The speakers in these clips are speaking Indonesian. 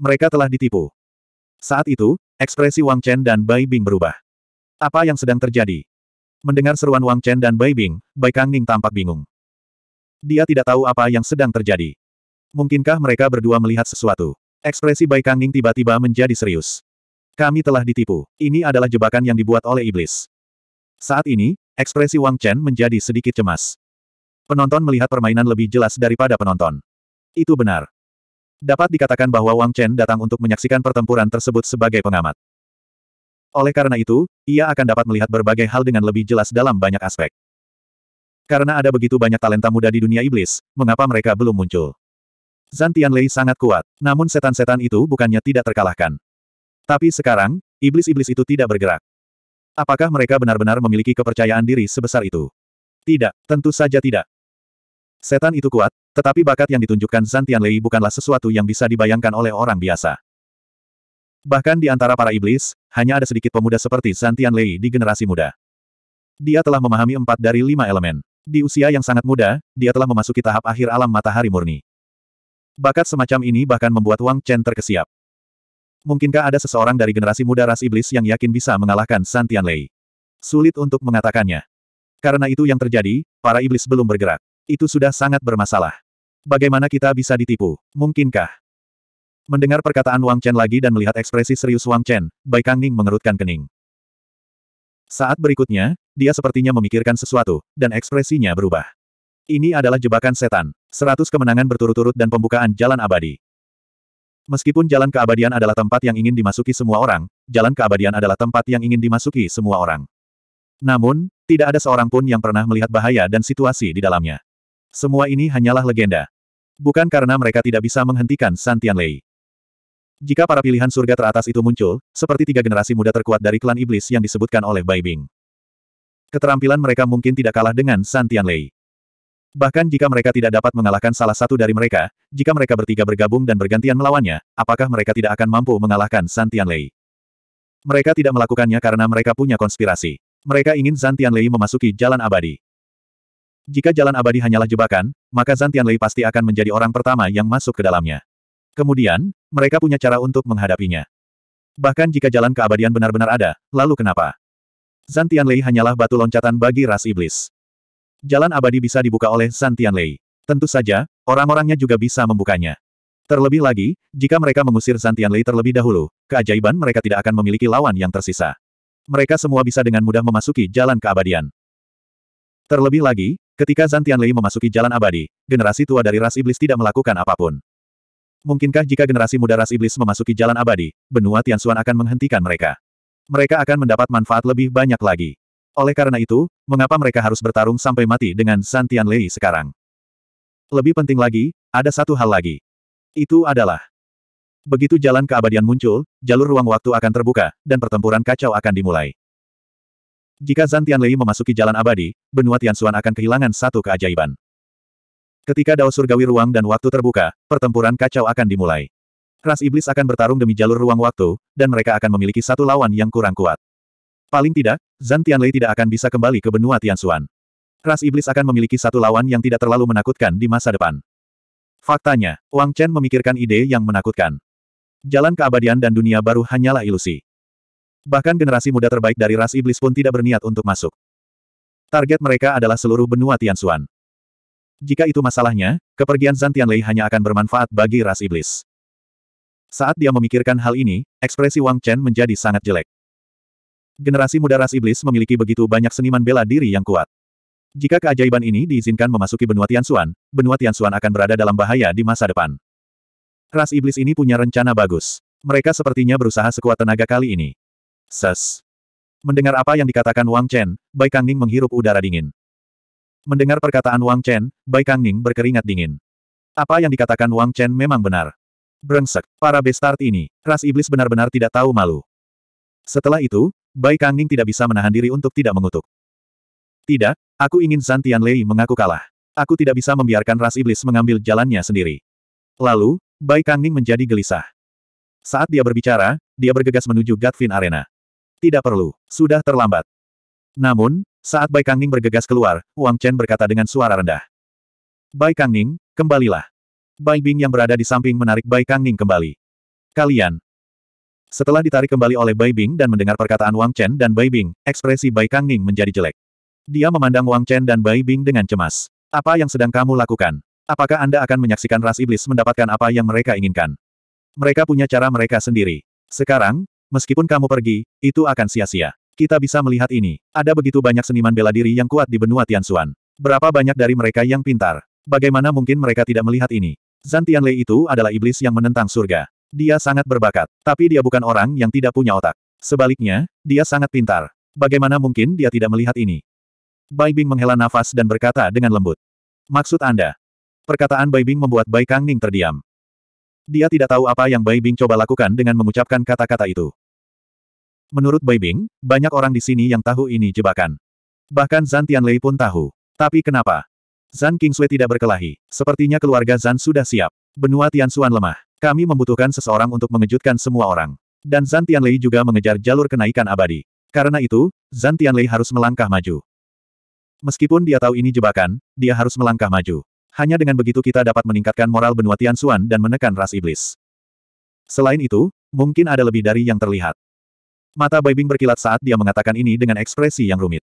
Mereka telah ditipu. Saat itu, ekspresi Wang Chen dan Bai Bing berubah. Apa yang sedang terjadi? Mendengar seruan Wang Chen dan Bai Bing, Bai Kang Ning tampak bingung. Dia tidak tahu apa yang sedang terjadi. Mungkinkah mereka berdua melihat sesuatu? Ekspresi Bai Kang Ning tiba-tiba menjadi serius. Kami telah ditipu. Ini adalah jebakan yang dibuat oleh iblis. Saat ini, ekspresi Wang Chen menjadi sedikit cemas. Penonton melihat permainan lebih jelas daripada penonton. Itu benar. Dapat dikatakan bahwa Wang Chen datang untuk menyaksikan pertempuran tersebut sebagai pengamat. Oleh karena itu, ia akan dapat melihat berbagai hal dengan lebih jelas dalam banyak aspek. Karena ada begitu banyak talenta muda di dunia iblis, mengapa mereka belum muncul? Zantian Lei sangat kuat, namun setan-setan itu bukannya tidak terkalahkan. Tapi sekarang, iblis-iblis itu tidak bergerak. Apakah mereka benar-benar memiliki kepercayaan diri sebesar itu? Tidak, tentu saja tidak. Setan itu kuat, tetapi bakat yang ditunjukkan Zantian Lei bukanlah sesuatu yang bisa dibayangkan oleh orang biasa. Bahkan di antara para iblis, hanya ada sedikit pemuda seperti Zantian Lei di generasi muda. Dia telah memahami empat dari lima elemen. Di usia yang sangat muda, dia telah memasuki tahap akhir alam matahari murni. Bakat semacam ini bahkan membuat Wang Chen terkesiap. Mungkinkah ada seseorang dari generasi muda ras iblis yang yakin bisa mengalahkan San Lei? Sulit untuk mengatakannya. Karena itu yang terjadi, para iblis belum bergerak. Itu sudah sangat bermasalah. Bagaimana kita bisa ditipu? Mungkinkah? Mendengar perkataan Wang Chen lagi dan melihat ekspresi serius Wang Chen, Bai Kang Ning mengerutkan kening. Saat berikutnya, dia sepertinya memikirkan sesuatu, dan ekspresinya berubah. Ini adalah jebakan setan. Seratus kemenangan berturut-turut dan pembukaan jalan abadi. Meskipun jalan keabadian adalah tempat yang ingin dimasuki semua orang, jalan keabadian adalah tempat yang ingin dimasuki semua orang. Namun, tidak ada seorang pun yang pernah melihat bahaya dan situasi di dalamnya. Semua ini hanyalah legenda. Bukan karena mereka tidak bisa menghentikan Santian Lei. Jika para pilihan surga teratas itu muncul, seperti tiga generasi muda terkuat dari klan iblis yang disebutkan oleh Bai Bing. Keterampilan mereka mungkin tidak kalah dengan Santian Lei. Bahkan jika mereka tidak dapat mengalahkan salah satu dari mereka, jika mereka bertiga bergabung dan bergantian melawannya, apakah mereka tidak akan mampu mengalahkan San Lei? Mereka tidak melakukannya karena mereka punya konspirasi. Mereka ingin San Lei memasuki jalan abadi. Jika jalan abadi hanyalah jebakan, maka San Lei pasti akan menjadi orang pertama yang masuk ke dalamnya. Kemudian, mereka punya cara untuk menghadapinya. Bahkan jika jalan keabadian benar-benar ada, lalu kenapa? Zantian Lei hanyalah batu loncatan bagi ras iblis. Jalan abadi bisa dibuka oleh San Lei. Tentu saja, orang-orangnya juga bisa membukanya. Terlebih lagi, jika mereka mengusir San Lei terlebih dahulu, keajaiban mereka tidak akan memiliki lawan yang tersisa. Mereka semua bisa dengan mudah memasuki jalan keabadian. Terlebih lagi, ketika Santian Lei memasuki jalan abadi, generasi tua dari ras iblis tidak melakukan apapun. Mungkinkah jika generasi muda ras iblis memasuki jalan abadi, benua Tianxuan akan menghentikan mereka? Mereka akan mendapat manfaat lebih banyak lagi. Oleh karena itu, mengapa mereka harus bertarung sampai mati dengan San Lei sekarang? Lebih penting lagi, ada satu hal lagi. Itu adalah, begitu jalan keabadian muncul, jalur ruang waktu akan terbuka, dan pertempuran kacau akan dimulai. Jika Zantian Lei memasuki jalan abadi, benua Tianxuan akan kehilangan satu keajaiban. Ketika dao surgawi ruang dan waktu terbuka, pertempuran kacau akan dimulai. Ras iblis akan bertarung demi jalur ruang waktu, dan mereka akan memiliki satu lawan yang kurang kuat. Paling tidak, Zantian Tianlei tidak akan bisa kembali ke benua Tianxuan. Ras iblis akan memiliki satu lawan yang tidak terlalu menakutkan di masa depan. Faktanya, Wang Chen memikirkan ide yang menakutkan. Jalan keabadian dan dunia baru hanyalah ilusi. Bahkan generasi muda terbaik dari ras iblis pun tidak berniat untuk masuk. Target mereka adalah seluruh benua Tianxuan. Jika itu masalahnya, kepergian Zantian Tianlei hanya akan bermanfaat bagi ras iblis. Saat dia memikirkan hal ini, ekspresi Wang Chen menjadi sangat jelek generasi muda ras iblis memiliki begitu banyak seniman bela diri yang kuat. Jika keajaiban ini diizinkan memasuki benua Tianxuan, benua Tianxuan akan berada dalam bahaya di masa depan. Ras iblis ini punya rencana bagus. Mereka sepertinya berusaha sekuat tenaga kali ini. Ses. Mendengar apa yang dikatakan Wang Chen, Bai Kangning menghirup udara dingin. Mendengar perkataan Wang Chen, Bai Kangning berkeringat dingin. Apa yang dikatakan Wang Chen memang benar. Brengsek, para bestart ini, ras iblis benar-benar tidak tahu malu. Setelah itu, Bai Ning tidak bisa menahan diri untuk tidak mengutuk. Tidak, aku ingin Zan Lei mengaku kalah. Aku tidak bisa membiarkan ras iblis mengambil jalannya sendiri. Lalu, Bai Ning menjadi gelisah. Saat dia berbicara, dia bergegas menuju Gatvin Arena. Tidak perlu, sudah terlambat. Namun, saat Bai Ning bergegas keluar, Wang Chen berkata dengan suara rendah. Bai Ning, kembalilah. Bai Bing yang berada di samping menarik Bai Ning kembali. Kalian, setelah ditarik kembali oleh Bai Bing dan mendengar perkataan Wang Chen dan Bai Bing, ekspresi Bai Kang Ning menjadi jelek. Dia memandang Wang Chen dan Bai Bing dengan cemas. Apa yang sedang kamu lakukan? Apakah Anda akan menyaksikan ras iblis mendapatkan apa yang mereka inginkan? Mereka punya cara mereka sendiri. Sekarang, meskipun kamu pergi, itu akan sia-sia. Kita bisa melihat ini. Ada begitu banyak seniman bela diri yang kuat di benua Tianxuan. Berapa banyak dari mereka yang pintar? Bagaimana mungkin mereka tidak melihat ini? Zantian Lei itu adalah iblis yang menentang surga. Dia sangat berbakat, tapi dia bukan orang yang tidak punya otak. Sebaliknya, dia sangat pintar. Bagaimana mungkin dia tidak melihat ini? Bai Bing menghela nafas dan berkata dengan lembut. Maksud Anda? Perkataan Bai Bing membuat Bai Kang Ning terdiam. Dia tidak tahu apa yang Bai Bing coba lakukan dengan mengucapkan kata-kata itu. Menurut Bai Bing, banyak orang di sini yang tahu ini jebakan. Bahkan Zan Tianlei pun tahu. Tapi kenapa? Zan Kingsui tidak berkelahi. Sepertinya keluarga Zan sudah siap. Benua Xuan lemah. Kami membutuhkan seseorang untuk mengejutkan semua orang. Dan Zan Tianlei juga mengejar jalur kenaikan abadi. Karena itu, Zan Tianlei harus melangkah maju. Meskipun dia tahu ini jebakan, dia harus melangkah maju. Hanya dengan begitu kita dapat meningkatkan moral benua Tianxuan dan menekan ras iblis. Selain itu, mungkin ada lebih dari yang terlihat. Mata Baibing berkilat saat dia mengatakan ini dengan ekspresi yang rumit.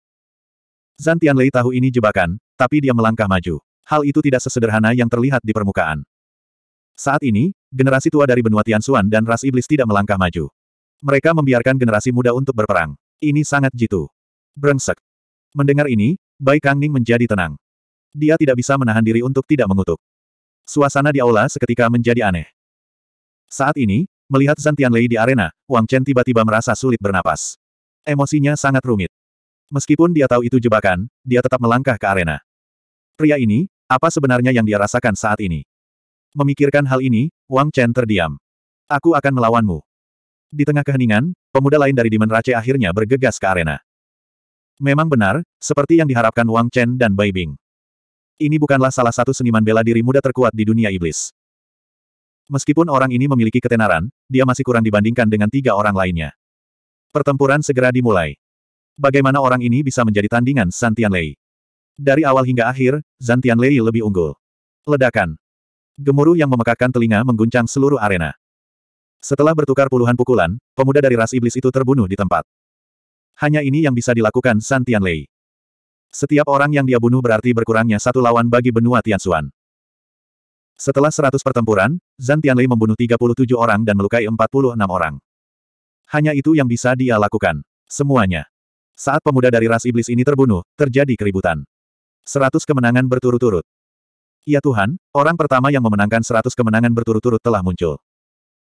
Zan Tianlei tahu ini jebakan, tapi dia melangkah maju. Hal itu tidak sesederhana yang terlihat di permukaan. Saat ini, generasi tua dari benua Tianxuan dan ras iblis tidak melangkah maju. Mereka membiarkan generasi muda untuk berperang. Ini sangat jitu. Brengsek. Mendengar ini, Bai Kangning menjadi tenang. Dia tidak bisa menahan diri untuk tidak mengutuk. Suasana di aula seketika menjadi aneh. Saat ini, melihat Zantian Tianlei di arena, Wang Chen tiba-tiba merasa sulit bernapas. Emosinya sangat rumit. Meskipun dia tahu itu jebakan, dia tetap melangkah ke arena. Pria ini, apa sebenarnya yang dia rasakan saat ini? Memikirkan hal ini, Wang Chen terdiam. Aku akan melawanmu. Di tengah keheningan, pemuda lain dari Dimen Race akhirnya bergegas ke arena. Memang benar, seperti yang diharapkan Wang Chen dan Bai Bing. Ini bukanlah salah satu seniman bela diri muda terkuat di dunia iblis. Meskipun orang ini memiliki ketenaran, dia masih kurang dibandingkan dengan tiga orang lainnya. Pertempuran segera dimulai. Bagaimana orang ini bisa menjadi tandingan Zantian Lei? Dari awal hingga akhir, Zantian Lei lebih unggul. Ledakan. Gemuruh yang memekakkan telinga mengguncang seluruh arena. Setelah bertukar puluhan pukulan, pemuda dari ras iblis itu terbunuh di tempat. Hanya ini yang bisa dilakukan San Lei. Setiap orang yang dia bunuh berarti berkurangnya satu lawan bagi benua Tianxuan. Setelah 100 pertempuran, Zan Lei membunuh 37 orang dan melukai 46 orang. Hanya itu yang bisa dia lakukan. Semuanya. Saat pemuda dari ras iblis ini terbunuh, terjadi keributan. 100 kemenangan berturut-turut. Ya Tuhan, orang pertama yang memenangkan seratus kemenangan berturut-turut telah muncul.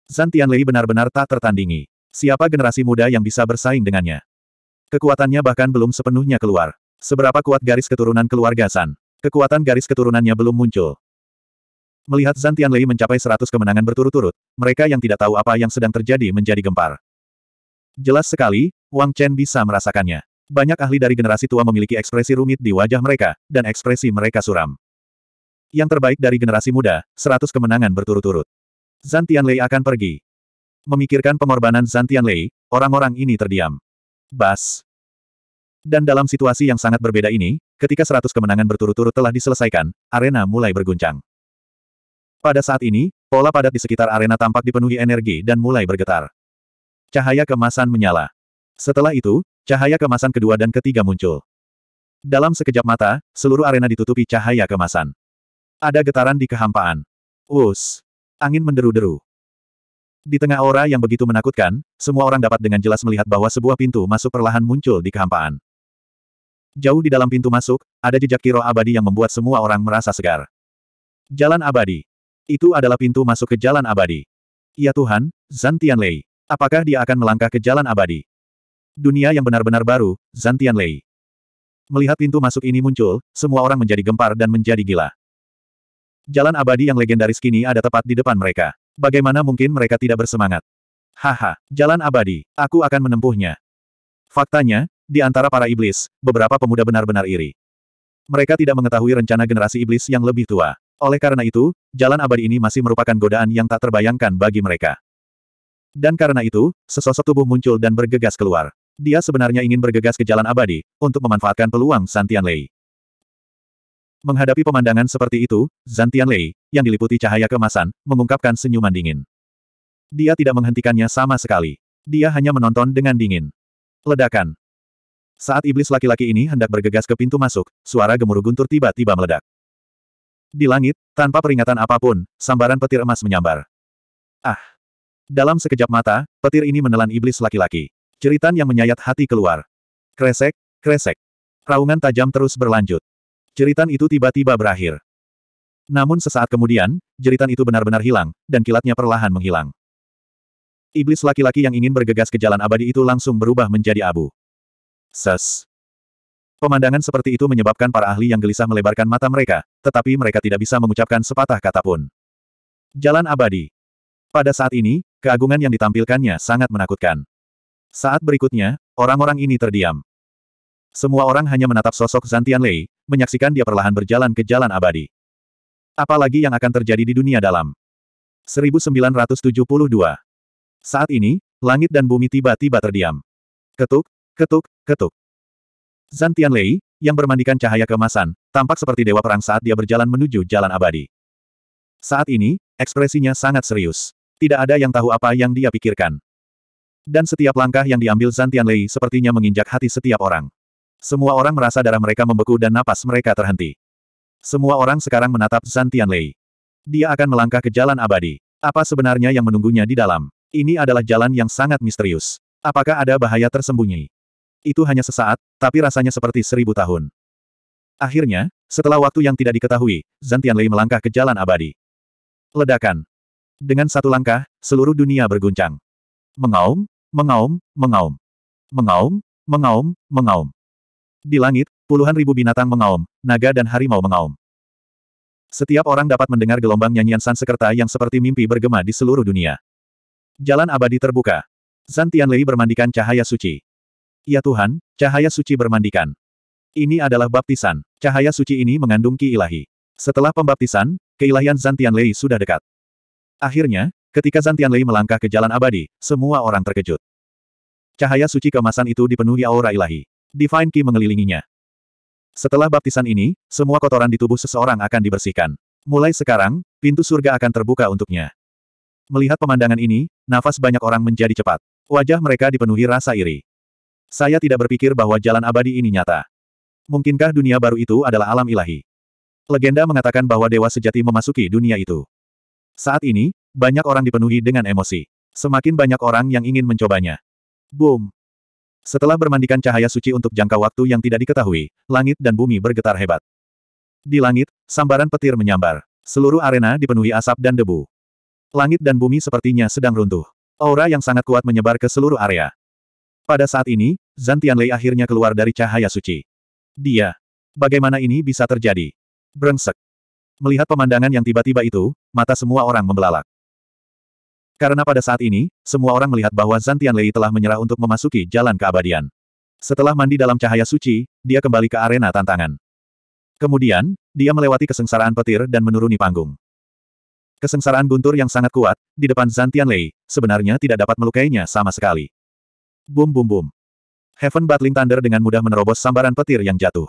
Zan Tianlei benar-benar tak tertandingi. Siapa generasi muda yang bisa bersaing dengannya? Kekuatannya bahkan belum sepenuhnya keluar. Seberapa kuat garis keturunan keluarga San? Kekuatan garis keturunannya belum muncul. Melihat Zan Tianlei mencapai seratus kemenangan berturut-turut, mereka yang tidak tahu apa yang sedang terjadi menjadi gempar. Jelas sekali, Wang Chen bisa merasakannya. Banyak ahli dari generasi tua memiliki ekspresi rumit di wajah mereka, dan ekspresi mereka suram yang terbaik dari generasi muda, seratus kemenangan berturut-turut. Zan Tianlei akan pergi. Memikirkan pengorbanan Zan Tianlei, orang-orang ini terdiam. Bas. Dan dalam situasi yang sangat berbeda ini, ketika seratus kemenangan berturut-turut telah diselesaikan, arena mulai berguncang. Pada saat ini, pola padat di sekitar arena tampak dipenuhi energi dan mulai bergetar. Cahaya kemasan menyala. Setelah itu, cahaya kemasan kedua dan ketiga muncul. Dalam sekejap mata, seluruh arena ditutupi cahaya kemasan. Ada getaran di kehampaan. Us. Angin menderu-deru. Di tengah aura yang begitu menakutkan, semua orang dapat dengan jelas melihat bahwa sebuah pintu masuk perlahan muncul di kehampaan. Jauh di dalam pintu masuk, ada jejak kiro abadi yang membuat semua orang merasa segar. Jalan abadi. Itu adalah pintu masuk ke jalan abadi. Ya Tuhan, Zan Tianlei. Apakah dia akan melangkah ke jalan abadi? Dunia yang benar-benar baru, Zan Tianlei. Melihat pintu masuk ini muncul, semua orang menjadi gempar dan menjadi gila. Jalan abadi yang legendaris kini ada tepat di depan mereka. Bagaimana mungkin mereka tidak bersemangat? Haha, jalan abadi, aku akan menempuhnya. Faktanya, di antara para iblis, beberapa pemuda benar-benar iri. Mereka tidak mengetahui rencana generasi iblis yang lebih tua. Oleh karena itu, jalan abadi ini masih merupakan godaan yang tak terbayangkan bagi mereka. Dan karena itu, sesosok tubuh muncul dan bergegas keluar. Dia sebenarnya ingin bergegas ke jalan abadi, untuk memanfaatkan peluang Santian Lei. Menghadapi pemandangan seperti itu, Zantian Lei yang diliputi cahaya kemasan, mengungkapkan senyuman dingin. Dia tidak menghentikannya sama sekali. Dia hanya menonton dengan dingin. Ledakan. Saat iblis laki-laki ini hendak bergegas ke pintu masuk, suara gemuruh guntur tiba-tiba meledak. Di langit, tanpa peringatan apapun, sambaran petir emas menyambar. Ah! Dalam sekejap mata, petir ini menelan iblis laki-laki. Ceritan yang menyayat hati keluar. Kresek, kresek. Raungan tajam terus berlanjut. Jeritan itu tiba-tiba berakhir. Namun sesaat kemudian, jeritan itu benar-benar hilang, dan kilatnya perlahan menghilang. Iblis laki-laki yang ingin bergegas ke jalan abadi itu langsung berubah menjadi abu. Ses. Pemandangan seperti itu menyebabkan para ahli yang gelisah melebarkan mata mereka, tetapi mereka tidak bisa mengucapkan sepatah kata pun. Jalan abadi. Pada saat ini, keagungan yang ditampilkannya sangat menakutkan. Saat berikutnya, orang-orang ini terdiam. Semua orang hanya menatap sosok Zantian Lei, menyaksikan dia perlahan berjalan ke jalan abadi. Apalagi yang akan terjadi di dunia dalam. 1972. Saat ini, langit dan bumi tiba-tiba terdiam. Ketuk, ketuk, ketuk. Zan Tianlei, yang bermandikan cahaya kemasan, tampak seperti dewa perang saat dia berjalan menuju jalan abadi. Saat ini, ekspresinya sangat serius. Tidak ada yang tahu apa yang dia pikirkan. Dan setiap langkah yang diambil Zan Tianlei sepertinya menginjak hati setiap orang. Semua orang merasa darah mereka membeku dan napas mereka terhenti. Semua orang sekarang menatap Zan Tianlei. Dia akan melangkah ke jalan abadi. Apa sebenarnya yang menunggunya di dalam? Ini adalah jalan yang sangat misterius. Apakah ada bahaya tersembunyi? Itu hanya sesaat, tapi rasanya seperti seribu tahun. Akhirnya, setelah waktu yang tidak diketahui, Zan Tianlei melangkah ke jalan abadi. Ledakan. Dengan satu langkah, seluruh dunia berguncang. Mengaum, mengaum, mengaum. Mengaum, mengaum, mengaum. Di langit, puluhan ribu binatang mengaum, naga dan harimau mengaum. Setiap orang dapat mendengar gelombang nyanyian Sansekerta yang seperti mimpi bergema di seluruh dunia. Jalan abadi terbuka. Zan Tianlei bermandikan cahaya suci. Ya Tuhan, cahaya suci bermandikan. Ini adalah baptisan. Cahaya suci ini mengandung ki ilahi. Setelah pembaptisan, keilahian Zan Tianlei sudah dekat. Akhirnya, ketika Zan Tianlei melangkah ke jalan abadi, semua orang terkejut. Cahaya suci kemasan itu dipenuhi aura ilahi. Divine Ki mengelilinginya. Setelah baptisan ini, semua kotoran di tubuh seseorang akan dibersihkan. Mulai sekarang, pintu surga akan terbuka untuknya. Melihat pemandangan ini, nafas banyak orang menjadi cepat. Wajah mereka dipenuhi rasa iri. Saya tidak berpikir bahwa jalan abadi ini nyata. Mungkinkah dunia baru itu adalah alam ilahi? Legenda mengatakan bahwa dewa sejati memasuki dunia itu. Saat ini, banyak orang dipenuhi dengan emosi. Semakin banyak orang yang ingin mencobanya. Boom! Setelah bermandikan cahaya suci untuk jangka waktu yang tidak diketahui, langit dan bumi bergetar hebat. Di langit, sambaran petir menyambar. Seluruh arena dipenuhi asap dan debu. Langit dan bumi sepertinya sedang runtuh. Aura yang sangat kuat menyebar ke seluruh area. Pada saat ini, Zan Tianlei akhirnya keluar dari cahaya suci. Dia. Bagaimana ini bisa terjadi? Brengsek. Melihat pemandangan yang tiba-tiba itu, mata semua orang membelalak. Karena pada saat ini, semua orang melihat bahwa Zantian Lei telah menyerah untuk memasuki jalan keabadian. Setelah mandi dalam cahaya suci, dia kembali ke arena tantangan. Kemudian, dia melewati kesengsaraan petir dan menuruni panggung. Kesengsaraan guntur yang sangat kuat, di depan Zantian Lei sebenarnya tidak dapat melukainya sama sekali. Bum bum bum. Heaven Battling Thunder dengan mudah menerobos sambaran petir yang jatuh.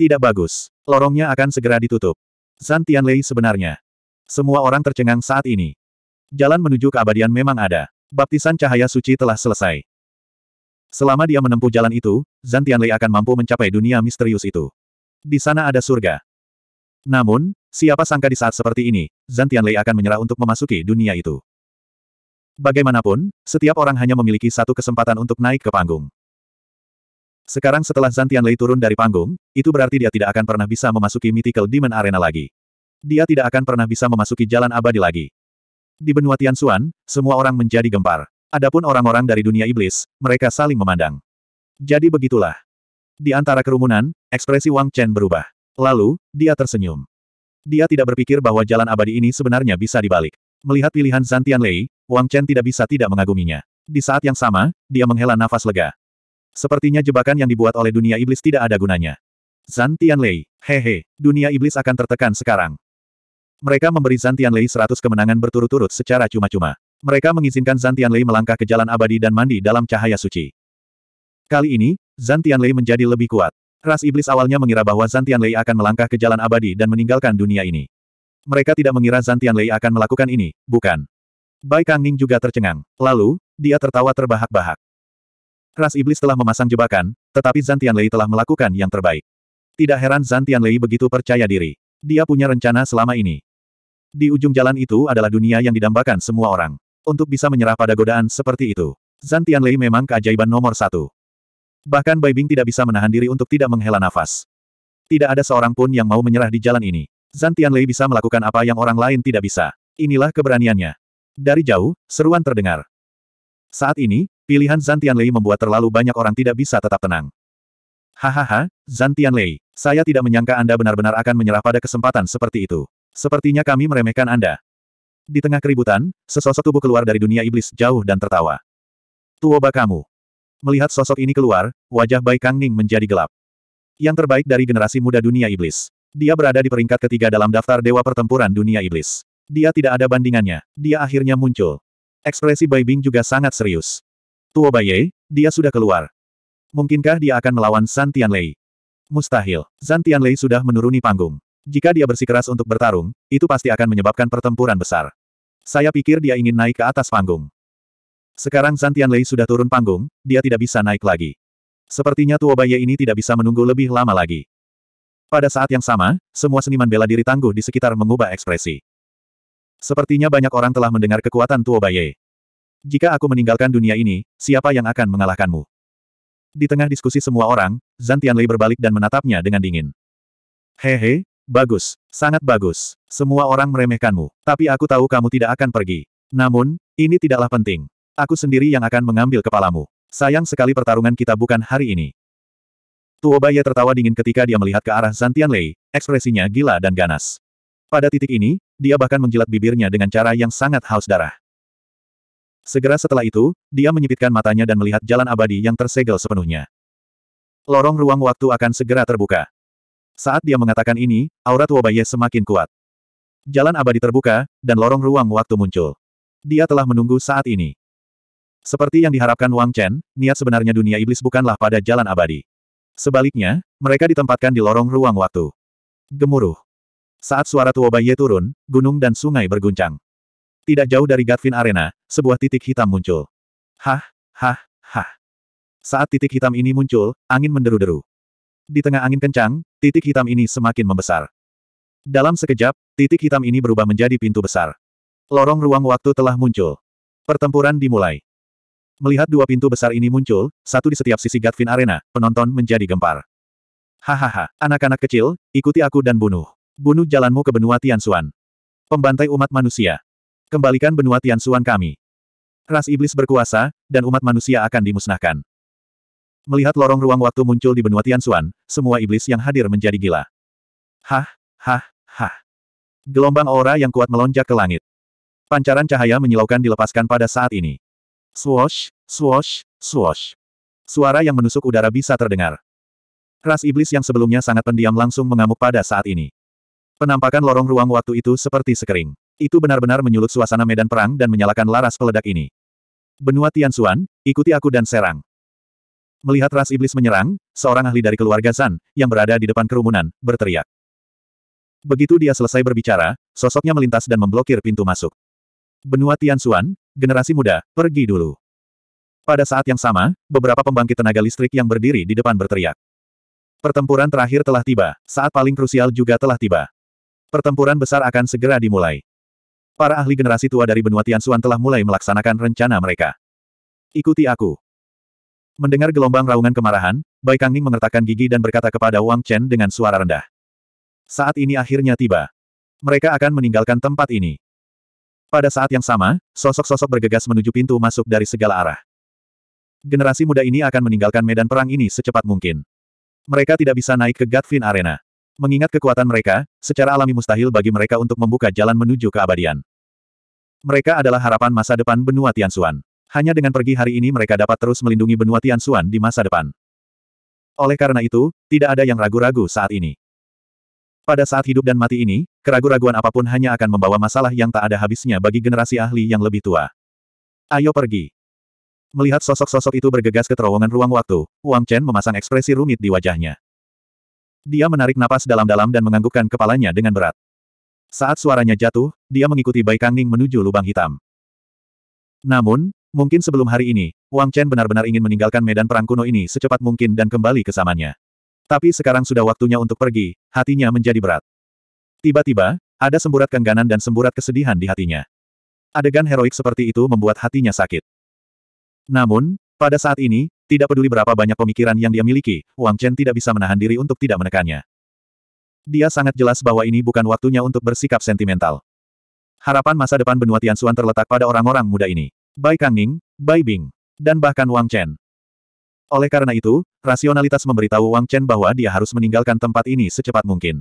Tidak bagus. Lorongnya akan segera ditutup. Zantian Lei sebenarnya. Semua orang tercengang saat ini. Jalan menuju keabadian memang ada. Baptisan cahaya suci telah selesai. Selama dia menempuh jalan itu, Zantian Lei akan mampu mencapai dunia misterius itu. Di sana ada surga. Namun, siapa sangka di saat seperti ini, Zantian Lei akan menyerah untuk memasuki dunia itu. Bagaimanapun, setiap orang hanya memiliki satu kesempatan untuk naik ke panggung. Sekarang setelah Zantian Lei turun dari panggung, itu berarti dia tidak akan pernah bisa memasuki Mythical Demon Arena lagi. Dia tidak akan pernah bisa memasuki jalan abadi lagi. Di benua Tianxuan, semua orang menjadi gempar. Adapun orang-orang dari dunia iblis, mereka saling memandang. Jadi begitulah. Di antara kerumunan, ekspresi Wang Chen berubah. Lalu, dia tersenyum. Dia tidak berpikir bahwa jalan abadi ini sebenarnya bisa dibalik. Melihat pilihan Zantian Lei, Wang Chen tidak bisa tidak mengaguminya. Di saat yang sama, dia menghela nafas lega. Sepertinya jebakan yang dibuat oleh dunia iblis tidak ada gunanya. Zantian Lei, hehe, dunia iblis akan tertekan sekarang. Mereka memberi Zantian Lei seratus kemenangan berturut-turut secara cuma-cuma. Mereka mengizinkan Zantian Lei melangkah ke jalan abadi dan mandi dalam cahaya suci. Kali ini, Zantian Lei menjadi lebih kuat. Ras iblis awalnya mengira bahwa Zantian Lei akan melangkah ke jalan abadi dan meninggalkan dunia ini. Mereka tidak mengira Zantian Lei akan melakukan ini, bukan? Bai Ning juga tercengang. Lalu, dia tertawa terbahak-bahak. Ras iblis telah memasang jebakan, tetapi Zantian Lei telah melakukan yang terbaik. Tidak heran Zantian Lei begitu percaya diri. Dia punya rencana selama ini. Di ujung jalan itu adalah dunia yang didambakan semua orang. Untuk bisa menyerah pada godaan seperti itu, Zan Tianlei memang keajaiban nomor satu. Bahkan Bai Bing tidak bisa menahan diri untuk tidak menghela nafas. Tidak ada seorang pun yang mau menyerah di jalan ini. Zan Tianlei bisa melakukan apa yang orang lain tidak bisa. Inilah keberaniannya. Dari jauh, seruan terdengar. Saat ini, pilihan Zan Tianlei membuat terlalu banyak orang tidak bisa tetap tenang. Hahaha, Zan Tianlei, saya tidak menyangka Anda benar-benar akan menyerah pada kesempatan seperti itu. Sepertinya kami meremehkan Anda. Di tengah keributan, sesosok tubuh keluar dari dunia iblis jauh dan tertawa. Tuoba kamu. Melihat sosok ini keluar, wajah Bai Kang Ning menjadi gelap. Yang terbaik dari generasi muda dunia iblis. Dia berada di peringkat ketiga dalam daftar Dewa Pertempuran Dunia Iblis. Dia tidak ada bandingannya. Dia akhirnya muncul. Ekspresi Bai Bing juga sangat serius. Tuo Bai Ye, dia sudah keluar. Mungkinkah dia akan melawan San Lei? Mustahil. San Lei sudah menuruni panggung. Jika dia bersikeras untuk bertarung, itu pasti akan menyebabkan pertempuran besar. Saya pikir dia ingin naik ke atas panggung. Sekarang Zantian Lei sudah turun panggung, dia tidak bisa naik lagi. Sepertinya Tuo Baye ini tidak bisa menunggu lebih lama lagi. Pada saat yang sama, semua seniman bela diri tangguh di sekitar mengubah ekspresi. Sepertinya banyak orang telah mendengar kekuatan Tuo Baye. Jika aku meninggalkan dunia ini, siapa yang akan mengalahkanmu? Di tengah diskusi semua orang, Zantian Lei berbalik dan menatapnya dengan dingin. Hehe, Bagus, sangat bagus. Semua orang meremehkanmu, tapi aku tahu kamu tidak akan pergi. Namun, ini tidaklah penting. Aku sendiri yang akan mengambil kepalamu. Sayang sekali pertarungan kita bukan hari ini. Tuobaya tertawa dingin ketika dia melihat ke arah Zantian Lei, ekspresinya gila dan ganas. Pada titik ini, dia bahkan menjilat bibirnya dengan cara yang sangat haus darah. Segera setelah itu, dia menyipitkan matanya dan melihat jalan abadi yang tersegel sepenuhnya. Lorong ruang waktu akan segera terbuka. Saat dia mengatakan ini, aura Tuobaye semakin kuat. Jalan abadi terbuka, dan lorong ruang waktu muncul. Dia telah menunggu saat ini. Seperti yang diharapkan Wang Chen, niat sebenarnya dunia iblis bukanlah pada jalan abadi. Sebaliknya, mereka ditempatkan di lorong ruang waktu. Gemuruh. Saat suara Tuobaye turun, gunung dan sungai berguncang. Tidak jauh dari Gatvin Arena, sebuah titik hitam muncul. Hah, hah, hah. Saat titik hitam ini muncul, angin menderu-deru. Di tengah angin kencang, titik hitam ini semakin membesar. Dalam sekejap, titik hitam ini berubah menjadi pintu besar. Lorong ruang waktu telah muncul. Pertempuran dimulai. Melihat dua pintu besar ini muncul, satu di setiap sisi Gatvin Arena, penonton menjadi gempar. Hahaha, anak-anak kecil, ikuti aku dan bunuh. Bunuh jalanmu ke benua Tianxuan. Pembantai umat manusia. Kembalikan benua Tianxuan kami. Ras iblis berkuasa, dan umat manusia akan dimusnahkan. Melihat lorong ruang waktu muncul di benua Tianxuan, semua iblis yang hadir menjadi gila. Hah, hah, hah. Gelombang aura yang kuat melonjak ke langit. Pancaran cahaya menyilaukan dilepaskan pada saat ini. Swosh, swosh, swosh! Suara yang menusuk udara bisa terdengar. Ras iblis yang sebelumnya sangat pendiam langsung mengamuk pada saat ini. Penampakan lorong ruang waktu itu seperti sekering. Itu benar-benar menyulut suasana medan perang dan menyalakan laras peledak ini. Benua Tianxuan, ikuti aku dan serang. Melihat ras iblis menyerang, seorang ahli dari keluarga San, yang berada di depan kerumunan, berteriak. Begitu dia selesai berbicara, sosoknya melintas dan memblokir pintu masuk. Benua Tianxuan, generasi muda, pergi dulu. Pada saat yang sama, beberapa pembangkit tenaga listrik yang berdiri di depan berteriak. Pertempuran terakhir telah tiba, saat paling krusial juga telah tiba. Pertempuran besar akan segera dimulai. Para ahli generasi tua dari benua Tianxuan telah mulai melaksanakan rencana mereka. Ikuti aku. Mendengar gelombang raungan kemarahan, Bai Kangning mengertakkan gigi dan berkata kepada Wang Chen dengan suara rendah. Saat ini akhirnya tiba. Mereka akan meninggalkan tempat ini. Pada saat yang sama, sosok-sosok bergegas menuju pintu masuk dari segala arah. Generasi muda ini akan meninggalkan medan perang ini secepat mungkin. Mereka tidak bisa naik ke Gatvin Arena. Mengingat kekuatan mereka, secara alami mustahil bagi mereka untuk membuka jalan menuju keabadian. Mereka adalah harapan masa depan benua Tianxuan. Hanya dengan pergi hari ini mereka dapat terus melindungi benua Tianxuan di masa depan. Oleh karena itu, tidak ada yang ragu-ragu saat ini. Pada saat hidup dan mati ini, keraguan-raguan apapun hanya akan membawa masalah yang tak ada habisnya bagi generasi ahli yang lebih tua. Ayo pergi. Melihat sosok-sosok itu bergegas ke terowongan ruang waktu, Wang Chen memasang ekspresi rumit di wajahnya. Dia menarik napas dalam-dalam dan menganggukkan kepalanya dengan berat. Saat suaranya jatuh, dia mengikuti Bai Kangning menuju lubang hitam. Namun, Mungkin sebelum hari ini, Wang Chen benar-benar ingin meninggalkan medan perang kuno ini secepat mungkin dan kembali ke zamannya. Tapi sekarang sudah waktunya untuk pergi, hatinya menjadi berat. Tiba-tiba, ada semburat kengganan dan semburat kesedihan di hatinya. Adegan heroik seperti itu membuat hatinya sakit. Namun, pada saat ini, tidak peduli berapa banyak pemikiran yang dia miliki, Wang Chen tidak bisa menahan diri untuk tidak menekannya. Dia sangat jelas bahwa ini bukan waktunya untuk bersikap sentimental. Harapan masa depan benua Tian Suan terletak pada orang-orang muda ini. Bai Kangning, Bai Bing, dan bahkan Wang Chen. Oleh karena itu, rasionalitas memberitahu Wang Chen bahwa dia harus meninggalkan tempat ini secepat mungkin.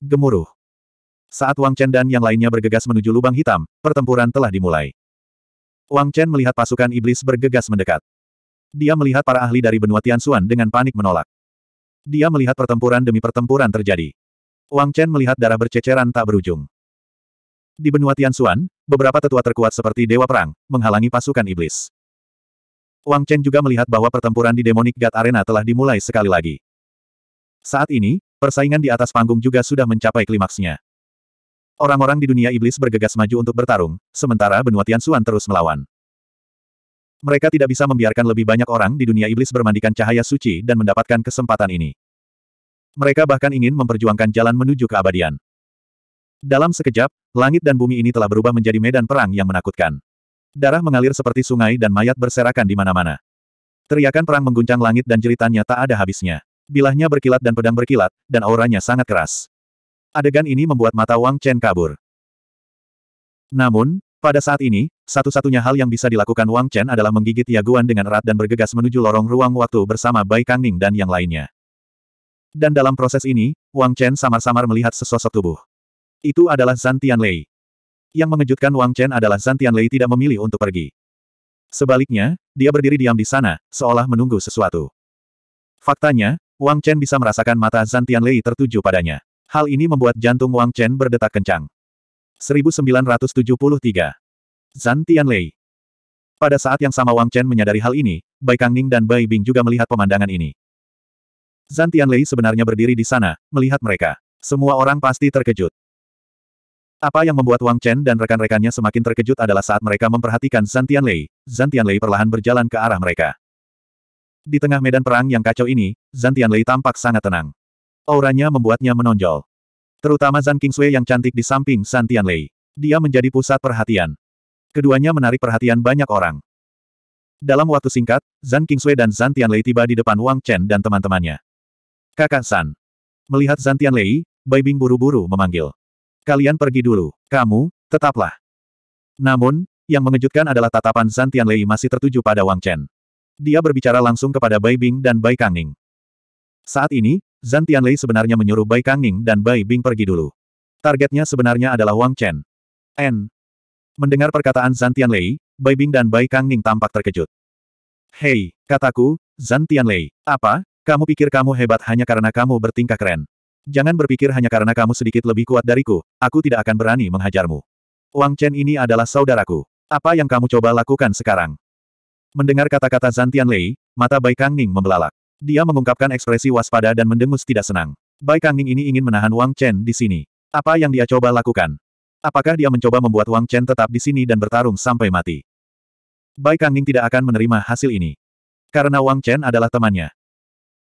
Gemuruh. Saat Wang Chen dan yang lainnya bergegas menuju lubang hitam, pertempuran telah dimulai. Wang Chen melihat pasukan iblis bergegas mendekat. Dia melihat para ahli dari benua Tianxuan dengan panik menolak. Dia melihat pertempuran demi pertempuran terjadi. Wang Chen melihat darah berceceran tak berujung. Di benua Tianxuan, beberapa tetua terkuat seperti Dewa Perang, menghalangi pasukan iblis. Wang Chen juga melihat bahwa pertempuran di Demonic God Arena telah dimulai sekali lagi. Saat ini, persaingan di atas panggung juga sudah mencapai klimaksnya. Orang-orang di dunia iblis bergegas maju untuk bertarung, sementara benua Tianxuan terus melawan. Mereka tidak bisa membiarkan lebih banyak orang di dunia iblis bermandikan cahaya suci dan mendapatkan kesempatan ini. Mereka bahkan ingin memperjuangkan jalan menuju keabadian. Dalam sekejap, langit dan bumi ini telah berubah menjadi medan perang yang menakutkan. Darah mengalir seperti sungai dan mayat berserakan di mana-mana. Teriakan perang mengguncang langit dan jeritannya tak ada habisnya. Bilahnya berkilat dan pedang berkilat, dan auranya sangat keras. Adegan ini membuat mata Wang Chen kabur. Namun, pada saat ini, satu-satunya hal yang bisa dilakukan Wang Chen adalah menggigit Yaguan dengan erat dan bergegas menuju lorong ruang waktu bersama Bai Kangning dan yang lainnya. Dan dalam proses ini, Wang Chen samar-samar melihat sesosok tubuh. Itu adalah Zantian Lei. Yang mengejutkan Wang Chen adalah Zantian Lei tidak memilih untuk pergi. Sebaliknya, dia berdiri diam di sana, seolah menunggu sesuatu. Faktanya, Wang Chen bisa merasakan mata Zantian Lei tertuju padanya. Hal ini membuat jantung Wang Chen berdetak kencang. 1973. Zantian Tianlei. Pada saat yang sama Wang Chen menyadari hal ini, Bai Kangning dan Bai Bing juga melihat pemandangan ini. Zantian Lei sebenarnya berdiri di sana, melihat mereka. Semua orang pasti terkejut. Apa yang membuat Wang Chen dan rekan-rekannya semakin terkejut adalah saat mereka memperhatikan Zantian Lei. Zantian Lei perlahan berjalan ke arah mereka. Di tengah medan perang yang kacau ini, Zantian Lei tampak sangat tenang. Auranya membuatnya menonjol. Terutama Zan Kingsui yang cantik di samping Zantian Lei, Dia menjadi pusat perhatian. Keduanya menarik perhatian banyak orang. Dalam waktu singkat, Zan Kingsui dan Zantian Lei tiba di depan Wang Chen dan teman-temannya. Kakak San. Melihat Zantian Lei, Bai Bing buru-buru memanggil. Kalian pergi dulu. Kamu, tetaplah. Namun, yang mengejutkan adalah tatapan Zantian Lei masih tertuju pada Wang Chen. Dia berbicara langsung kepada Bai Bing dan Bai Kangning. Saat ini, Zan Lei sebenarnya menyuruh Bai Kangning dan Bai Bing pergi dulu. Targetnya sebenarnya adalah Wang Chen. N. Mendengar perkataan Zan Lei, Bai Bing dan Bai Kangning tampak terkejut. Hei, kataku, Zan Lei. apa, kamu pikir kamu hebat hanya karena kamu bertingkah keren? Jangan berpikir hanya karena kamu sedikit lebih kuat dariku, aku tidak akan berani menghajarmu. Wang Chen ini adalah saudaraku. Apa yang kamu coba lakukan sekarang? Mendengar kata-kata Zantian Lei, mata Bai Kangning membelalak. Dia mengungkapkan ekspresi waspada dan mendengus tidak senang. Bai Kangning ini ingin menahan Wang Chen di sini. Apa yang dia coba lakukan? Apakah dia mencoba membuat Wang Chen tetap di sini dan bertarung sampai mati? Bai Kangning tidak akan menerima hasil ini. Karena Wang Chen adalah temannya.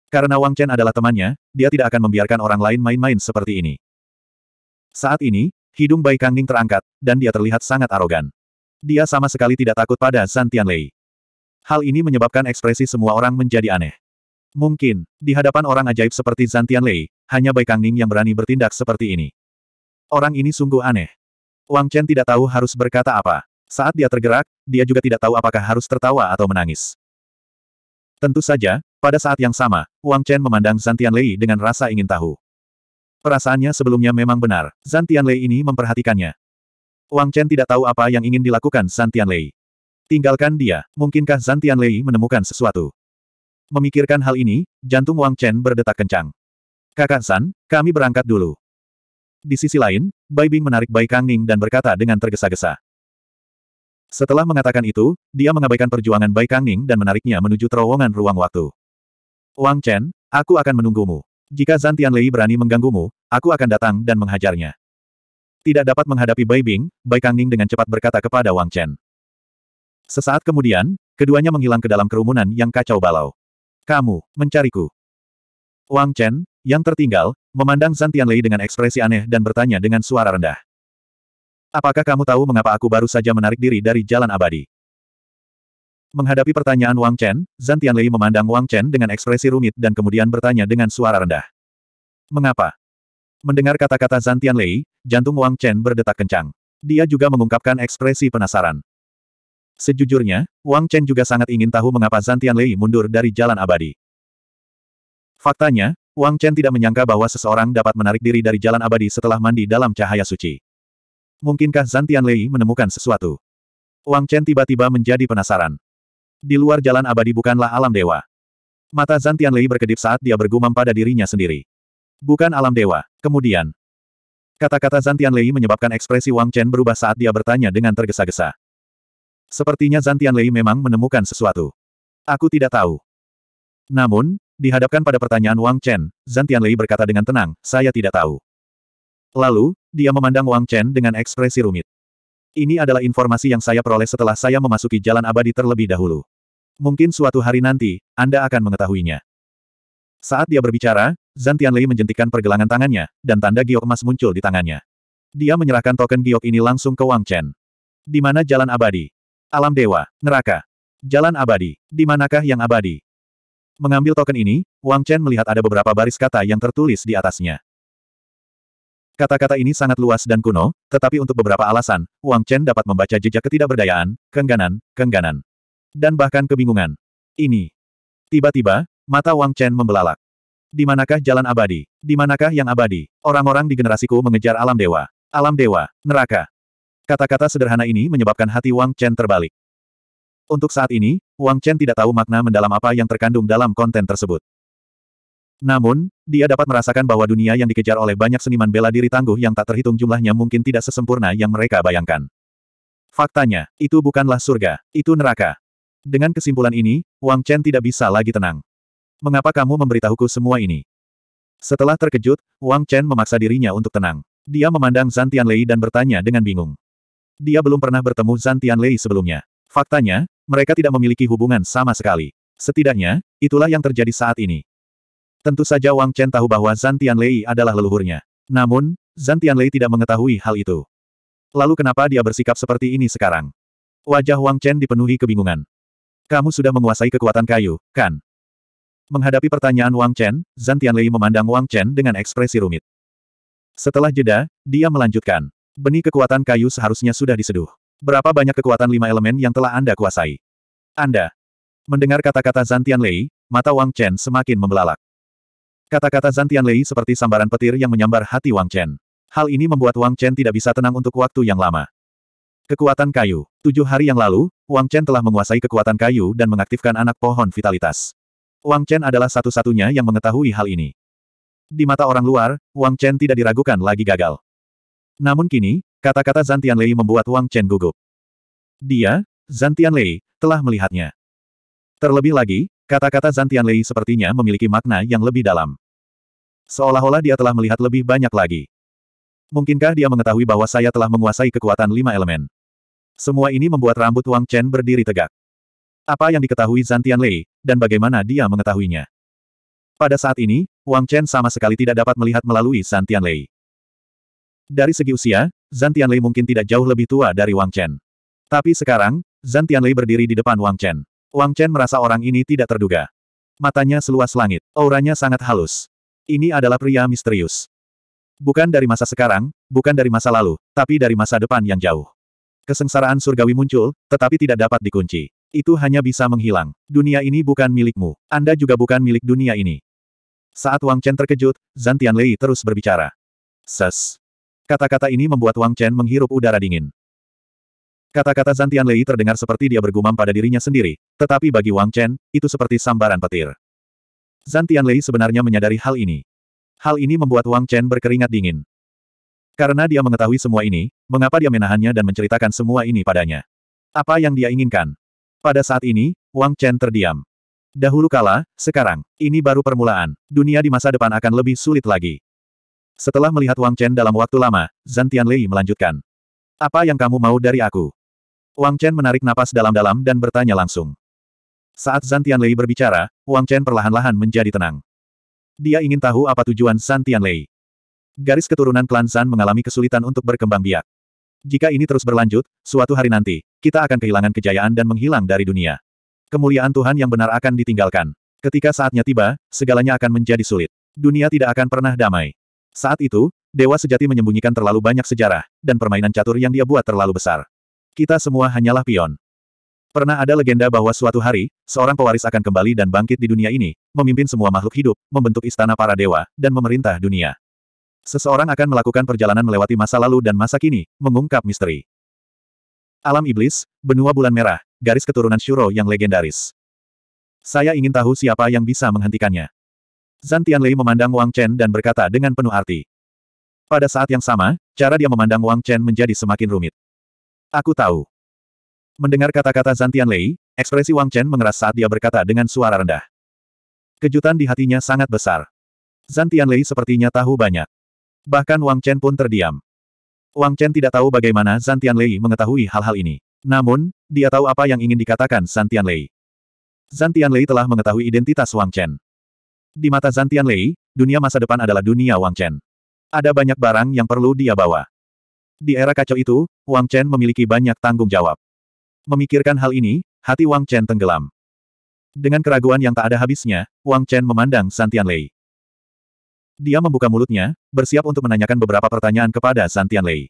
Karena Wang Chen adalah temannya, dia tidak akan membiarkan orang lain main-main seperti ini. Saat ini, hidung Bai Kangning terangkat, dan dia terlihat sangat arogan. Dia sama sekali tidak takut pada Zantian Lei. Hal ini menyebabkan ekspresi semua orang menjadi aneh. Mungkin, di hadapan orang ajaib seperti Zantian Lei, hanya Bai Kangning yang berani bertindak seperti ini. Orang ini sungguh aneh. Wang Chen tidak tahu harus berkata apa. Saat dia tergerak, dia juga tidak tahu apakah harus tertawa atau menangis. Tentu saja, pada saat yang sama, Wang Chen memandang Zantian Lei dengan rasa ingin tahu. Perasaannya sebelumnya memang benar, Zantian Lei ini memperhatikannya. Wang Chen tidak tahu apa yang ingin dilakukan Zantian Lei. Tinggalkan dia, mungkinkah Zantian Lei menemukan sesuatu? Memikirkan hal ini, jantung Wang Chen berdetak kencang. Kakak San, kami berangkat dulu. Di sisi lain, Bai Bing menarik Bai Kang Ning dan berkata dengan tergesa-gesa. Setelah mengatakan itu, dia mengabaikan perjuangan Bai Kang Ning dan menariknya menuju terowongan ruang waktu. Wang Chen, aku akan menunggumu. Jika Zantian Lei berani mengganggumu, aku akan datang dan menghajarnya. Tidak dapat menghadapi Bai Bing, Bai Kangning dengan cepat berkata kepada Wang Chen. Sesaat kemudian, keduanya menghilang ke dalam kerumunan yang kacau balau. Kamu, mencariku. Wang Chen, yang tertinggal, memandang Zantian Lei dengan ekspresi aneh dan bertanya dengan suara rendah. Apakah kamu tahu mengapa aku baru saja menarik diri dari jalan abadi? Menghadapi pertanyaan Wang Chen, Zan Tianlei memandang Wang Chen dengan ekspresi rumit dan kemudian bertanya dengan suara rendah. Mengapa? Mendengar kata-kata Zan Tianlei, jantung Wang Chen berdetak kencang. Dia juga mengungkapkan ekspresi penasaran. Sejujurnya, Wang Chen juga sangat ingin tahu mengapa Zan Tianlei mundur dari jalan abadi. Faktanya, Wang Chen tidak menyangka bahwa seseorang dapat menarik diri dari jalan abadi setelah mandi dalam cahaya suci. Mungkinkah Zan Tianlei menemukan sesuatu? Wang Chen tiba-tiba menjadi penasaran. Di luar jalan abadi bukanlah alam dewa. Mata Zan Tianlei berkedip saat dia bergumam pada dirinya sendiri. Bukan alam dewa. Kemudian, kata-kata Zan Tianlei menyebabkan ekspresi Wang Chen berubah saat dia bertanya dengan tergesa-gesa. Sepertinya Zan Tianlei memang menemukan sesuatu. Aku tidak tahu. Namun, dihadapkan pada pertanyaan Wang Chen, Zan Tianlei berkata dengan tenang, saya tidak tahu. Lalu, dia memandang Wang Chen dengan ekspresi rumit. Ini adalah informasi yang saya peroleh setelah saya memasuki jalan abadi terlebih dahulu. Mungkin suatu hari nanti, Anda akan mengetahuinya. Saat dia berbicara, Zan Tianlei menjentikan pergelangan tangannya, dan tanda giok emas muncul di tangannya. Dia menyerahkan token giok ini langsung ke Wang Chen. Di mana jalan abadi? Alam dewa, neraka. Jalan abadi, di manakah yang abadi? Mengambil token ini, Wang Chen melihat ada beberapa baris kata yang tertulis di atasnya. Kata-kata ini sangat luas dan kuno, tetapi untuk beberapa alasan, Wang Chen dapat membaca jejak ketidakberdayaan, kengganan, kengganan. Dan bahkan kebingungan. Ini. Tiba-tiba, mata Wang Chen membelalak. Di manakah jalan abadi? Di manakah yang abadi? Orang-orang di generasiku mengejar alam dewa. Alam dewa, neraka. Kata-kata sederhana ini menyebabkan hati Wang Chen terbalik. Untuk saat ini, Wang Chen tidak tahu makna mendalam apa yang terkandung dalam konten tersebut. Namun, dia dapat merasakan bahwa dunia yang dikejar oleh banyak seniman bela diri tangguh yang tak terhitung jumlahnya mungkin tidak sesempurna yang mereka bayangkan. Faktanya, itu bukanlah surga, itu neraka. Dengan kesimpulan ini, Wang Chen tidak bisa lagi tenang. Mengapa kamu memberitahuku semua ini? Setelah terkejut, Wang Chen memaksa dirinya untuk tenang. Dia memandang Zan Tianlei dan bertanya dengan bingung. Dia belum pernah bertemu Zan Tianlei sebelumnya. Faktanya, mereka tidak memiliki hubungan sama sekali. Setidaknya, itulah yang terjadi saat ini. Tentu saja Wang Chen tahu bahwa Zan Tianlei adalah leluhurnya. Namun, Zan Tianlei tidak mengetahui hal itu. Lalu kenapa dia bersikap seperti ini sekarang? Wajah Wang Chen dipenuhi kebingungan. Kamu sudah menguasai kekuatan kayu, kan? Menghadapi pertanyaan Wang Chen, Zan Tianlei memandang Wang Chen dengan ekspresi rumit. Setelah jeda, dia melanjutkan. Benih kekuatan kayu seharusnya sudah diseduh. Berapa banyak kekuatan lima elemen yang telah Anda kuasai? Anda. Mendengar kata-kata Zan Tianlei, mata Wang Chen semakin membelalak. Kata-kata Zantian Lei seperti sambaran petir yang menyambar hati Wang Chen. Hal ini membuat Wang Chen tidak bisa tenang untuk waktu yang lama. Kekuatan kayu. Tujuh hari yang lalu, Wang Chen telah menguasai kekuatan kayu dan mengaktifkan anak pohon vitalitas. Wang Chen adalah satu-satunya yang mengetahui hal ini. Di mata orang luar, Wang Chen tidak diragukan lagi gagal. Namun kini, kata-kata Zantian Lei membuat Wang Chen gugup. Dia, Zantian Lei, telah melihatnya. Terlebih lagi, Kata-kata Zan Tianlei sepertinya memiliki makna yang lebih dalam. Seolah-olah dia telah melihat lebih banyak lagi. Mungkinkah dia mengetahui bahwa saya telah menguasai kekuatan lima elemen? Semua ini membuat rambut Wang Chen berdiri tegak. Apa yang diketahui Zan Tianlei, dan bagaimana dia mengetahuinya? Pada saat ini, Wang Chen sama sekali tidak dapat melihat melalui Zan Tianlei. Dari segi usia, Zan Tianlei mungkin tidak jauh lebih tua dari Wang Chen. Tapi sekarang, Zan Tianlei berdiri di depan Wang Chen. Wang Chen merasa orang ini tidak terduga. Matanya seluas langit, auranya sangat halus. Ini adalah pria misterius. Bukan dari masa sekarang, bukan dari masa lalu, tapi dari masa depan yang jauh. Kesengsaraan surgawi muncul, tetapi tidak dapat dikunci. Itu hanya bisa menghilang. Dunia ini bukan milikmu. Anda juga bukan milik dunia ini. Saat Wang Chen terkejut, Zantian Lei terus berbicara. Ses. Kata-kata ini membuat Wang Chen menghirup udara dingin. Kata-kata Zantian Lei terdengar seperti dia bergumam pada dirinya sendiri, tetapi bagi Wang Chen, itu seperti sambaran petir. Zantian Lei sebenarnya menyadari hal ini. Hal ini membuat Wang Chen berkeringat dingin. Karena dia mengetahui semua ini, mengapa dia menahannya dan menceritakan semua ini padanya? Apa yang dia inginkan? Pada saat ini, Wang Chen terdiam. Dahulu kala, sekarang, ini baru permulaan. Dunia di masa depan akan lebih sulit lagi. Setelah melihat Wang Chen dalam waktu lama, Zantian Lei melanjutkan. Apa yang kamu mau dari aku? Wang Chen menarik napas dalam-dalam dan bertanya langsung. Saat Zan Tianlei berbicara, Wang Chen perlahan-lahan menjadi tenang. Dia ingin tahu apa tujuan Zan Tianlei. Garis keturunan klan Zan mengalami kesulitan untuk berkembang biak. Jika ini terus berlanjut, suatu hari nanti, kita akan kehilangan kejayaan dan menghilang dari dunia. Kemuliaan Tuhan yang benar akan ditinggalkan. Ketika saatnya tiba, segalanya akan menjadi sulit. Dunia tidak akan pernah damai. Saat itu, Dewa Sejati menyembunyikan terlalu banyak sejarah, dan permainan catur yang dia buat terlalu besar. Kita semua hanyalah pion. Pernah ada legenda bahwa suatu hari, seorang pewaris akan kembali dan bangkit di dunia ini, memimpin semua makhluk hidup, membentuk istana para dewa, dan memerintah dunia. Seseorang akan melakukan perjalanan melewati masa lalu dan masa kini, mengungkap misteri. Alam Iblis, Benua Bulan Merah, garis keturunan Shuro yang legendaris. Saya ingin tahu siapa yang bisa menghentikannya. Zan Tianlei memandang Wang Chen dan berkata dengan penuh arti. Pada saat yang sama, cara dia memandang Wang Chen menjadi semakin rumit. Aku tahu. Mendengar kata-kata Zantian Lei, ekspresi Wang Chen mengeras saat dia berkata dengan suara rendah. Kejutan di hatinya sangat besar. Zantian Lei sepertinya tahu banyak. Bahkan Wang Chen pun terdiam. Wang Chen tidak tahu bagaimana Zantian Lei mengetahui hal-hal ini. Namun, dia tahu apa yang ingin dikatakan Zantian Lei. Zantian Lei telah mengetahui identitas Wang Chen. Di mata Zantian Lei, dunia masa depan adalah dunia Wang Chen. Ada banyak barang yang perlu dia bawa. Di era kacau itu, Wang Chen memiliki banyak tanggung jawab. Memikirkan hal ini, hati Wang Chen tenggelam. Dengan keraguan yang tak ada habisnya, Wang Chen memandang Santian Lei. Dia membuka mulutnya, bersiap untuk menanyakan beberapa pertanyaan kepada Santian Lei.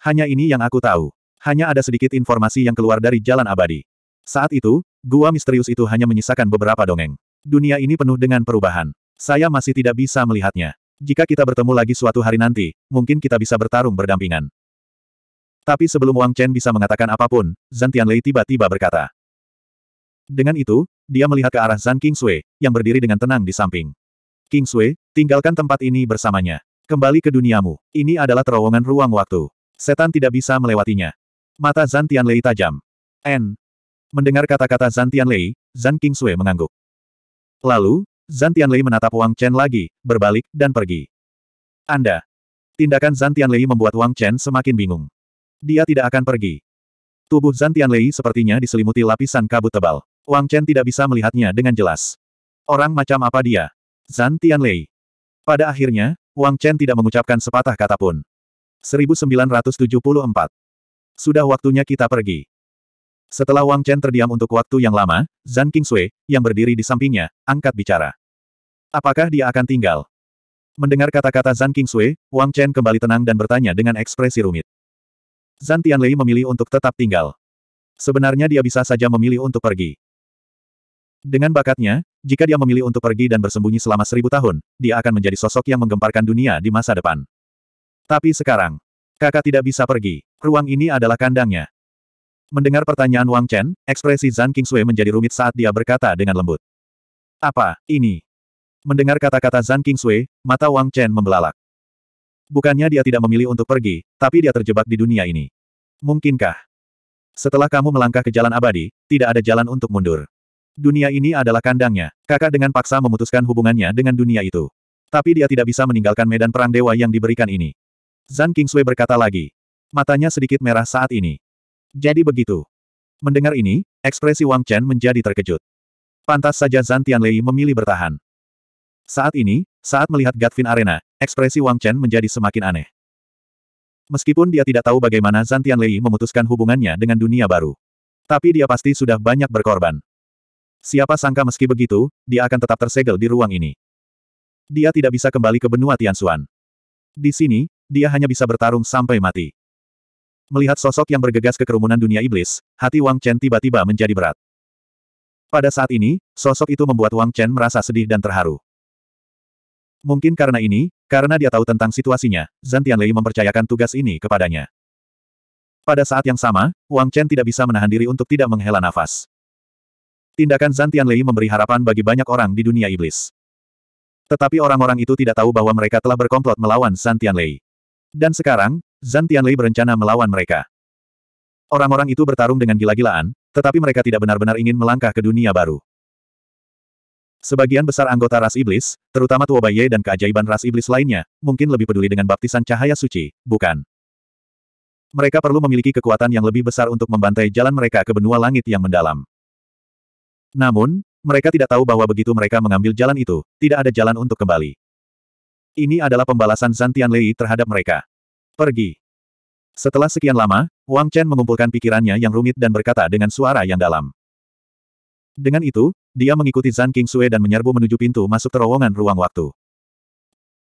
Hanya ini yang aku tahu. Hanya ada sedikit informasi yang keluar dari jalan abadi. Saat itu, gua misterius itu hanya menyisakan beberapa dongeng. Dunia ini penuh dengan perubahan. Saya masih tidak bisa melihatnya. Jika kita bertemu lagi suatu hari nanti, mungkin kita bisa bertarung berdampingan. Tapi sebelum Wang Chen bisa mengatakan apapun, Zan Tianlei tiba-tiba berkata. Dengan itu, dia melihat ke arah Zan Sui, yang berdiri dengan tenang di samping. Sui, tinggalkan tempat ini bersamanya. Kembali ke duniamu. Ini adalah terowongan ruang waktu. Setan tidak bisa melewatinya. Mata Zan Tianlei tajam. N. Mendengar kata-kata Zan Tianlei, Zan Sui mengangguk. Lalu, Zan Tianlei menatap Wang Chen lagi, berbalik, dan pergi. Anda. Tindakan Zan Tianlei membuat Wang Chen semakin bingung. Dia tidak akan pergi. Tubuh Zan Tianlei sepertinya diselimuti lapisan kabut tebal. Wang Chen tidak bisa melihatnya dengan jelas. Orang macam apa dia? Zan Tianlei. Pada akhirnya, Wang Chen tidak mengucapkan sepatah kata pun. 1974. Sudah waktunya kita pergi. Setelah Wang Chen terdiam untuk waktu yang lama, Zan Kingsui, yang berdiri di sampingnya, angkat bicara. Apakah dia akan tinggal? Mendengar kata-kata Zan Kingsui, Wang Chen kembali tenang dan bertanya dengan ekspresi rumit. Zan Tianlei memilih untuk tetap tinggal. Sebenarnya dia bisa saja memilih untuk pergi. Dengan bakatnya, jika dia memilih untuk pergi dan bersembunyi selama seribu tahun, dia akan menjadi sosok yang menggemparkan dunia di masa depan. Tapi sekarang, kakak tidak bisa pergi. Ruang ini adalah kandangnya. Mendengar pertanyaan Wang Chen, ekspresi Zan Kingsui menjadi rumit saat dia berkata dengan lembut. Apa, ini? Mendengar kata-kata Zan King mata Wang Chen membelalak. Bukannya dia tidak memilih untuk pergi, tapi dia terjebak di dunia ini. Mungkinkah? Setelah kamu melangkah ke jalan abadi, tidak ada jalan untuk mundur. Dunia ini adalah kandangnya. Kakak dengan paksa memutuskan hubungannya dengan dunia itu. Tapi dia tidak bisa meninggalkan medan perang dewa yang diberikan ini. Zan Kingsway berkata lagi. Matanya sedikit merah saat ini. Jadi begitu. Mendengar ini, ekspresi Wang Chen menjadi terkejut. Pantas saja Zan Tianlei memilih bertahan. Saat ini, saat melihat Gatvin Arena, ekspresi Wang Chen menjadi semakin aneh. Meskipun dia tidak tahu bagaimana zantian lei memutuskan hubungannya dengan dunia baru. Tapi dia pasti sudah banyak berkorban. Siapa sangka meski begitu, dia akan tetap tersegel di ruang ini. Dia tidak bisa kembali ke benua Tianxuan. Di sini, dia hanya bisa bertarung sampai mati. Melihat sosok yang bergegas ke kerumunan dunia iblis, hati Wang Chen tiba-tiba menjadi berat. Pada saat ini, sosok itu membuat Wang Chen merasa sedih dan terharu. Mungkin karena ini, karena dia tahu tentang situasinya, Zhan Tianlei mempercayakan tugas ini kepadanya. Pada saat yang sama, Wang Chen tidak bisa menahan diri untuk tidak menghela nafas. Tindakan Zhan Tianlei memberi harapan bagi banyak orang di dunia iblis. Tetapi orang-orang itu tidak tahu bahwa mereka telah berkomplot melawan Zhan Tianlei. Dan sekarang, Zhan Tianlei berencana melawan mereka. Orang-orang itu bertarung dengan gila-gilaan, tetapi mereka tidak benar-benar ingin melangkah ke dunia baru. Sebagian besar anggota ras iblis, terutama Tuobaye dan keajaiban ras iblis lainnya, mungkin lebih peduli dengan baptisan cahaya suci, bukan? Mereka perlu memiliki kekuatan yang lebih besar untuk membantai jalan mereka ke benua langit yang mendalam. Namun, mereka tidak tahu bahwa begitu mereka mengambil jalan itu, tidak ada jalan untuk kembali. Ini adalah pembalasan Zantian Lei terhadap mereka. Pergi. Setelah sekian lama, Wang Chen mengumpulkan pikirannya yang rumit dan berkata dengan suara yang dalam. Dengan itu, dia mengikuti Zan King Sue dan menyerbu menuju pintu masuk terowongan ruang waktu.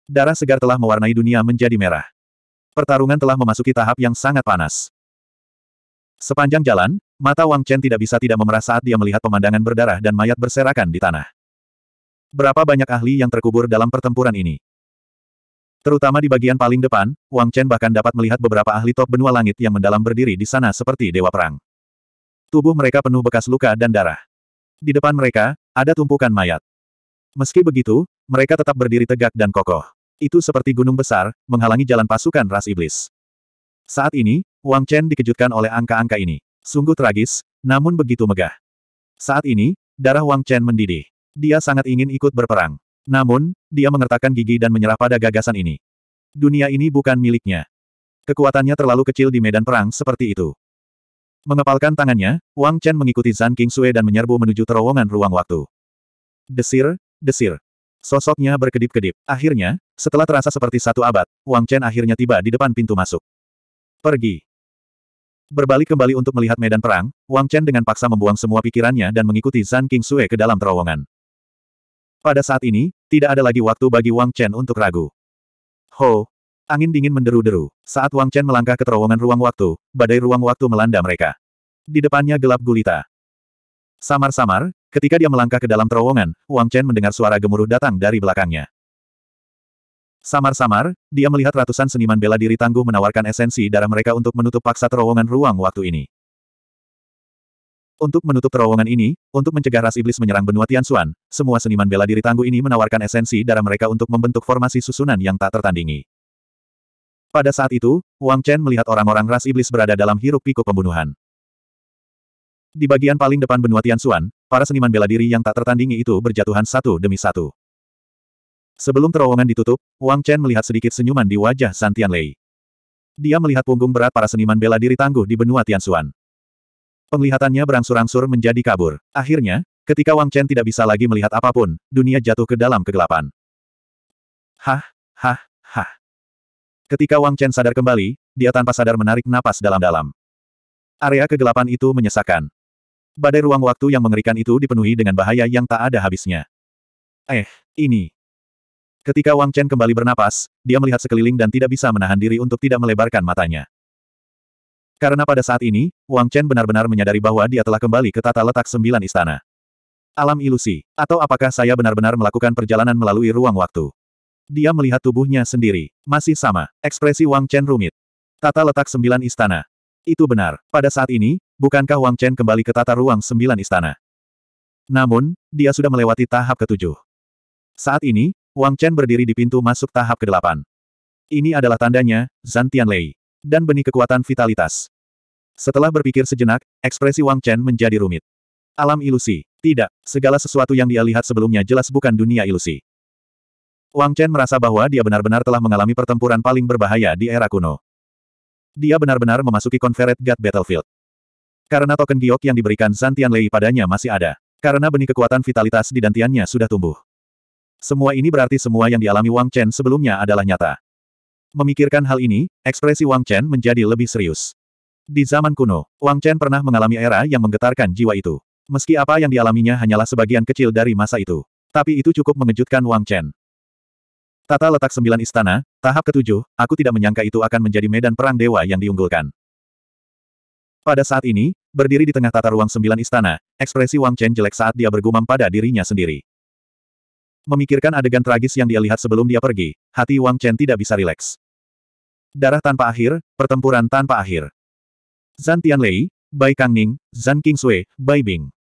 Darah segar telah mewarnai dunia menjadi merah. Pertarungan telah memasuki tahap yang sangat panas. Sepanjang jalan, mata Wang Chen tidak bisa tidak memerah saat dia melihat pemandangan berdarah dan mayat berserakan di tanah. Berapa banyak ahli yang terkubur dalam pertempuran ini? Terutama di bagian paling depan, Wang Chen bahkan dapat melihat beberapa ahli top benua langit yang mendalam berdiri di sana seperti dewa perang. Tubuh mereka penuh bekas luka dan darah. Di depan mereka, ada tumpukan mayat. Meski begitu, mereka tetap berdiri tegak dan kokoh. Itu seperti gunung besar, menghalangi jalan pasukan ras iblis. Saat ini, Wang Chen dikejutkan oleh angka-angka ini. Sungguh tragis, namun begitu megah. Saat ini, darah Wang Chen mendidih. Dia sangat ingin ikut berperang. Namun, dia mengertakkan gigi dan menyerah pada gagasan ini. Dunia ini bukan miliknya. Kekuatannya terlalu kecil di medan perang seperti itu. Mengepalkan tangannya, Wang Chen mengikuti Zhang King Sue dan menyerbu menuju terowongan ruang waktu. Desir, desir. Sosoknya berkedip-kedip. Akhirnya, setelah terasa seperti satu abad, Wang Chen akhirnya tiba di depan pintu masuk. Pergi. Berbalik kembali untuk melihat medan perang, Wang Chen dengan paksa membuang semua pikirannya dan mengikuti Zhang King Sue ke dalam terowongan. Pada saat ini, tidak ada lagi waktu bagi Wang Chen untuk ragu. Ho, Angin dingin menderu-deru. Saat Wang Chen melangkah ke terowongan ruang waktu, badai ruang waktu melanda mereka. Di depannya gelap gulita. Samar-samar, ketika dia melangkah ke dalam terowongan, Wang Chen mendengar suara gemuruh datang dari belakangnya. Samar-samar, dia melihat ratusan seniman bela diri tangguh menawarkan esensi darah mereka untuk menutup paksa terowongan ruang waktu ini. Untuk menutup terowongan ini, untuk mencegah ras iblis menyerang benua Tian Tianxuan, semua seniman bela diri tangguh ini menawarkan esensi darah mereka untuk membentuk formasi susunan yang tak tertandingi. Pada saat itu, Wang Chen melihat orang-orang ras iblis berada dalam hiruk-pikuk pembunuhan. Di bagian paling depan benua Tianxuan, para seniman bela diri yang tak tertandingi itu berjatuhan satu demi satu. Sebelum terowongan ditutup, Wang Chen melihat sedikit senyuman di wajah San Lei. Dia melihat punggung berat para seniman bela diri tangguh di benua Tianxuan. Penglihatannya berangsur-angsur menjadi kabur. Akhirnya, ketika Wang Chen tidak bisa lagi melihat apapun, dunia jatuh ke dalam kegelapan. Hah, hah, hah. Ketika Wang Chen sadar kembali, dia tanpa sadar menarik napas dalam-dalam. Area kegelapan itu menyesakkan. Badai ruang waktu yang mengerikan itu dipenuhi dengan bahaya yang tak ada habisnya. Eh, ini. Ketika Wang Chen kembali bernapas, dia melihat sekeliling dan tidak bisa menahan diri untuk tidak melebarkan matanya. Karena pada saat ini, Wang Chen benar-benar menyadari bahwa dia telah kembali ke tata letak sembilan istana. Alam ilusi, atau apakah saya benar-benar melakukan perjalanan melalui ruang waktu? Dia melihat tubuhnya sendiri. Masih sama, ekspresi Wang Chen rumit. Tata letak sembilan istana. Itu benar, pada saat ini, bukankah Wang Chen kembali ke tata ruang sembilan istana? Namun, dia sudah melewati tahap ketujuh. Saat ini, Wang Chen berdiri di pintu masuk tahap kedelapan. Ini adalah tandanya, Zan Tianlei. Dan benih kekuatan vitalitas. Setelah berpikir sejenak, ekspresi Wang Chen menjadi rumit. Alam ilusi. Tidak, segala sesuatu yang dia lihat sebelumnya jelas bukan dunia ilusi. Wang Chen merasa bahwa dia benar-benar telah mengalami pertempuran paling berbahaya di era kuno. Dia benar-benar memasuki Confederate God Battlefield. Karena token giok yang diberikan Zantian Lei padanya masih ada. Karena benih kekuatan vitalitas di dantiannya sudah tumbuh. Semua ini berarti semua yang dialami Wang Chen sebelumnya adalah nyata. Memikirkan hal ini, ekspresi Wang Chen menjadi lebih serius. Di zaman kuno, Wang Chen pernah mengalami era yang menggetarkan jiwa itu. Meski apa yang dialaminya hanyalah sebagian kecil dari masa itu. Tapi itu cukup mengejutkan Wang Chen. Tata letak sembilan istana, tahap ketujuh, aku tidak menyangka itu akan menjadi medan perang dewa yang diunggulkan. Pada saat ini, berdiri di tengah tata ruang sembilan istana, ekspresi Wang Chen jelek saat dia bergumam pada dirinya sendiri. Memikirkan adegan tragis yang dia lihat sebelum dia pergi, hati Wang Chen tidak bisa rileks. Darah tanpa akhir, pertempuran tanpa akhir. Zan Tianlei, Bai Kang Ning, Zan Sui, Bai Bing.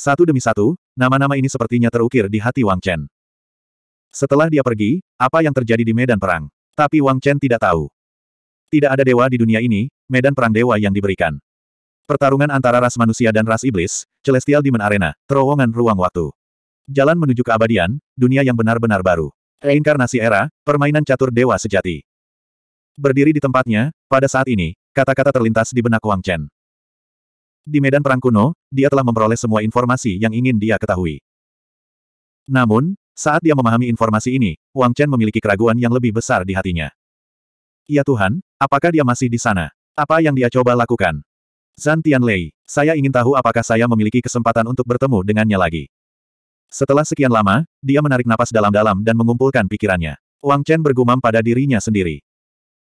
Satu demi satu, nama-nama ini sepertinya terukir di hati Wang Chen. Setelah dia pergi, apa yang terjadi di medan perang? Tapi Wang Chen tidak tahu. Tidak ada dewa di dunia ini, medan perang dewa yang diberikan. Pertarungan antara ras manusia dan ras iblis, Celestial Demon Arena, terowongan ruang waktu. Jalan menuju keabadian, dunia yang benar-benar baru. Reinkarnasi era, permainan catur dewa sejati. Berdiri di tempatnya, pada saat ini, kata-kata terlintas di benak Wang Chen. Di medan perang kuno, dia telah memperoleh semua informasi yang ingin dia ketahui. Namun, saat dia memahami informasi ini, Wang Chen memiliki keraguan yang lebih besar di hatinya. Ya Tuhan, apakah dia masih di sana? Apa yang dia coba lakukan? Zan Tianlei, saya ingin tahu apakah saya memiliki kesempatan untuk bertemu dengannya lagi. Setelah sekian lama, dia menarik napas dalam-dalam dan mengumpulkan pikirannya. Wang Chen bergumam pada dirinya sendiri.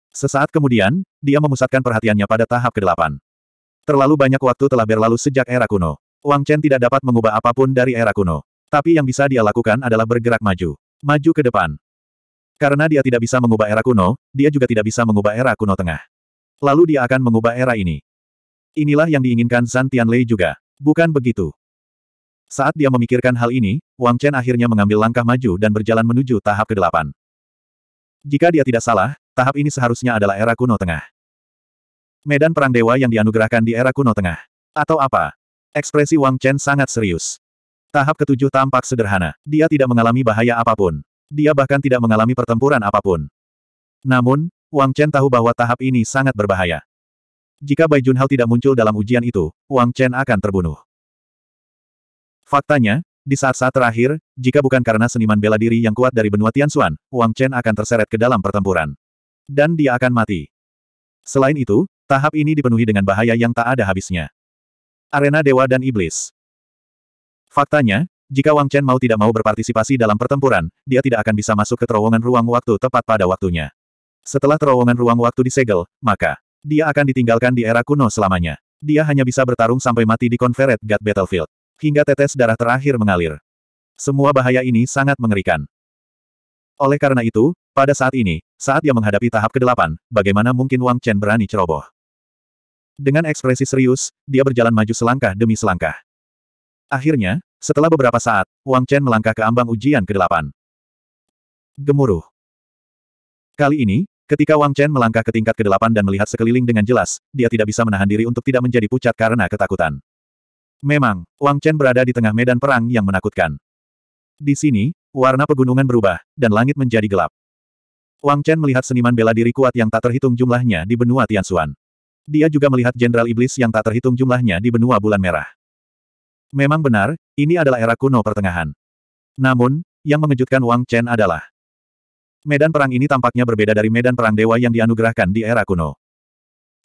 Sesaat kemudian, dia memusatkan perhatiannya pada tahap ke-8. Terlalu banyak waktu telah berlalu sejak era kuno. Wang Chen tidak dapat mengubah apapun dari era kuno. Tapi yang bisa dia lakukan adalah bergerak maju. Maju ke depan. Karena dia tidak bisa mengubah era kuno, dia juga tidak bisa mengubah era kuno tengah. Lalu dia akan mengubah era ini. Inilah yang diinginkan Zan Lei juga. Bukan begitu. Saat dia memikirkan hal ini, Wang Chen akhirnya mengambil langkah maju dan berjalan menuju tahap ke-8. Jika dia tidak salah, tahap ini seharusnya adalah era kuno tengah. Medan perang dewa yang dianugerahkan di era kuno tengah. Atau apa? Ekspresi Wang Chen sangat serius. Tahap ketujuh tampak sederhana. Dia tidak mengalami bahaya apapun. Dia bahkan tidak mengalami pertempuran apapun. Namun, Wang Chen tahu bahwa tahap ini sangat berbahaya. Jika Bai Junhao tidak muncul dalam ujian itu, Wang Chen akan terbunuh. Faktanya, di saat-saat terakhir, jika bukan karena seniman bela diri yang kuat dari benua Tianxuan, Wang Chen akan terseret ke dalam pertempuran. Dan dia akan mati. Selain itu, tahap ini dipenuhi dengan bahaya yang tak ada habisnya. Arena Dewa dan Iblis Faktanya, jika Wang Chen mau tidak mau berpartisipasi dalam pertempuran, dia tidak akan bisa masuk ke terowongan ruang waktu tepat pada waktunya. Setelah terowongan ruang waktu disegel, maka dia akan ditinggalkan di era kuno selamanya. Dia hanya bisa bertarung sampai mati di Confederate God Battlefield, hingga tetes darah terakhir mengalir. Semua bahaya ini sangat mengerikan. Oleh karena itu, pada saat ini, saat ia menghadapi tahap ke-8, bagaimana mungkin Wang Chen berani ceroboh? Dengan ekspresi serius, dia berjalan maju selangkah demi selangkah. Akhirnya, setelah beberapa saat, Wang Chen melangkah ke ambang ujian ke-8. Gemuruh. Kali ini, ketika Wang Chen melangkah ke tingkat ke-8 dan melihat sekeliling dengan jelas, dia tidak bisa menahan diri untuk tidak menjadi pucat karena ketakutan. Memang, Wang Chen berada di tengah medan perang yang menakutkan. Di sini, warna pegunungan berubah, dan langit menjadi gelap. Wang Chen melihat seniman bela diri kuat yang tak terhitung jumlahnya di benua Tianxuan. Dia juga melihat jenderal iblis yang tak terhitung jumlahnya di benua bulan merah. Memang benar, ini adalah era kuno pertengahan. Namun, yang mengejutkan Wang Chen adalah medan perang ini tampaknya berbeda dari medan perang dewa yang dianugerahkan di era kuno.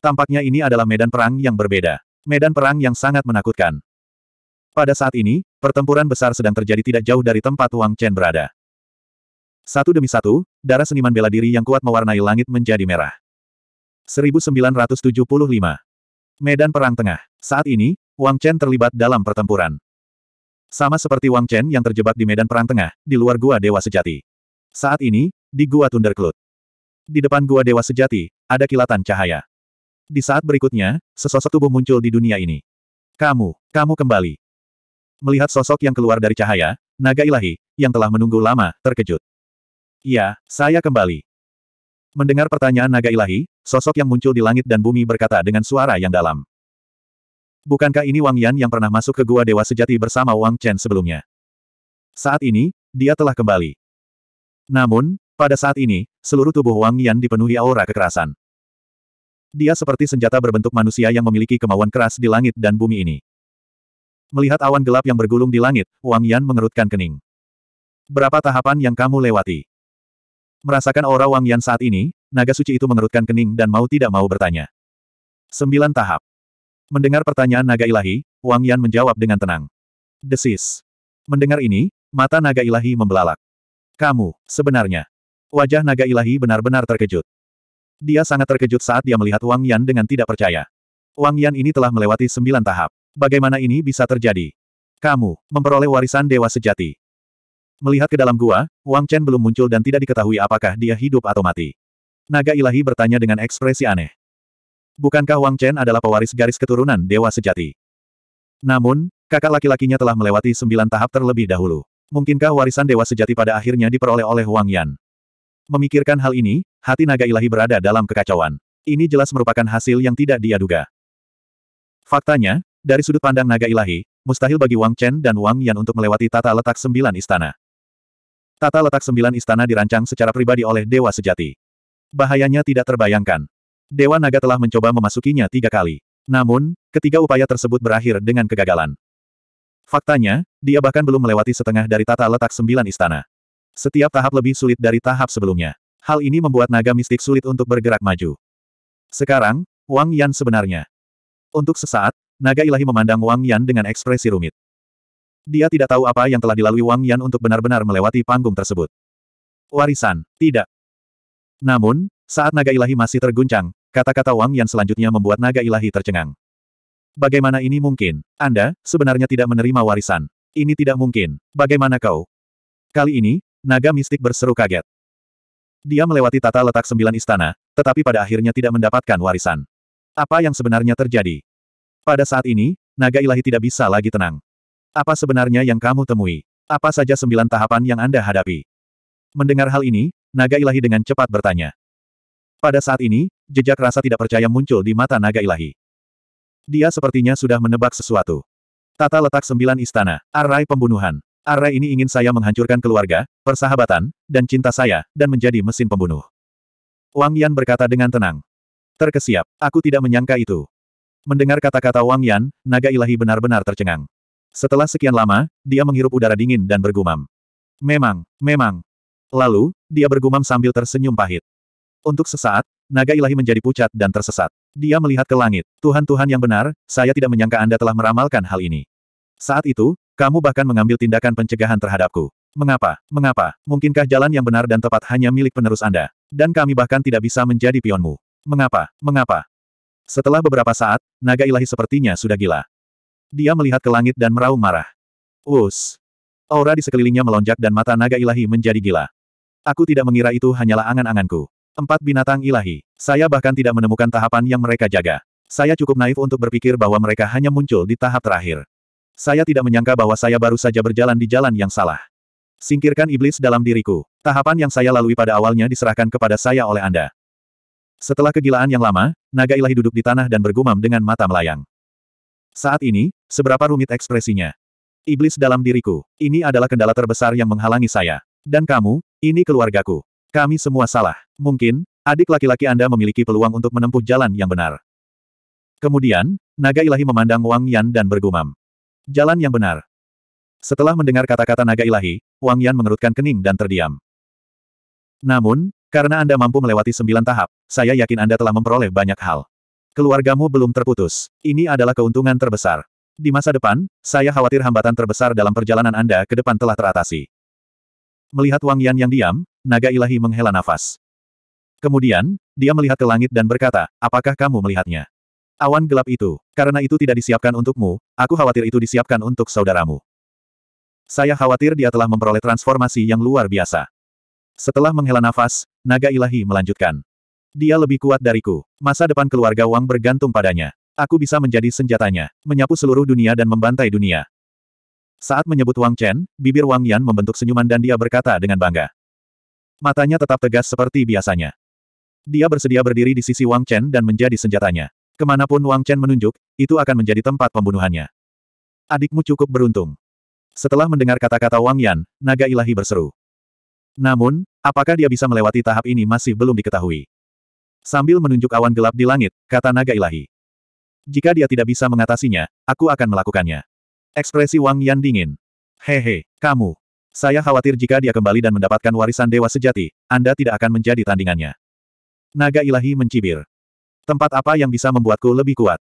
Tampaknya ini adalah medan perang yang berbeda. Medan perang yang sangat menakutkan. Pada saat ini, pertempuran besar sedang terjadi tidak jauh dari tempat Wang Chen berada. Satu demi satu, darah seniman bela diri yang kuat mewarnai langit menjadi merah. 1975. Medan Perang Tengah. Saat ini, Wang Chen terlibat dalam pertempuran. Sama seperti Wang Chen yang terjebak di medan perang tengah, di luar gua dewa sejati. Saat ini, di gua Thunderclut. Di depan gua dewa sejati, ada kilatan cahaya. Di saat berikutnya, sesosok tubuh muncul di dunia ini. Kamu, kamu kembali. Melihat sosok yang keluar dari cahaya, naga ilahi, yang telah menunggu lama, terkejut. Ya, saya kembali. Mendengar pertanyaan naga ilahi, sosok yang muncul di langit dan bumi berkata dengan suara yang dalam. Bukankah ini Wang Yan yang pernah masuk ke Gua Dewa Sejati bersama Wang Chen sebelumnya? Saat ini, dia telah kembali. Namun, pada saat ini, seluruh tubuh Wang Yan dipenuhi aura kekerasan. Dia seperti senjata berbentuk manusia yang memiliki kemauan keras di langit dan bumi ini. Melihat awan gelap yang bergulung di langit, Wang Yan mengerutkan kening. Berapa tahapan yang kamu lewati? Merasakan aura Wang Yan saat ini, naga suci itu mengerutkan kening dan mau tidak mau bertanya. Sembilan tahap. Mendengar pertanyaan naga ilahi, Wang Yan menjawab dengan tenang. Desis. Mendengar ini, mata naga ilahi membelalak. Kamu, sebenarnya. Wajah naga ilahi benar-benar terkejut. Dia sangat terkejut saat dia melihat Wang Yan dengan tidak percaya. Wang Yan ini telah melewati sembilan tahap. Bagaimana ini bisa terjadi? Kamu, memperoleh warisan dewa sejati. Melihat ke dalam gua, Wang Chen belum muncul dan tidak diketahui apakah dia hidup atau mati. Naga ilahi bertanya dengan ekspresi aneh. Bukankah Wang Chen adalah pewaris garis keturunan dewa sejati? Namun, kakak laki-lakinya telah melewati sembilan tahap terlebih dahulu. Mungkinkah warisan dewa sejati pada akhirnya diperoleh oleh Wang Yan? Memikirkan hal ini, hati naga ilahi berada dalam kekacauan. Ini jelas merupakan hasil yang tidak dia duga. Faktanya, dari sudut pandang naga ilahi, mustahil bagi Wang Chen dan Wang Yan untuk melewati tata letak sembilan istana. Tata letak sembilan istana dirancang secara pribadi oleh Dewa Sejati. Bahayanya tidak terbayangkan. Dewa Naga telah mencoba memasukinya tiga kali. Namun, ketiga upaya tersebut berakhir dengan kegagalan. Faktanya, dia bahkan belum melewati setengah dari tata letak sembilan istana. Setiap tahap lebih sulit dari tahap sebelumnya. Hal ini membuat naga mistik sulit untuk bergerak maju. Sekarang, Wang Yan sebenarnya. Untuk sesaat, naga ilahi memandang Wang Yan dengan ekspresi rumit. Dia tidak tahu apa yang telah dilalui Wang Yan untuk benar-benar melewati panggung tersebut. Warisan, tidak. Namun, saat naga ilahi masih terguncang, Kata-kata Wang Yan selanjutnya membuat naga ilahi tercengang. Bagaimana ini mungkin? Anda, sebenarnya tidak menerima warisan. Ini tidak mungkin. Bagaimana kau? Kali ini, naga mistik berseru kaget. Dia melewati tata letak sembilan istana, tetapi pada akhirnya tidak mendapatkan warisan. Apa yang sebenarnya terjadi? Pada saat ini, naga ilahi tidak bisa lagi tenang. Apa sebenarnya yang kamu temui? Apa saja sembilan tahapan yang Anda hadapi? Mendengar hal ini, naga ilahi dengan cepat bertanya. Pada saat ini, jejak rasa tidak percaya muncul di mata naga ilahi. Dia sepertinya sudah menebak sesuatu. Tata letak sembilan istana, arai pembunuhan. Arai ini ingin saya menghancurkan keluarga, persahabatan, dan cinta saya, dan menjadi mesin pembunuh. Wang Yan berkata dengan tenang. Terkesiap, aku tidak menyangka itu. Mendengar kata-kata Wang Yan, naga ilahi benar-benar tercengang. Setelah sekian lama, dia menghirup udara dingin dan bergumam. Memang, memang. Lalu, dia bergumam sambil tersenyum pahit. Untuk sesaat, naga ilahi menjadi pucat dan tersesat. Dia melihat ke langit. Tuhan-Tuhan yang benar, saya tidak menyangka Anda telah meramalkan hal ini. Saat itu, kamu bahkan mengambil tindakan pencegahan terhadapku. Mengapa? Mengapa? Mungkinkah jalan yang benar dan tepat hanya milik penerus Anda? Dan kami bahkan tidak bisa menjadi pionmu. Mengapa? Mengapa? Setelah beberapa saat, naga ilahi sepertinya sudah gila. Dia melihat ke langit dan meraung marah. Us. Aura di sekelilingnya melonjak dan mata naga ilahi menjadi gila. Aku tidak mengira itu hanyalah angan-anganku. Empat binatang ilahi. Saya bahkan tidak menemukan tahapan yang mereka jaga. Saya cukup naif untuk berpikir bahwa mereka hanya muncul di tahap terakhir. Saya tidak menyangka bahwa saya baru saja berjalan di jalan yang salah. Singkirkan iblis dalam diriku. Tahapan yang saya lalui pada awalnya diserahkan kepada saya oleh Anda. Setelah kegilaan yang lama, naga ilahi duduk di tanah dan bergumam dengan mata melayang. Saat ini, seberapa rumit ekspresinya. Iblis dalam diriku, ini adalah kendala terbesar yang menghalangi saya. Dan kamu, ini keluargaku. Kami semua salah. Mungkin, adik laki-laki Anda memiliki peluang untuk menempuh jalan yang benar. Kemudian, naga ilahi memandang Wang Yan dan bergumam. Jalan yang benar. Setelah mendengar kata-kata naga ilahi, Wang Yan mengerutkan kening dan terdiam. Namun, karena Anda mampu melewati sembilan tahap, saya yakin Anda telah memperoleh banyak hal. Keluargamu belum terputus. Ini adalah keuntungan terbesar. Di masa depan, saya khawatir hambatan terbesar dalam perjalanan Anda ke depan telah teratasi. Melihat Wang Yan yang diam, naga ilahi menghela nafas. Kemudian, dia melihat ke langit dan berkata, apakah kamu melihatnya? Awan gelap itu, karena itu tidak disiapkan untukmu, aku khawatir itu disiapkan untuk saudaramu. Saya khawatir dia telah memperoleh transformasi yang luar biasa. Setelah menghela nafas, naga ilahi melanjutkan. Dia lebih kuat dariku. Masa depan keluarga Wang bergantung padanya. Aku bisa menjadi senjatanya, menyapu seluruh dunia dan membantai dunia. Saat menyebut Wang Chen, bibir Wang Yan membentuk senyuman dan dia berkata dengan bangga. Matanya tetap tegas seperti biasanya. Dia bersedia berdiri di sisi Wang Chen dan menjadi senjatanya. Kemanapun Wang Chen menunjuk, itu akan menjadi tempat pembunuhannya. Adikmu cukup beruntung. Setelah mendengar kata-kata Wang Yan, naga ilahi berseru. Namun, apakah dia bisa melewati tahap ini masih belum diketahui. Sambil menunjuk awan gelap di langit, kata naga ilahi. Jika dia tidak bisa mengatasinya, aku akan melakukannya. Ekspresi Wang Yan dingin. Hehe, kamu. Saya khawatir jika dia kembali dan mendapatkan warisan dewa sejati, Anda tidak akan menjadi tandingannya. Naga ilahi mencibir. Tempat apa yang bisa membuatku lebih kuat?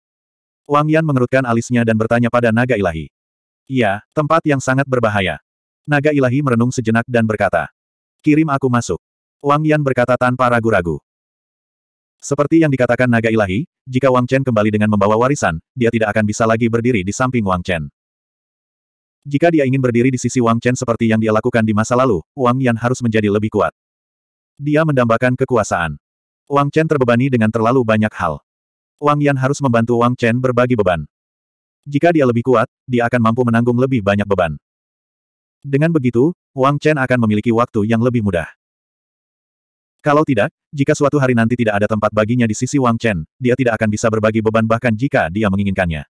Wang Yan mengerutkan alisnya dan bertanya pada naga ilahi. Iya, tempat yang sangat berbahaya. Naga ilahi merenung sejenak dan berkata. Kirim aku masuk. Wang Yan berkata tanpa ragu-ragu. Seperti yang dikatakan naga ilahi, jika Wang Chen kembali dengan membawa warisan, dia tidak akan bisa lagi berdiri di samping Wang Chen. Jika dia ingin berdiri di sisi Wang Chen seperti yang dia lakukan di masa lalu, Wang Yan harus menjadi lebih kuat. Dia mendambakan kekuasaan. Wang Chen terbebani dengan terlalu banyak hal. Wang Yan harus membantu Wang Chen berbagi beban. Jika dia lebih kuat, dia akan mampu menanggung lebih banyak beban. Dengan begitu, Wang Chen akan memiliki waktu yang lebih mudah. Kalau tidak, jika suatu hari nanti tidak ada tempat baginya di sisi Wang Chen, dia tidak akan bisa berbagi beban bahkan jika dia menginginkannya.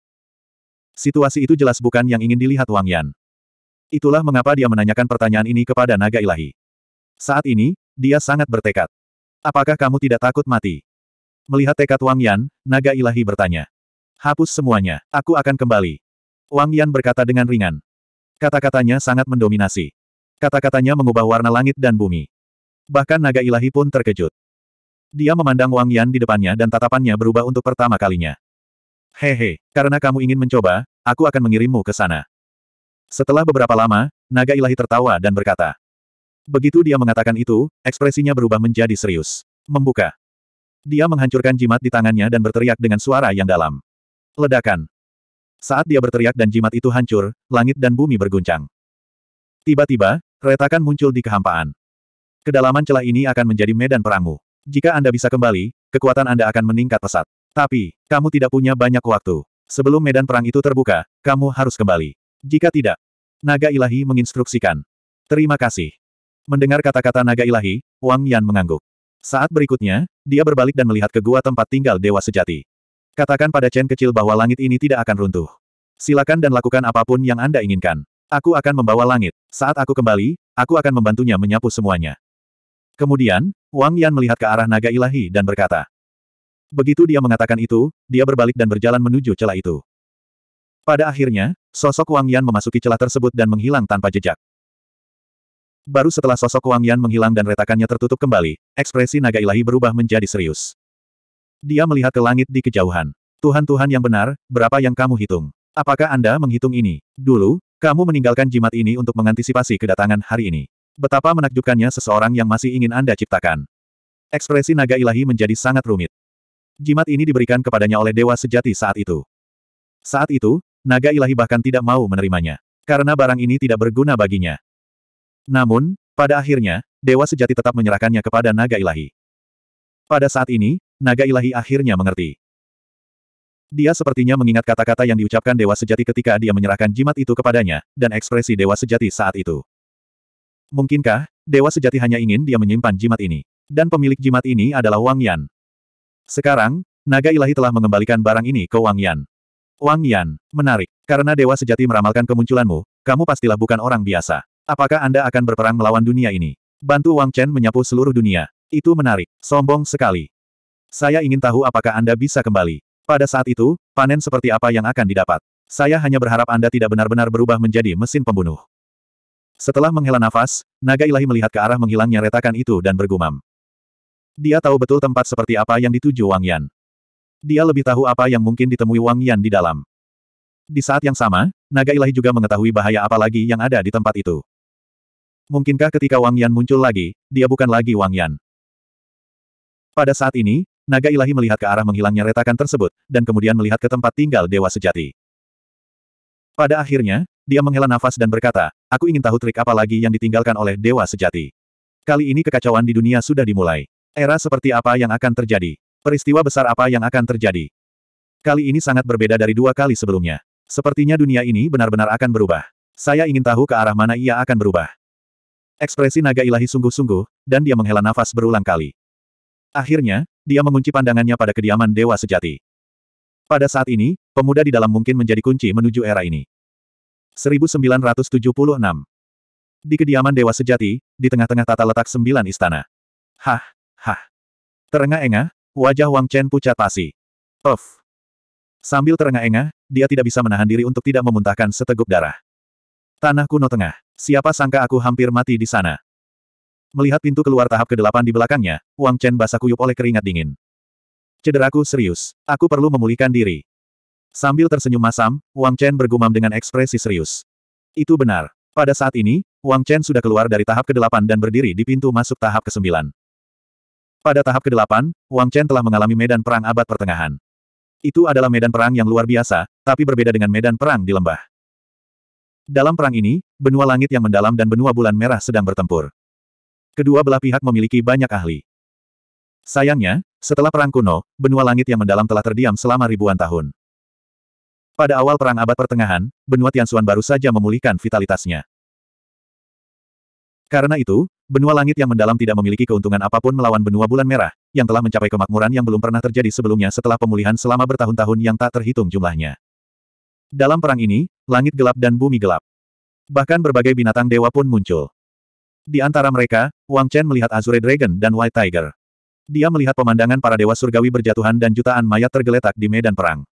Situasi itu jelas bukan yang ingin dilihat Wang Yan. Itulah mengapa dia menanyakan pertanyaan ini kepada naga ilahi. Saat ini, dia sangat bertekad. Apakah kamu tidak takut mati? Melihat tekad Wang Yan, naga ilahi bertanya. Hapus semuanya, aku akan kembali. Wang Yan berkata dengan ringan. Kata-katanya sangat mendominasi. Kata-katanya mengubah warna langit dan bumi. Bahkan naga ilahi pun terkejut. Dia memandang Wang Yan di depannya dan tatapannya berubah untuk pertama kalinya. Hehe, karena kamu ingin mencoba, aku akan mengirimmu ke sana. Setelah beberapa lama, naga ilahi tertawa dan berkata. Begitu dia mengatakan itu, ekspresinya berubah menjadi serius. Membuka. Dia menghancurkan jimat di tangannya dan berteriak dengan suara yang dalam. Ledakan. Saat dia berteriak dan jimat itu hancur, langit dan bumi berguncang. Tiba-tiba, retakan muncul di kehampaan. Kedalaman celah ini akan menjadi medan perangmu. Jika Anda bisa kembali, kekuatan Anda akan meningkat pesat. Tapi, kamu tidak punya banyak waktu. Sebelum medan perang itu terbuka, kamu harus kembali. Jika tidak, naga ilahi menginstruksikan. Terima kasih. Mendengar kata-kata naga ilahi, Wang Yan mengangguk. Saat berikutnya, dia berbalik dan melihat ke gua tempat tinggal dewa sejati. Katakan pada Chen kecil bahwa langit ini tidak akan runtuh. Silakan dan lakukan apapun yang Anda inginkan. Aku akan membawa langit. Saat aku kembali, aku akan membantunya menyapu semuanya. Kemudian, Wang Yan melihat ke arah naga ilahi dan berkata, Begitu dia mengatakan itu, dia berbalik dan berjalan menuju celah itu. Pada akhirnya, sosok Wang Yan memasuki celah tersebut dan menghilang tanpa jejak. Baru setelah sosok Wang Yan menghilang dan retakannya tertutup kembali, ekspresi naga ilahi berubah menjadi serius. Dia melihat ke langit di kejauhan. Tuhan-Tuhan yang benar, berapa yang kamu hitung? Apakah Anda menghitung ini? Dulu, kamu meninggalkan jimat ini untuk mengantisipasi kedatangan hari ini. Betapa menakjubkannya seseorang yang masih ingin Anda ciptakan. Ekspresi naga ilahi menjadi sangat rumit. Jimat ini diberikan kepadanya oleh dewa sejati saat itu. Saat itu, naga ilahi bahkan tidak mau menerimanya. Karena barang ini tidak berguna baginya. Namun, pada akhirnya, dewa sejati tetap menyerahkannya kepada naga ilahi. Pada saat ini, naga ilahi akhirnya mengerti. Dia sepertinya mengingat kata-kata yang diucapkan Dewa Sejati ketika dia menyerahkan jimat itu kepadanya, dan ekspresi Dewa Sejati saat itu. Mungkinkah, Dewa Sejati hanya ingin dia menyimpan jimat ini? Dan pemilik jimat ini adalah Wang Yan. Sekarang, naga ilahi telah mengembalikan barang ini ke Wang Yan. Wang Yan, menarik. Karena dewa sejati meramalkan kemunculanmu, kamu pastilah bukan orang biasa. Apakah Anda akan berperang melawan dunia ini? Bantu Wang Chen menyapu seluruh dunia. Itu menarik. Sombong sekali. Saya ingin tahu apakah Anda bisa kembali. Pada saat itu, panen seperti apa yang akan didapat. Saya hanya berharap Anda tidak benar-benar berubah menjadi mesin pembunuh. Setelah menghela nafas, naga ilahi melihat ke arah menghilangnya retakan itu dan bergumam. Dia tahu betul tempat seperti apa yang dituju Wang Yan. Dia lebih tahu apa yang mungkin ditemui Wang Yan di dalam. Di saat yang sama, naga ilahi juga mengetahui bahaya apa lagi yang ada di tempat itu. Mungkinkah ketika Wang Yan muncul lagi, dia bukan lagi Wang Yan? Pada saat ini, naga ilahi melihat ke arah menghilangnya retakan tersebut, dan kemudian melihat ke tempat tinggal dewa sejati. Pada akhirnya, dia menghela nafas dan berkata, aku ingin tahu trik apa lagi yang ditinggalkan oleh dewa sejati. Kali ini kekacauan di dunia sudah dimulai. Era seperti apa yang akan terjadi? Peristiwa besar apa yang akan terjadi? Kali ini sangat berbeda dari dua kali sebelumnya. Sepertinya dunia ini benar-benar akan berubah. Saya ingin tahu ke arah mana ia akan berubah. Ekspresi naga ilahi sungguh-sungguh, dan dia menghela nafas berulang kali. Akhirnya, dia mengunci pandangannya pada kediaman Dewa Sejati. Pada saat ini, pemuda di dalam mungkin menjadi kunci menuju era ini. 1976 Di kediaman Dewa Sejati, di tengah-tengah tata letak sembilan istana. Hah, Hah. Terengah-engah, wajah Wang Chen pucat pasi. Of. Sambil terengah-engah, dia tidak bisa menahan diri untuk tidak memuntahkan seteguk darah. Tanah kuno tengah. Siapa sangka aku hampir mati di sana. Melihat pintu keluar tahap ke-8 di belakangnya, Wang Chen basah kuyup oleh keringat dingin. Cederaku serius. Aku perlu memulihkan diri. Sambil tersenyum masam, Wang Chen bergumam dengan ekspresi serius. Itu benar. Pada saat ini, Wang Chen sudah keluar dari tahap ke-8 dan berdiri di pintu masuk tahap ke-9. Pada tahap ke-8, Wang Chen telah mengalami medan perang abad pertengahan. Itu adalah medan perang yang luar biasa, tapi berbeda dengan medan perang di lembah. Dalam perang ini, benua langit yang mendalam dan benua bulan merah sedang bertempur. Kedua belah pihak memiliki banyak ahli. Sayangnya, setelah perang kuno, benua langit yang mendalam telah terdiam selama ribuan tahun. Pada awal perang abad pertengahan, benua Tianxuan baru saja memulihkan vitalitasnya. Karena itu, benua langit yang mendalam tidak memiliki keuntungan apapun melawan benua bulan merah, yang telah mencapai kemakmuran yang belum pernah terjadi sebelumnya setelah pemulihan selama bertahun-tahun yang tak terhitung jumlahnya. Dalam perang ini, langit gelap dan bumi gelap. Bahkan berbagai binatang dewa pun muncul. Di antara mereka, Wang Chen melihat Azure Dragon dan White Tiger. Dia melihat pemandangan para dewa surgawi berjatuhan dan jutaan mayat tergeletak di medan perang.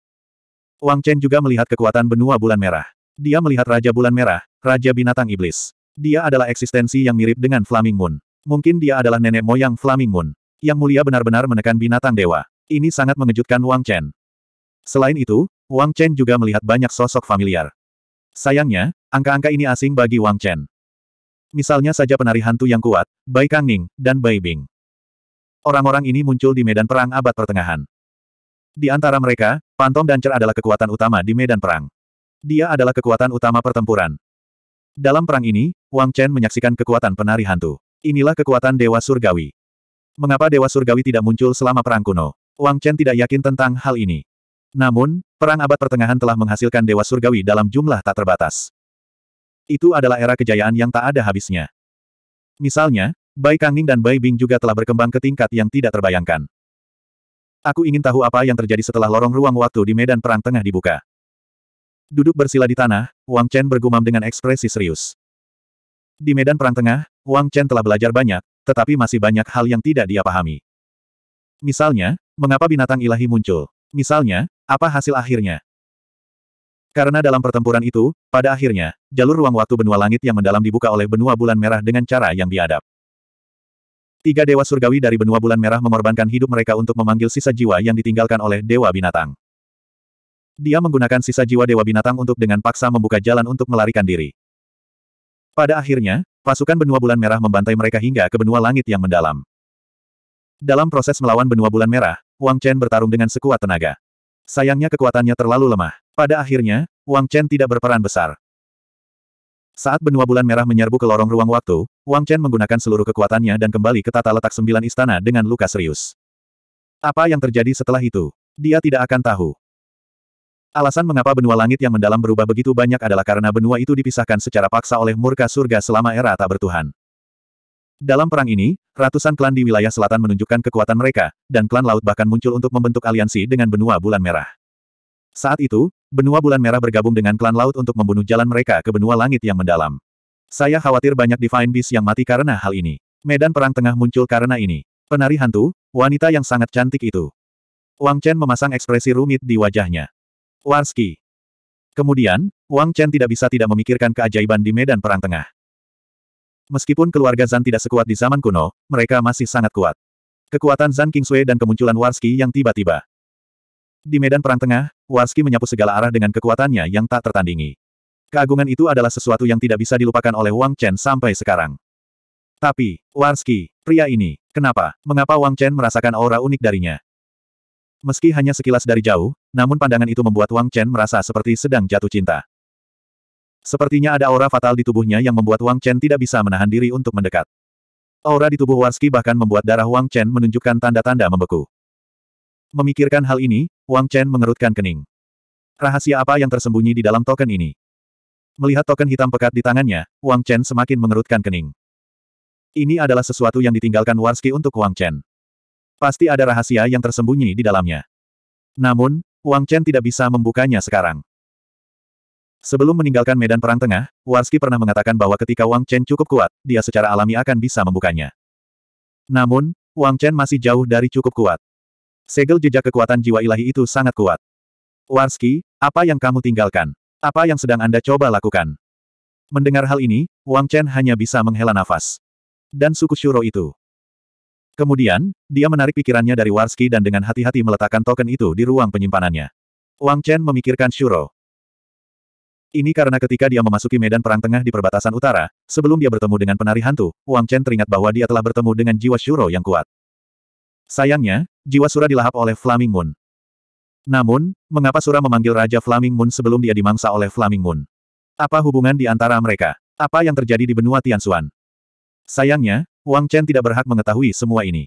Wang Chen juga melihat kekuatan benua bulan merah. Dia melihat Raja Bulan Merah, Raja Binatang Iblis. Dia adalah eksistensi yang mirip dengan Flaming Moon. Mungkin dia adalah nenek moyang Flaming Moon. Yang mulia benar-benar menekan binatang dewa. Ini sangat mengejutkan Wang Chen. Selain itu, Wang Chen juga melihat banyak sosok familiar. Sayangnya, angka-angka ini asing bagi Wang Chen. Misalnya saja penari hantu yang kuat, Bai Kangning, dan Bai Bing. Orang-orang ini muncul di medan perang abad pertengahan. Di antara mereka, Pantom dan Cer adalah kekuatan utama di medan perang. Dia adalah kekuatan utama pertempuran. Dalam perang ini, Wang Chen menyaksikan kekuatan penari hantu. Inilah kekuatan Dewa Surgawi. Mengapa Dewa Surgawi tidak muncul selama perang kuno? Wang Chen tidak yakin tentang hal ini. Namun, perang abad pertengahan telah menghasilkan Dewa Surgawi dalam jumlah tak terbatas. Itu adalah era kejayaan yang tak ada habisnya. Misalnya, Bai Kangning dan Bai Bing juga telah berkembang ke tingkat yang tidak terbayangkan. Aku ingin tahu apa yang terjadi setelah lorong ruang waktu di medan perang tengah dibuka. Duduk bersila di tanah, Wang Chen bergumam dengan ekspresi serius. Di medan perang tengah, Wang Chen telah belajar banyak, tetapi masih banyak hal yang tidak dia pahami. Misalnya, mengapa binatang ilahi muncul? Misalnya, apa hasil akhirnya? Karena dalam pertempuran itu, pada akhirnya, jalur ruang waktu benua langit yang mendalam dibuka oleh benua bulan merah dengan cara yang biadab. Tiga dewa surgawi dari benua bulan merah mengorbankan hidup mereka untuk memanggil sisa jiwa yang ditinggalkan oleh dewa binatang. Dia menggunakan sisa jiwa Dewa Binatang untuk dengan paksa membuka jalan untuk melarikan diri. Pada akhirnya, pasukan benua bulan merah membantai mereka hingga ke benua langit yang mendalam. Dalam proses melawan benua bulan merah, Wang Chen bertarung dengan sekuat tenaga. Sayangnya kekuatannya terlalu lemah. Pada akhirnya, Wang Chen tidak berperan besar. Saat benua bulan merah menyerbu ke lorong ruang waktu, Wang Chen menggunakan seluruh kekuatannya dan kembali ke tata letak sembilan istana dengan luka serius. Apa yang terjadi setelah itu? Dia tidak akan tahu. Alasan mengapa benua langit yang mendalam berubah begitu banyak adalah karena benua itu dipisahkan secara paksa oleh murka surga selama era tak bertuhan. Dalam perang ini, ratusan klan di wilayah selatan menunjukkan kekuatan mereka, dan klan laut bahkan muncul untuk membentuk aliansi dengan benua bulan merah. Saat itu, benua bulan merah bergabung dengan klan laut untuk membunuh jalan mereka ke benua langit yang mendalam. Saya khawatir banyak Divine Beast yang mati karena hal ini. Medan perang tengah muncul karena ini. Penari hantu, wanita yang sangat cantik itu. Wang Chen memasang ekspresi rumit di wajahnya. Lansky. Kemudian, Wang Chen tidak bisa tidak memikirkan keajaiban di medan perang tengah. Meskipun keluarga Zan tidak sekuat di zaman kuno, mereka masih sangat kuat. Kekuatan Zan Kingsway dan kemunculan Warski yang tiba-tiba. Di medan perang tengah, Warski menyapu segala arah dengan kekuatannya yang tak tertandingi. Keagungan itu adalah sesuatu yang tidak bisa dilupakan oleh Wang Chen sampai sekarang. Tapi, Warski, pria ini, kenapa, mengapa Wang Chen merasakan aura unik darinya? Meski hanya sekilas dari jauh, namun pandangan itu membuat Wang Chen merasa seperti sedang jatuh cinta. Sepertinya ada aura fatal di tubuhnya yang membuat Wang Chen tidak bisa menahan diri untuk mendekat. Aura di tubuh Warski bahkan membuat darah Wang Chen menunjukkan tanda-tanda membeku. Memikirkan hal ini, Wang Chen mengerutkan kening. Rahasia apa yang tersembunyi di dalam token ini? Melihat token hitam pekat di tangannya, Wang Chen semakin mengerutkan kening. Ini adalah sesuatu yang ditinggalkan Warski untuk Wang Chen. Pasti ada rahasia yang tersembunyi di dalamnya. Namun, Wang Chen tidak bisa membukanya sekarang. Sebelum meninggalkan medan perang tengah, Warski pernah mengatakan bahwa ketika Wang Chen cukup kuat, dia secara alami akan bisa membukanya. Namun, Wang Chen masih jauh dari cukup kuat. Segel jejak kekuatan jiwa ilahi itu sangat kuat. Warski, apa yang kamu tinggalkan? Apa yang sedang Anda coba lakukan? Mendengar hal ini, Wang Chen hanya bisa menghela nafas. Dan suku Shuro itu. Kemudian, dia menarik pikirannya dari Warski dan dengan hati-hati meletakkan token itu di ruang penyimpanannya. Wang Chen memikirkan Shuro. Ini karena ketika dia memasuki medan perang tengah di perbatasan utara, sebelum dia bertemu dengan penari hantu, Wang Chen teringat bahwa dia telah bertemu dengan jiwa Shuro yang kuat. Sayangnya, jiwa Sura dilahap oleh Flaming Moon. Namun, mengapa Sura memanggil Raja Flaming Moon sebelum dia dimangsa oleh Flaming Moon? Apa hubungan di antara mereka? Apa yang terjadi di benua Tianxuan? Sayangnya, Wang Chen tidak berhak mengetahui semua ini.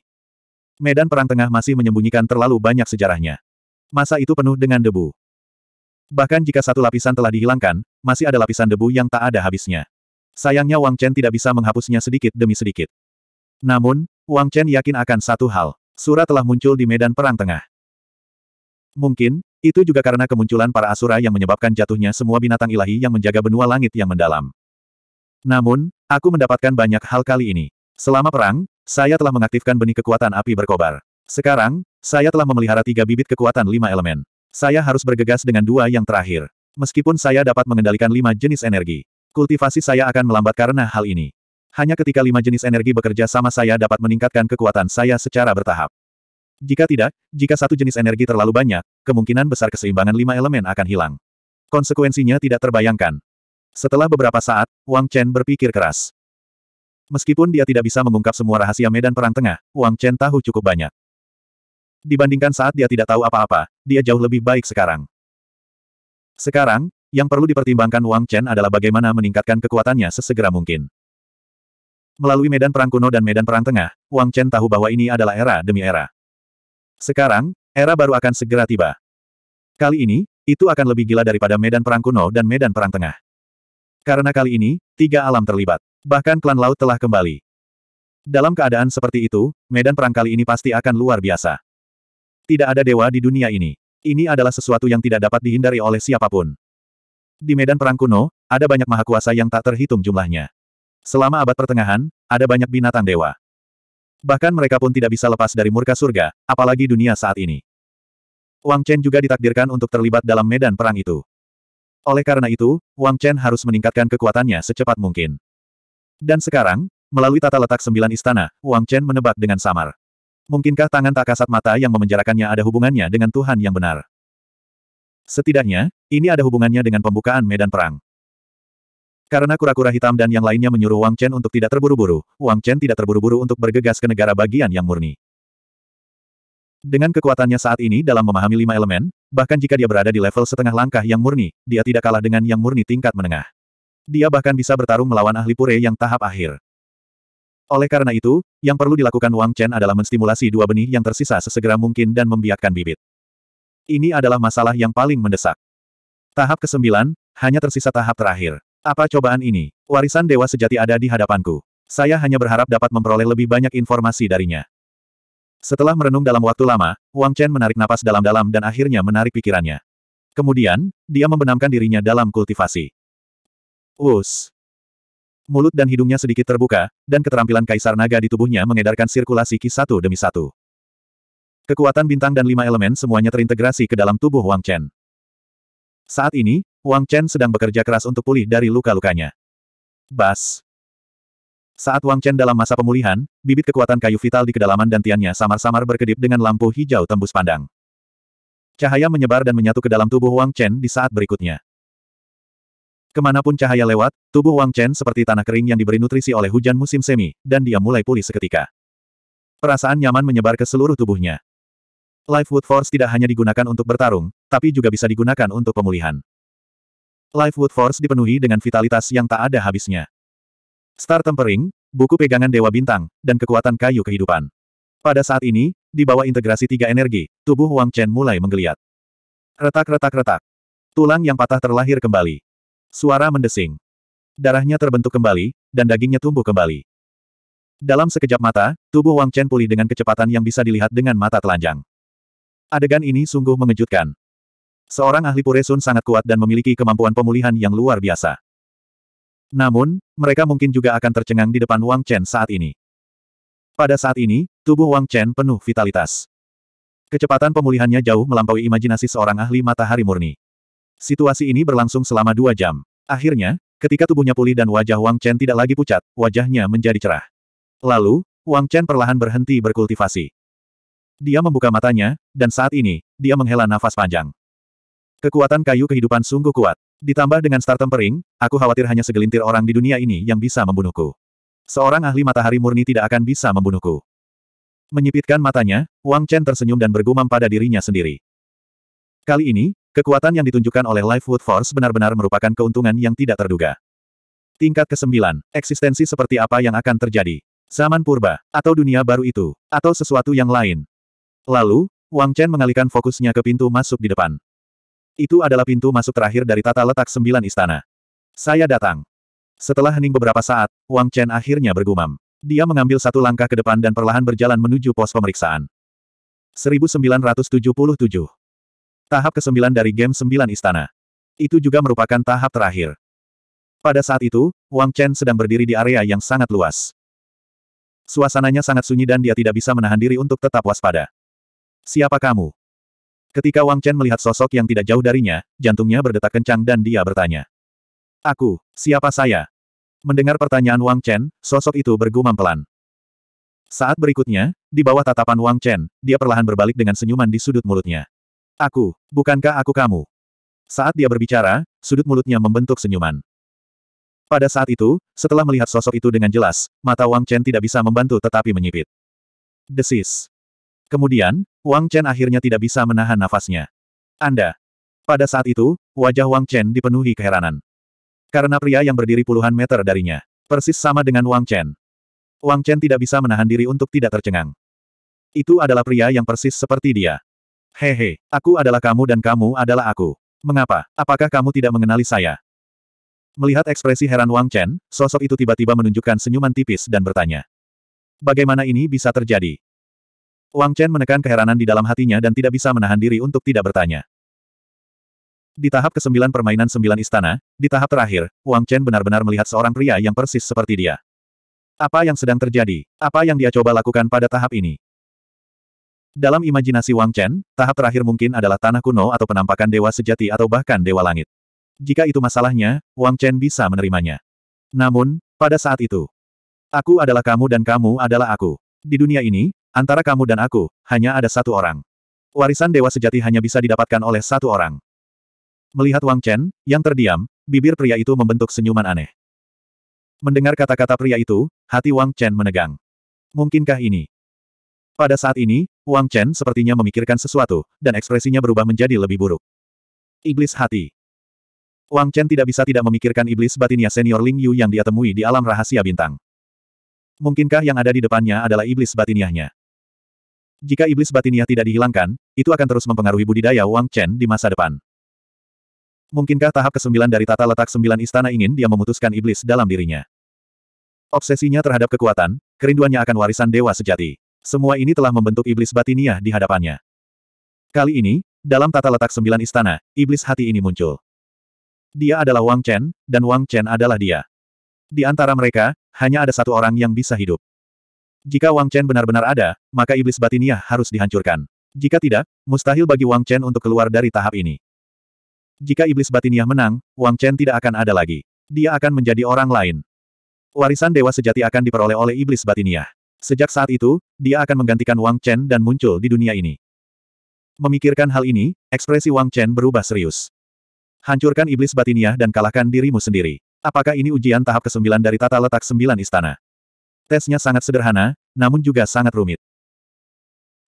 Medan Perang Tengah masih menyembunyikan terlalu banyak sejarahnya. Masa itu penuh dengan debu. Bahkan jika satu lapisan telah dihilangkan, masih ada lapisan debu yang tak ada habisnya. Sayangnya Wang Chen tidak bisa menghapusnya sedikit demi sedikit. Namun, Wang Chen yakin akan satu hal. Surat telah muncul di medan perang tengah. Mungkin, itu juga karena kemunculan para asura yang menyebabkan jatuhnya semua binatang ilahi yang menjaga benua langit yang mendalam. Namun, aku mendapatkan banyak hal kali ini. Selama perang, saya telah mengaktifkan benih kekuatan api berkobar. Sekarang, saya telah memelihara tiga bibit kekuatan lima elemen. Saya harus bergegas dengan dua yang terakhir. Meskipun saya dapat mengendalikan lima jenis energi, kultivasi saya akan melambat karena hal ini. Hanya ketika lima jenis energi bekerja sama saya dapat meningkatkan kekuatan saya secara bertahap. Jika tidak, jika satu jenis energi terlalu banyak, kemungkinan besar keseimbangan lima elemen akan hilang. Konsekuensinya tidak terbayangkan. Setelah beberapa saat, Wang Chen berpikir keras. Meskipun dia tidak bisa mengungkap semua rahasia medan perang tengah, Wang Chen tahu cukup banyak. Dibandingkan saat dia tidak tahu apa-apa, dia jauh lebih baik sekarang. Sekarang, yang perlu dipertimbangkan Wang Chen adalah bagaimana meningkatkan kekuatannya sesegera mungkin. Melalui medan perang kuno dan medan perang tengah, Wang Chen tahu bahwa ini adalah era demi era. Sekarang, era baru akan segera tiba. Kali ini, itu akan lebih gila daripada medan perang kuno dan medan perang tengah. Karena kali ini, tiga alam terlibat. Bahkan klan laut telah kembali. Dalam keadaan seperti itu, medan perang kali ini pasti akan luar biasa. Tidak ada dewa di dunia ini. Ini adalah sesuatu yang tidak dapat dihindari oleh siapapun. Di medan perang kuno, ada banyak maha kuasa yang tak terhitung jumlahnya. Selama abad pertengahan, ada banyak binatang dewa. Bahkan mereka pun tidak bisa lepas dari murka surga, apalagi dunia saat ini. Wang Chen juga ditakdirkan untuk terlibat dalam medan perang itu. Oleh karena itu, Wang Chen harus meningkatkan kekuatannya secepat mungkin. Dan sekarang, melalui tata letak sembilan istana, Wang Chen menebak dengan samar. Mungkinkah tangan tak kasat mata yang memenjarakannya ada hubungannya dengan Tuhan yang benar? Setidaknya, ini ada hubungannya dengan pembukaan medan perang. Karena kura-kura hitam dan yang lainnya menyuruh Wang Chen untuk tidak terburu-buru, Wang Chen tidak terburu-buru untuk bergegas ke negara bagian yang murni. Dengan kekuatannya saat ini dalam memahami lima elemen, bahkan jika dia berada di level setengah langkah yang murni, dia tidak kalah dengan yang murni tingkat menengah. Dia bahkan bisa bertarung melawan ahli pure yang tahap akhir. Oleh karena itu, yang perlu dilakukan Wang Chen adalah menstimulasi dua benih yang tersisa sesegera mungkin dan membiakkan bibit. Ini adalah masalah yang paling mendesak. Tahap ke-9, hanya tersisa tahap terakhir. Apa cobaan ini? Warisan dewa sejati ada di hadapanku. Saya hanya berharap dapat memperoleh lebih banyak informasi darinya. Setelah merenung dalam waktu lama, Wang Chen menarik napas dalam-dalam dan akhirnya menarik pikirannya. Kemudian, dia membenamkan dirinya dalam kultivasi. Us. Mulut dan hidungnya sedikit terbuka, dan keterampilan Kaisar Naga di tubuhnya mengedarkan sirkulasi ki satu demi satu. Kekuatan bintang dan lima elemen semuanya terintegrasi ke dalam tubuh Wang Chen. Saat ini, Wang Chen sedang bekerja keras untuk pulih dari luka-lukanya. Bas. Saat Wang Chen dalam masa pemulihan, bibit kekuatan kayu vital di kedalaman dan tiannya samar-samar berkedip dengan lampu hijau tembus pandang. Cahaya menyebar dan menyatu ke dalam tubuh Wang Chen di saat berikutnya. Kemanapun cahaya lewat, tubuh Wang Chen seperti tanah kering yang diberi nutrisi oleh hujan musim semi, dan dia mulai pulih seketika. Perasaan nyaman menyebar ke seluruh tubuhnya. Wood Force tidak hanya digunakan untuk bertarung, tapi juga bisa digunakan untuk pemulihan. Wood Force dipenuhi dengan vitalitas yang tak ada habisnya. Star Tempering, buku pegangan Dewa Bintang, dan kekuatan kayu kehidupan. Pada saat ini, di bawah integrasi tiga energi, tubuh Wang Chen mulai menggeliat. Retak-retak-retak. Tulang yang patah terlahir kembali. Suara mendesing. Darahnya terbentuk kembali, dan dagingnya tumbuh kembali. Dalam sekejap mata, tubuh Wang Chen pulih dengan kecepatan yang bisa dilihat dengan mata telanjang. Adegan ini sungguh mengejutkan. Seorang ahli Sun sangat kuat dan memiliki kemampuan pemulihan yang luar biasa. Namun, mereka mungkin juga akan tercengang di depan Wang Chen saat ini. Pada saat ini, tubuh Wang Chen penuh vitalitas. Kecepatan pemulihannya jauh melampaui imajinasi seorang ahli matahari murni. Situasi ini berlangsung selama dua jam. Akhirnya, ketika tubuhnya pulih dan wajah Wang Chen tidak lagi pucat, wajahnya menjadi cerah. Lalu, Wang Chen perlahan berhenti berkultivasi. Dia membuka matanya, dan saat ini, dia menghela nafas panjang. Kekuatan kayu kehidupan sungguh kuat. Ditambah dengan start tempering, aku khawatir hanya segelintir orang di dunia ini yang bisa membunuhku. Seorang ahli matahari murni tidak akan bisa membunuhku. Menyipitkan matanya, Wang Chen tersenyum dan bergumam pada dirinya sendiri. Kali ini, Kekuatan yang ditunjukkan oleh Lifewood Force benar-benar merupakan keuntungan yang tidak terduga. Tingkat ke-9. Eksistensi seperti apa yang akan terjadi? Zaman purba, atau dunia baru itu, atau sesuatu yang lain. Lalu, Wang Chen mengalihkan fokusnya ke pintu masuk di depan. Itu adalah pintu masuk terakhir dari tata letak sembilan istana. Saya datang. Setelah hening beberapa saat, Wang Chen akhirnya bergumam. Dia mengambil satu langkah ke depan dan perlahan berjalan menuju pos pemeriksaan. 1977 Tahap ke-9 dari game 9 Istana. Itu juga merupakan tahap terakhir. Pada saat itu, Wang Chen sedang berdiri di area yang sangat luas. Suasananya sangat sunyi dan dia tidak bisa menahan diri untuk tetap waspada. Siapa kamu? Ketika Wang Chen melihat sosok yang tidak jauh darinya, jantungnya berdetak kencang dan dia bertanya. Aku, siapa saya? Mendengar pertanyaan Wang Chen, sosok itu bergumam pelan. Saat berikutnya, di bawah tatapan Wang Chen, dia perlahan berbalik dengan senyuman di sudut mulutnya. Aku, bukankah aku kamu? Saat dia berbicara, sudut mulutnya membentuk senyuman. Pada saat itu, setelah melihat sosok itu dengan jelas, mata Wang Chen tidak bisa membantu tetapi menyipit. Desis. Kemudian, Wang Chen akhirnya tidak bisa menahan nafasnya. Anda. Pada saat itu, wajah Wang Chen dipenuhi keheranan. Karena pria yang berdiri puluhan meter darinya. Persis sama dengan Wang Chen. Wang Chen tidak bisa menahan diri untuk tidak tercengang. Itu adalah pria yang persis seperti dia. Hehe, aku adalah kamu dan kamu adalah aku. Mengapa? Apakah kamu tidak mengenali saya? Melihat ekspresi heran Wang Chen, sosok itu tiba-tiba menunjukkan senyuman tipis dan bertanya. Bagaimana ini bisa terjadi? Wang Chen menekan keheranan di dalam hatinya dan tidak bisa menahan diri untuk tidak bertanya. Di tahap ke-9 permainan sembilan istana, di tahap terakhir, Wang Chen benar-benar melihat seorang pria yang persis seperti dia. Apa yang sedang terjadi? Apa yang dia coba lakukan pada tahap ini? Dalam imajinasi Wang Chen, tahap terakhir mungkin adalah tanah kuno atau penampakan dewa sejati atau bahkan dewa langit. Jika itu masalahnya, Wang Chen bisa menerimanya. Namun, pada saat itu, aku adalah kamu dan kamu adalah aku. Di dunia ini, antara kamu dan aku, hanya ada satu orang. Warisan dewa sejati hanya bisa didapatkan oleh satu orang. Melihat Wang Chen, yang terdiam, bibir pria itu membentuk senyuman aneh. Mendengar kata-kata pria itu, hati Wang Chen menegang. Mungkinkah ini? Pada saat ini, Wang Chen sepertinya memikirkan sesuatu, dan ekspresinya berubah menjadi lebih buruk. Iblis hati. Wang Chen tidak bisa tidak memikirkan iblis batinnya senior Ling Yu yang dia temui di alam rahasia bintang. Mungkinkah yang ada di depannya adalah iblis batiniahnya? Jika iblis batiniah tidak dihilangkan, itu akan terus mempengaruhi budidaya Wang Chen di masa depan. Mungkinkah tahap kesembilan dari tata letak sembilan istana ingin dia memutuskan iblis dalam dirinya? Obsesinya terhadap kekuatan, kerinduannya akan warisan dewa sejati. Semua ini telah membentuk iblis batinia di hadapannya. Kali ini, dalam tata letak sembilan istana, iblis hati ini muncul. Dia adalah Wang Chen, dan Wang Chen adalah dia. Di antara mereka, hanya ada satu orang yang bisa hidup. Jika Wang Chen benar-benar ada, maka iblis batinia harus dihancurkan. Jika tidak, mustahil bagi Wang Chen untuk keluar dari tahap ini. Jika iblis batinia menang, Wang Chen tidak akan ada lagi. Dia akan menjadi orang lain. Warisan dewa sejati akan diperoleh oleh iblis batinia. Sejak saat itu, dia akan menggantikan Wang Chen dan muncul di dunia ini. Memikirkan hal ini, ekspresi Wang Chen berubah serius. Hancurkan iblis batinnya dan kalahkan dirimu sendiri. Apakah ini ujian tahap ke-9 dari tata letak sembilan istana? Tesnya sangat sederhana, namun juga sangat rumit.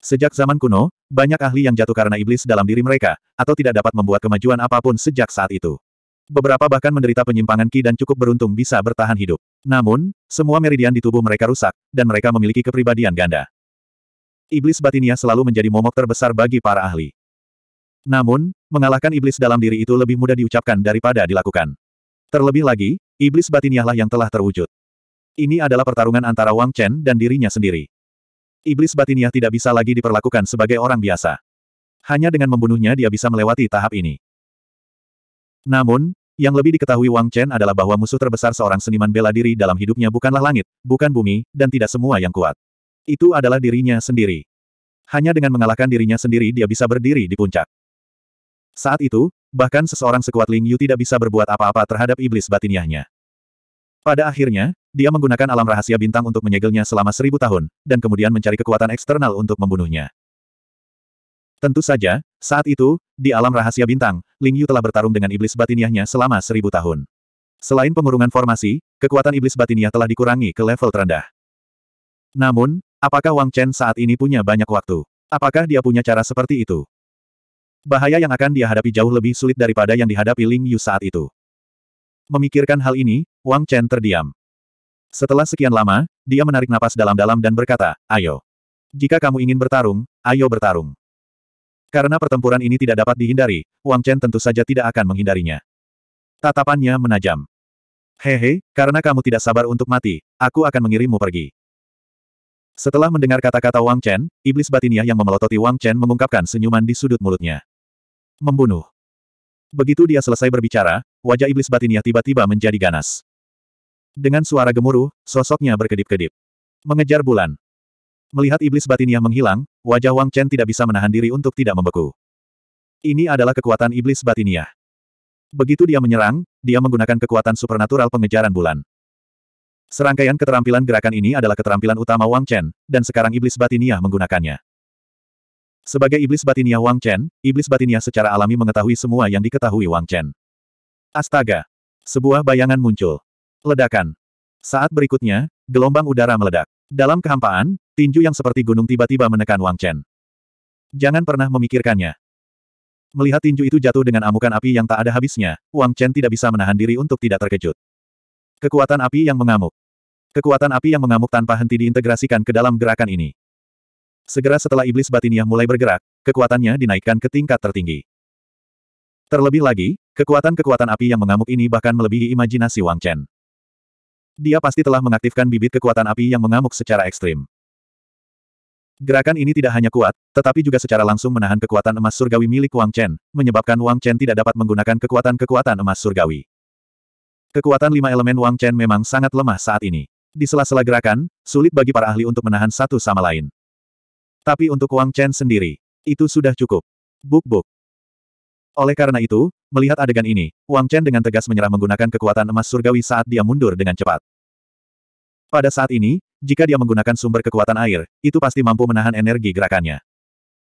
Sejak zaman kuno, banyak ahli yang jatuh karena iblis dalam diri mereka, atau tidak dapat membuat kemajuan apapun sejak saat itu. Beberapa bahkan menderita penyimpangan ki dan cukup beruntung bisa bertahan hidup. Namun, semua meridian di tubuh mereka rusak, dan mereka memiliki kepribadian ganda. Iblis batinia selalu menjadi momok terbesar bagi para ahli. Namun, mengalahkan iblis dalam diri itu lebih mudah diucapkan daripada dilakukan. Terlebih lagi, iblis batiniahlah yang telah terwujud. Ini adalah pertarungan antara Wang Chen dan dirinya sendiri. Iblis batiniah tidak bisa lagi diperlakukan sebagai orang biasa. Hanya dengan membunuhnya dia bisa melewati tahap ini. Namun, yang lebih diketahui Wang Chen adalah bahwa musuh terbesar seorang seniman bela diri dalam hidupnya bukanlah langit, bukan bumi, dan tidak semua yang kuat. Itu adalah dirinya sendiri. Hanya dengan mengalahkan dirinya sendiri dia bisa berdiri di puncak. Saat itu, bahkan seseorang sekuat Ling Yu tidak bisa berbuat apa-apa terhadap iblis batiniahnya. Pada akhirnya, dia menggunakan alam rahasia bintang untuk menyegelnya selama seribu tahun, dan kemudian mencari kekuatan eksternal untuk membunuhnya. Tentu saja, saat itu, di alam rahasia bintang, Ling Yu telah bertarung dengan iblis batiniahnya selama seribu tahun. Selain pengurungan formasi, kekuatan iblis batiniah telah dikurangi ke level terendah. Namun, apakah Wang Chen saat ini punya banyak waktu? Apakah dia punya cara seperti itu? Bahaya yang akan dia hadapi jauh lebih sulit daripada yang dihadapi Ling Yu saat itu. Memikirkan hal ini, Wang Chen terdiam. Setelah sekian lama, dia menarik napas dalam-dalam dan berkata, ayo. Jika kamu ingin bertarung, ayo bertarung. Karena pertempuran ini tidak dapat dihindari, Wang Chen tentu saja tidak akan menghindarinya. Tatapannya menajam. Hehe, karena kamu tidak sabar untuk mati, aku akan mengirimmu pergi. Setelah mendengar kata-kata Wang Chen, iblis batinnya yang memelototi Wang Chen mengungkapkan senyuman di sudut mulutnya. Membunuh. Begitu dia selesai berbicara, wajah iblis batinnya tiba-tiba menjadi ganas. Dengan suara gemuruh, sosoknya berkedip-kedip. Mengejar bulan. Melihat iblis batinnya menghilang, Wajah Wang Chen tidak bisa menahan diri untuk tidak membeku. Ini adalah kekuatan iblis batinia. Begitu dia menyerang, dia menggunakan kekuatan supernatural pengejaran bulan. Serangkaian keterampilan gerakan ini adalah keterampilan utama Wang Chen, dan sekarang iblis batinia menggunakannya. Sebagai iblis batinia Wang Chen, iblis batinia secara alami mengetahui semua yang diketahui Wang Chen. Astaga! Sebuah bayangan muncul. Ledakan. Saat berikutnya, gelombang udara meledak. Dalam kehampaan, Tinju yang seperti gunung tiba-tiba menekan Wang Chen. Jangan pernah memikirkannya. Melihat tinju itu jatuh dengan amukan api yang tak ada habisnya, Wang Chen tidak bisa menahan diri untuk tidak terkejut. Kekuatan api yang mengamuk. Kekuatan api yang mengamuk tanpa henti diintegrasikan ke dalam gerakan ini. Segera setelah iblis batiniah mulai bergerak, kekuatannya dinaikkan ke tingkat tertinggi. Terlebih lagi, kekuatan-kekuatan api yang mengamuk ini bahkan melebihi imajinasi Wang Chen. Dia pasti telah mengaktifkan bibit kekuatan api yang mengamuk secara ekstrim. Gerakan ini tidak hanya kuat, tetapi juga secara langsung menahan kekuatan emas surgawi milik Wang Chen, menyebabkan Wang Chen tidak dapat menggunakan kekuatan-kekuatan emas surgawi. Kekuatan lima elemen Wang Chen memang sangat lemah saat ini. Di sela-sela gerakan, sulit bagi para ahli untuk menahan satu sama lain. Tapi untuk Wang Chen sendiri, itu sudah cukup. Buk-buk. Oleh karena itu, melihat adegan ini, Wang Chen dengan tegas menyerah menggunakan kekuatan emas surgawi saat dia mundur dengan cepat. Pada saat ini, jika dia menggunakan sumber kekuatan air, itu pasti mampu menahan energi gerakannya.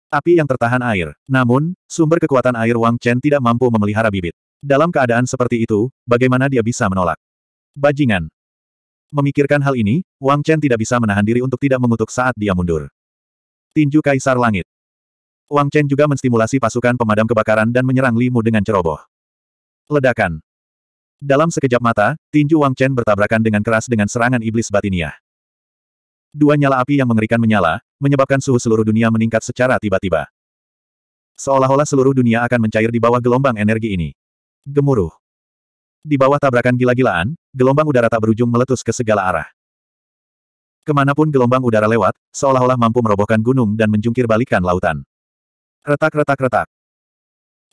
Api yang tertahan air. Namun, sumber kekuatan air Wang Chen tidak mampu memelihara bibit. Dalam keadaan seperti itu, bagaimana dia bisa menolak? Bajingan. Memikirkan hal ini, Wang Chen tidak bisa menahan diri untuk tidak mengutuk saat dia mundur. Tinju Kaisar Langit. Wang Chen juga menstimulasi pasukan pemadam kebakaran dan menyerang Limu dengan ceroboh. Ledakan. Dalam sekejap mata, tinju Wang Chen bertabrakan dengan keras dengan serangan iblis batiniah dua nyala api yang mengerikan menyala, menyebabkan suhu seluruh dunia meningkat secara tiba-tiba. Seolah-olah seluruh dunia akan mencair di bawah gelombang energi ini. Gemuruh. Di bawah tabrakan gila-gilaan, gelombang udara tak berujung meletus ke segala arah. Kemanapun gelombang udara lewat, seolah-olah mampu merobohkan gunung dan menjungkir balikan lautan. Retak-retak-retak.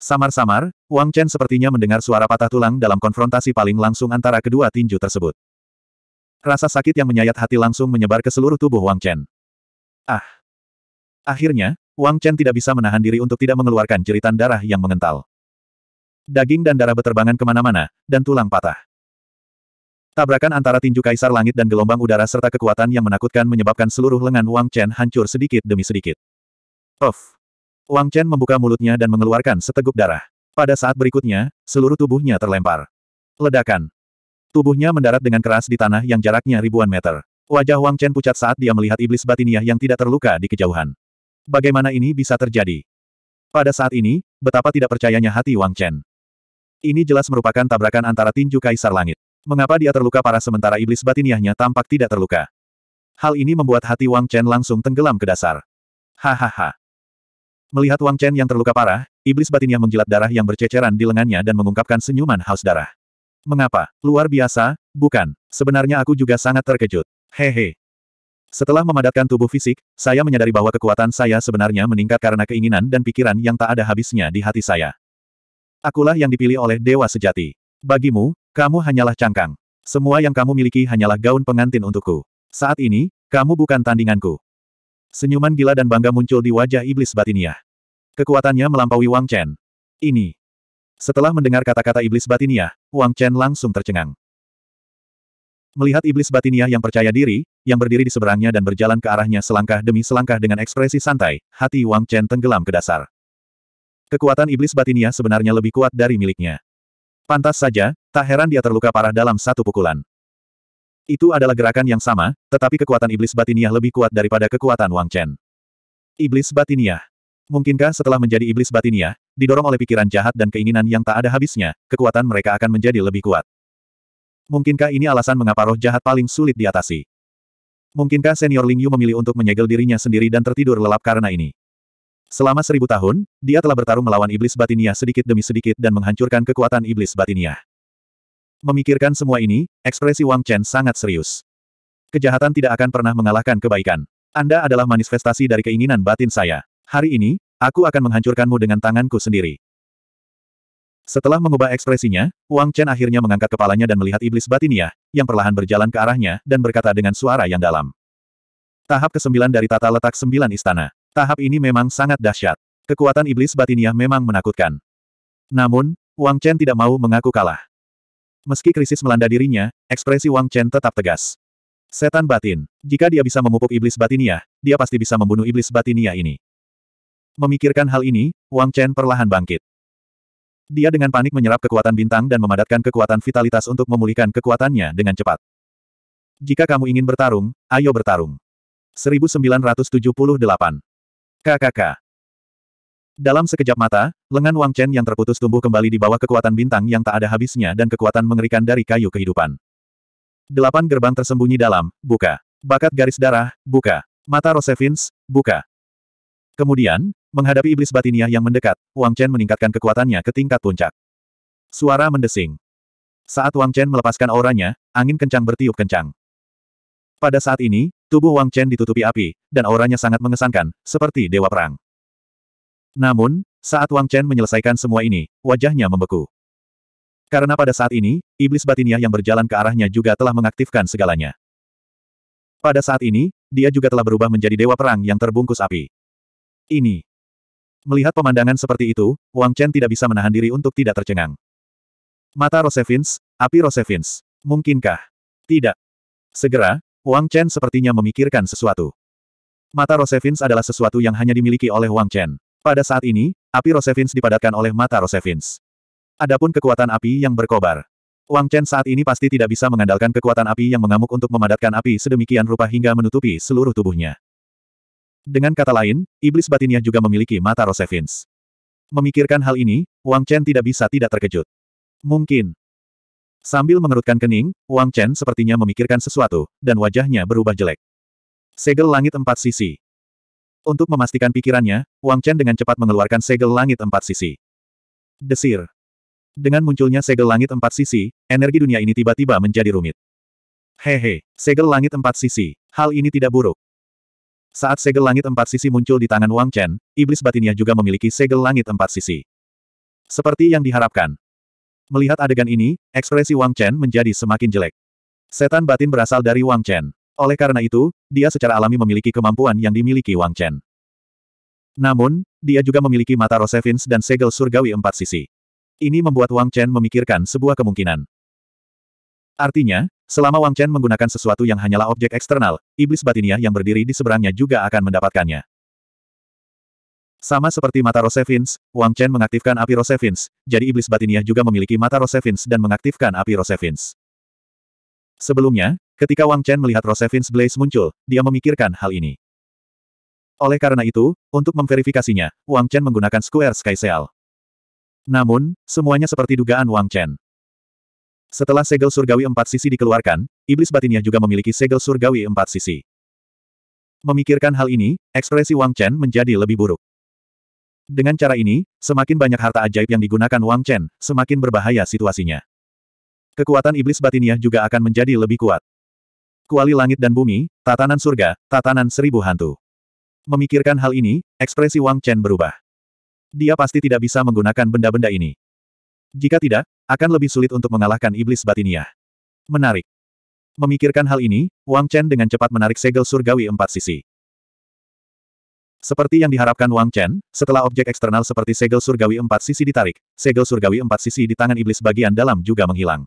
Samar-samar, Wang Chen sepertinya mendengar suara patah tulang dalam konfrontasi paling langsung antara kedua tinju tersebut. Rasa sakit yang menyayat hati langsung menyebar ke seluruh tubuh Wang Chen. Ah! Akhirnya, Wang Chen tidak bisa menahan diri untuk tidak mengeluarkan jeritan darah yang mengental. Daging dan darah beterbangan kemana-mana, dan tulang patah. Tabrakan antara tinju kaisar langit dan gelombang udara serta kekuatan yang menakutkan menyebabkan seluruh lengan Wang Chen hancur sedikit demi sedikit. Of! Wang Chen membuka mulutnya dan mengeluarkan seteguk darah. Pada saat berikutnya, seluruh tubuhnya terlempar. Ledakan. Tubuhnya mendarat dengan keras di tanah yang jaraknya ribuan meter. Wajah Wang Chen pucat saat dia melihat iblis batiniah yang tidak terluka di kejauhan. Bagaimana ini bisa terjadi? Pada saat ini, betapa tidak percayanya hati Wang Chen. Ini jelas merupakan tabrakan antara tinju Kaisar Langit. Mengapa dia terluka parah sementara iblis batiniahnya tampak tidak terluka? Hal ini membuat hati Wang Chen langsung tenggelam ke dasar. Hahaha. Melihat Wang Chen yang terluka parah, iblis batiniah menjilat darah yang berceceran di lengannya dan mengungkapkan senyuman haus darah. Mengapa? Luar biasa, bukan? Sebenarnya aku juga sangat terkejut. Hehe. Setelah memadatkan tubuh fisik, saya menyadari bahwa kekuatan saya sebenarnya meningkat karena keinginan dan pikiran yang tak ada habisnya di hati saya. Akulah yang dipilih oleh dewa sejati. Bagimu, kamu hanyalah cangkang. Semua yang kamu miliki hanyalah gaun pengantin untukku. Saat ini, kamu bukan tandinganku. Senyuman gila dan bangga muncul di wajah iblis batiniah. Kekuatannya melampaui Wang Chen. Ini, setelah mendengar kata-kata iblis Batiniah, Wang Chen langsung tercengang. Melihat iblis Batiniah yang percaya diri, yang berdiri di seberangnya dan berjalan ke arahnya selangkah demi selangkah dengan ekspresi santai, hati Wang Chen tenggelam ke dasar. Kekuatan iblis Batiniah sebenarnya lebih kuat dari miliknya. Pantas saja, tak heran dia terluka parah dalam satu pukulan. Itu adalah gerakan yang sama, tetapi kekuatan iblis Batiniah lebih kuat daripada kekuatan Wang Chen. Iblis Batiniah Mungkinkah setelah menjadi iblis batinia, didorong oleh pikiran jahat dan keinginan yang tak ada habisnya, kekuatan mereka akan menjadi lebih kuat? Mungkinkah ini alasan mengapa roh jahat paling sulit diatasi? Mungkinkah senior Ling Yu memilih untuk menyegel dirinya sendiri dan tertidur lelap karena ini? Selama seribu tahun, dia telah bertarung melawan iblis batinia sedikit demi sedikit dan menghancurkan kekuatan iblis batinia. Memikirkan semua ini, ekspresi Wang Chen sangat serius. Kejahatan tidak akan pernah mengalahkan kebaikan. Anda adalah manifestasi dari keinginan batin saya. Hari ini, aku akan menghancurkanmu dengan tanganku sendiri. Setelah mengubah ekspresinya, Wang Chen akhirnya mengangkat kepalanya dan melihat iblis batiniah yang perlahan berjalan ke arahnya, dan berkata dengan suara yang dalam. Tahap ke-9 dari tata letak sembilan istana. Tahap ini memang sangat dahsyat. Kekuatan iblis batiniah memang menakutkan. Namun, Wang Chen tidak mau mengaku kalah. Meski krisis melanda dirinya, ekspresi Wang Chen tetap tegas. Setan batin. Jika dia bisa memupuk iblis batiniah, dia pasti bisa membunuh iblis batiniah ini. Memikirkan hal ini, Wang Chen perlahan bangkit. Dia dengan panik menyerap kekuatan bintang dan memadatkan kekuatan vitalitas untuk memulihkan kekuatannya dengan cepat. Jika kamu ingin bertarung, ayo bertarung. 1978 KKK Dalam sekejap mata, lengan Wang Chen yang terputus tumbuh kembali di bawah kekuatan bintang yang tak ada habisnya dan kekuatan mengerikan dari kayu kehidupan. Delapan gerbang tersembunyi dalam, buka. Bakat garis darah, buka. Mata Rosevins, buka. Kemudian, menghadapi iblis batiniah yang mendekat, Wang Chen meningkatkan kekuatannya ke tingkat puncak. Suara mendesing. Saat Wang Chen melepaskan auranya, angin kencang bertiup kencang. Pada saat ini, tubuh Wang Chen ditutupi api, dan auranya sangat mengesankan, seperti dewa perang. Namun, saat Wang Chen menyelesaikan semua ini, wajahnya membeku. Karena pada saat ini, iblis batiniah yang berjalan ke arahnya juga telah mengaktifkan segalanya. Pada saat ini, dia juga telah berubah menjadi dewa perang yang terbungkus api ini. Melihat pemandangan seperti itu, Wang Chen tidak bisa menahan diri untuk tidak tercengang. Mata Rosevins, api Rosevins. Mungkinkah? Tidak. Segera, Wang Chen sepertinya memikirkan sesuatu. Mata Rosevins adalah sesuatu yang hanya dimiliki oleh Wang Chen. Pada saat ini, api Rosevins dipadatkan oleh mata Rosevins. Adapun kekuatan api yang berkobar. Wang Chen saat ini pasti tidak bisa mengandalkan kekuatan api yang mengamuk untuk memadatkan api sedemikian rupa hingga menutupi seluruh tubuhnya. Dengan kata lain, iblis batinnya juga memiliki mata Rosevins. Memikirkan hal ini, Wang Chen tidak bisa tidak terkejut. Mungkin. Sambil mengerutkan kening, Wang Chen sepertinya memikirkan sesuatu, dan wajahnya berubah jelek. Segel langit empat sisi. Untuk memastikan pikirannya, Wang Chen dengan cepat mengeluarkan segel langit empat sisi. Desir. Dengan munculnya segel langit empat sisi, energi dunia ini tiba-tiba menjadi rumit. Hehe, segel langit empat sisi, hal ini tidak buruk. Saat segel langit empat sisi muncul di tangan Wang Chen, iblis batinnya juga memiliki segel langit empat sisi. Seperti yang diharapkan. Melihat adegan ini, ekspresi Wang Chen menjadi semakin jelek. Setan batin berasal dari Wang Chen. Oleh karena itu, dia secara alami memiliki kemampuan yang dimiliki Wang Chen. Namun, dia juga memiliki mata Rosevins dan segel surgawi empat sisi. Ini membuat Wang Chen memikirkan sebuah kemungkinan. Artinya, selama Wang Chen menggunakan sesuatu yang hanyalah objek eksternal, iblis batinia yang berdiri di seberangnya juga akan mendapatkannya. Sama seperti mata Rosevins, Wang Chen mengaktifkan api Rosevins, jadi iblis batinia juga memiliki mata Rosevins dan mengaktifkan api Rosevins. Sebelumnya, ketika Wang Chen melihat Rosevins Blaze muncul, dia memikirkan hal ini. Oleh karena itu, untuk memverifikasinya, Wang Chen menggunakan Square Sky Seal. Namun, semuanya seperti dugaan Wang Chen. Setelah segel surgawi empat sisi dikeluarkan, iblis batinnya juga memiliki segel surgawi empat sisi. Memikirkan hal ini, ekspresi Wang Chen menjadi lebih buruk. Dengan cara ini, semakin banyak harta ajaib yang digunakan Wang Chen, semakin berbahaya situasinya. Kekuatan iblis batiniah juga akan menjadi lebih kuat. Kuali langit dan bumi, tatanan surga, tatanan seribu hantu. Memikirkan hal ini, ekspresi Wang Chen berubah. Dia pasti tidak bisa menggunakan benda-benda ini. Jika tidak, akan lebih sulit untuk mengalahkan iblis batinia. Menarik. Memikirkan hal ini, Wang Chen dengan cepat menarik segel surgawi empat sisi. Seperti yang diharapkan Wang Chen, setelah objek eksternal seperti segel surgawi empat sisi ditarik, segel surgawi empat sisi di tangan iblis bagian dalam juga menghilang.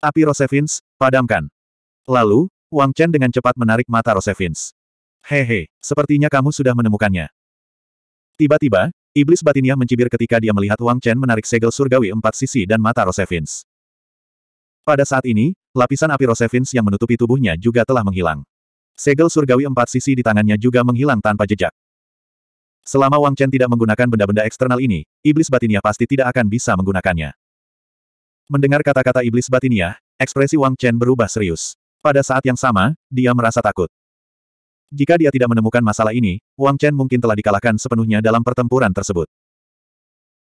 Api Rosevins, padamkan. Lalu, Wang Chen dengan cepat menarik mata Rosevins. Hehe, sepertinya kamu sudah menemukannya. Tiba-tiba, Iblis batinia mencibir ketika dia melihat Wang Chen menarik segel surgawi empat sisi dan mata Rosevins. Pada saat ini, lapisan api Rosevins yang menutupi tubuhnya juga telah menghilang. Segel surgawi empat sisi di tangannya juga menghilang tanpa jejak. Selama Wang Chen tidak menggunakan benda-benda eksternal ini, iblis batinia pasti tidak akan bisa menggunakannya. Mendengar kata-kata iblis batinia, ekspresi Wang Chen berubah serius. Pada saat yang sama, dia merasa takut. Jika dia tidak menemukan masalah ini, Wang Chen mungkin telah dikalahkan sepenuhnya dalam pertempuran tersebut.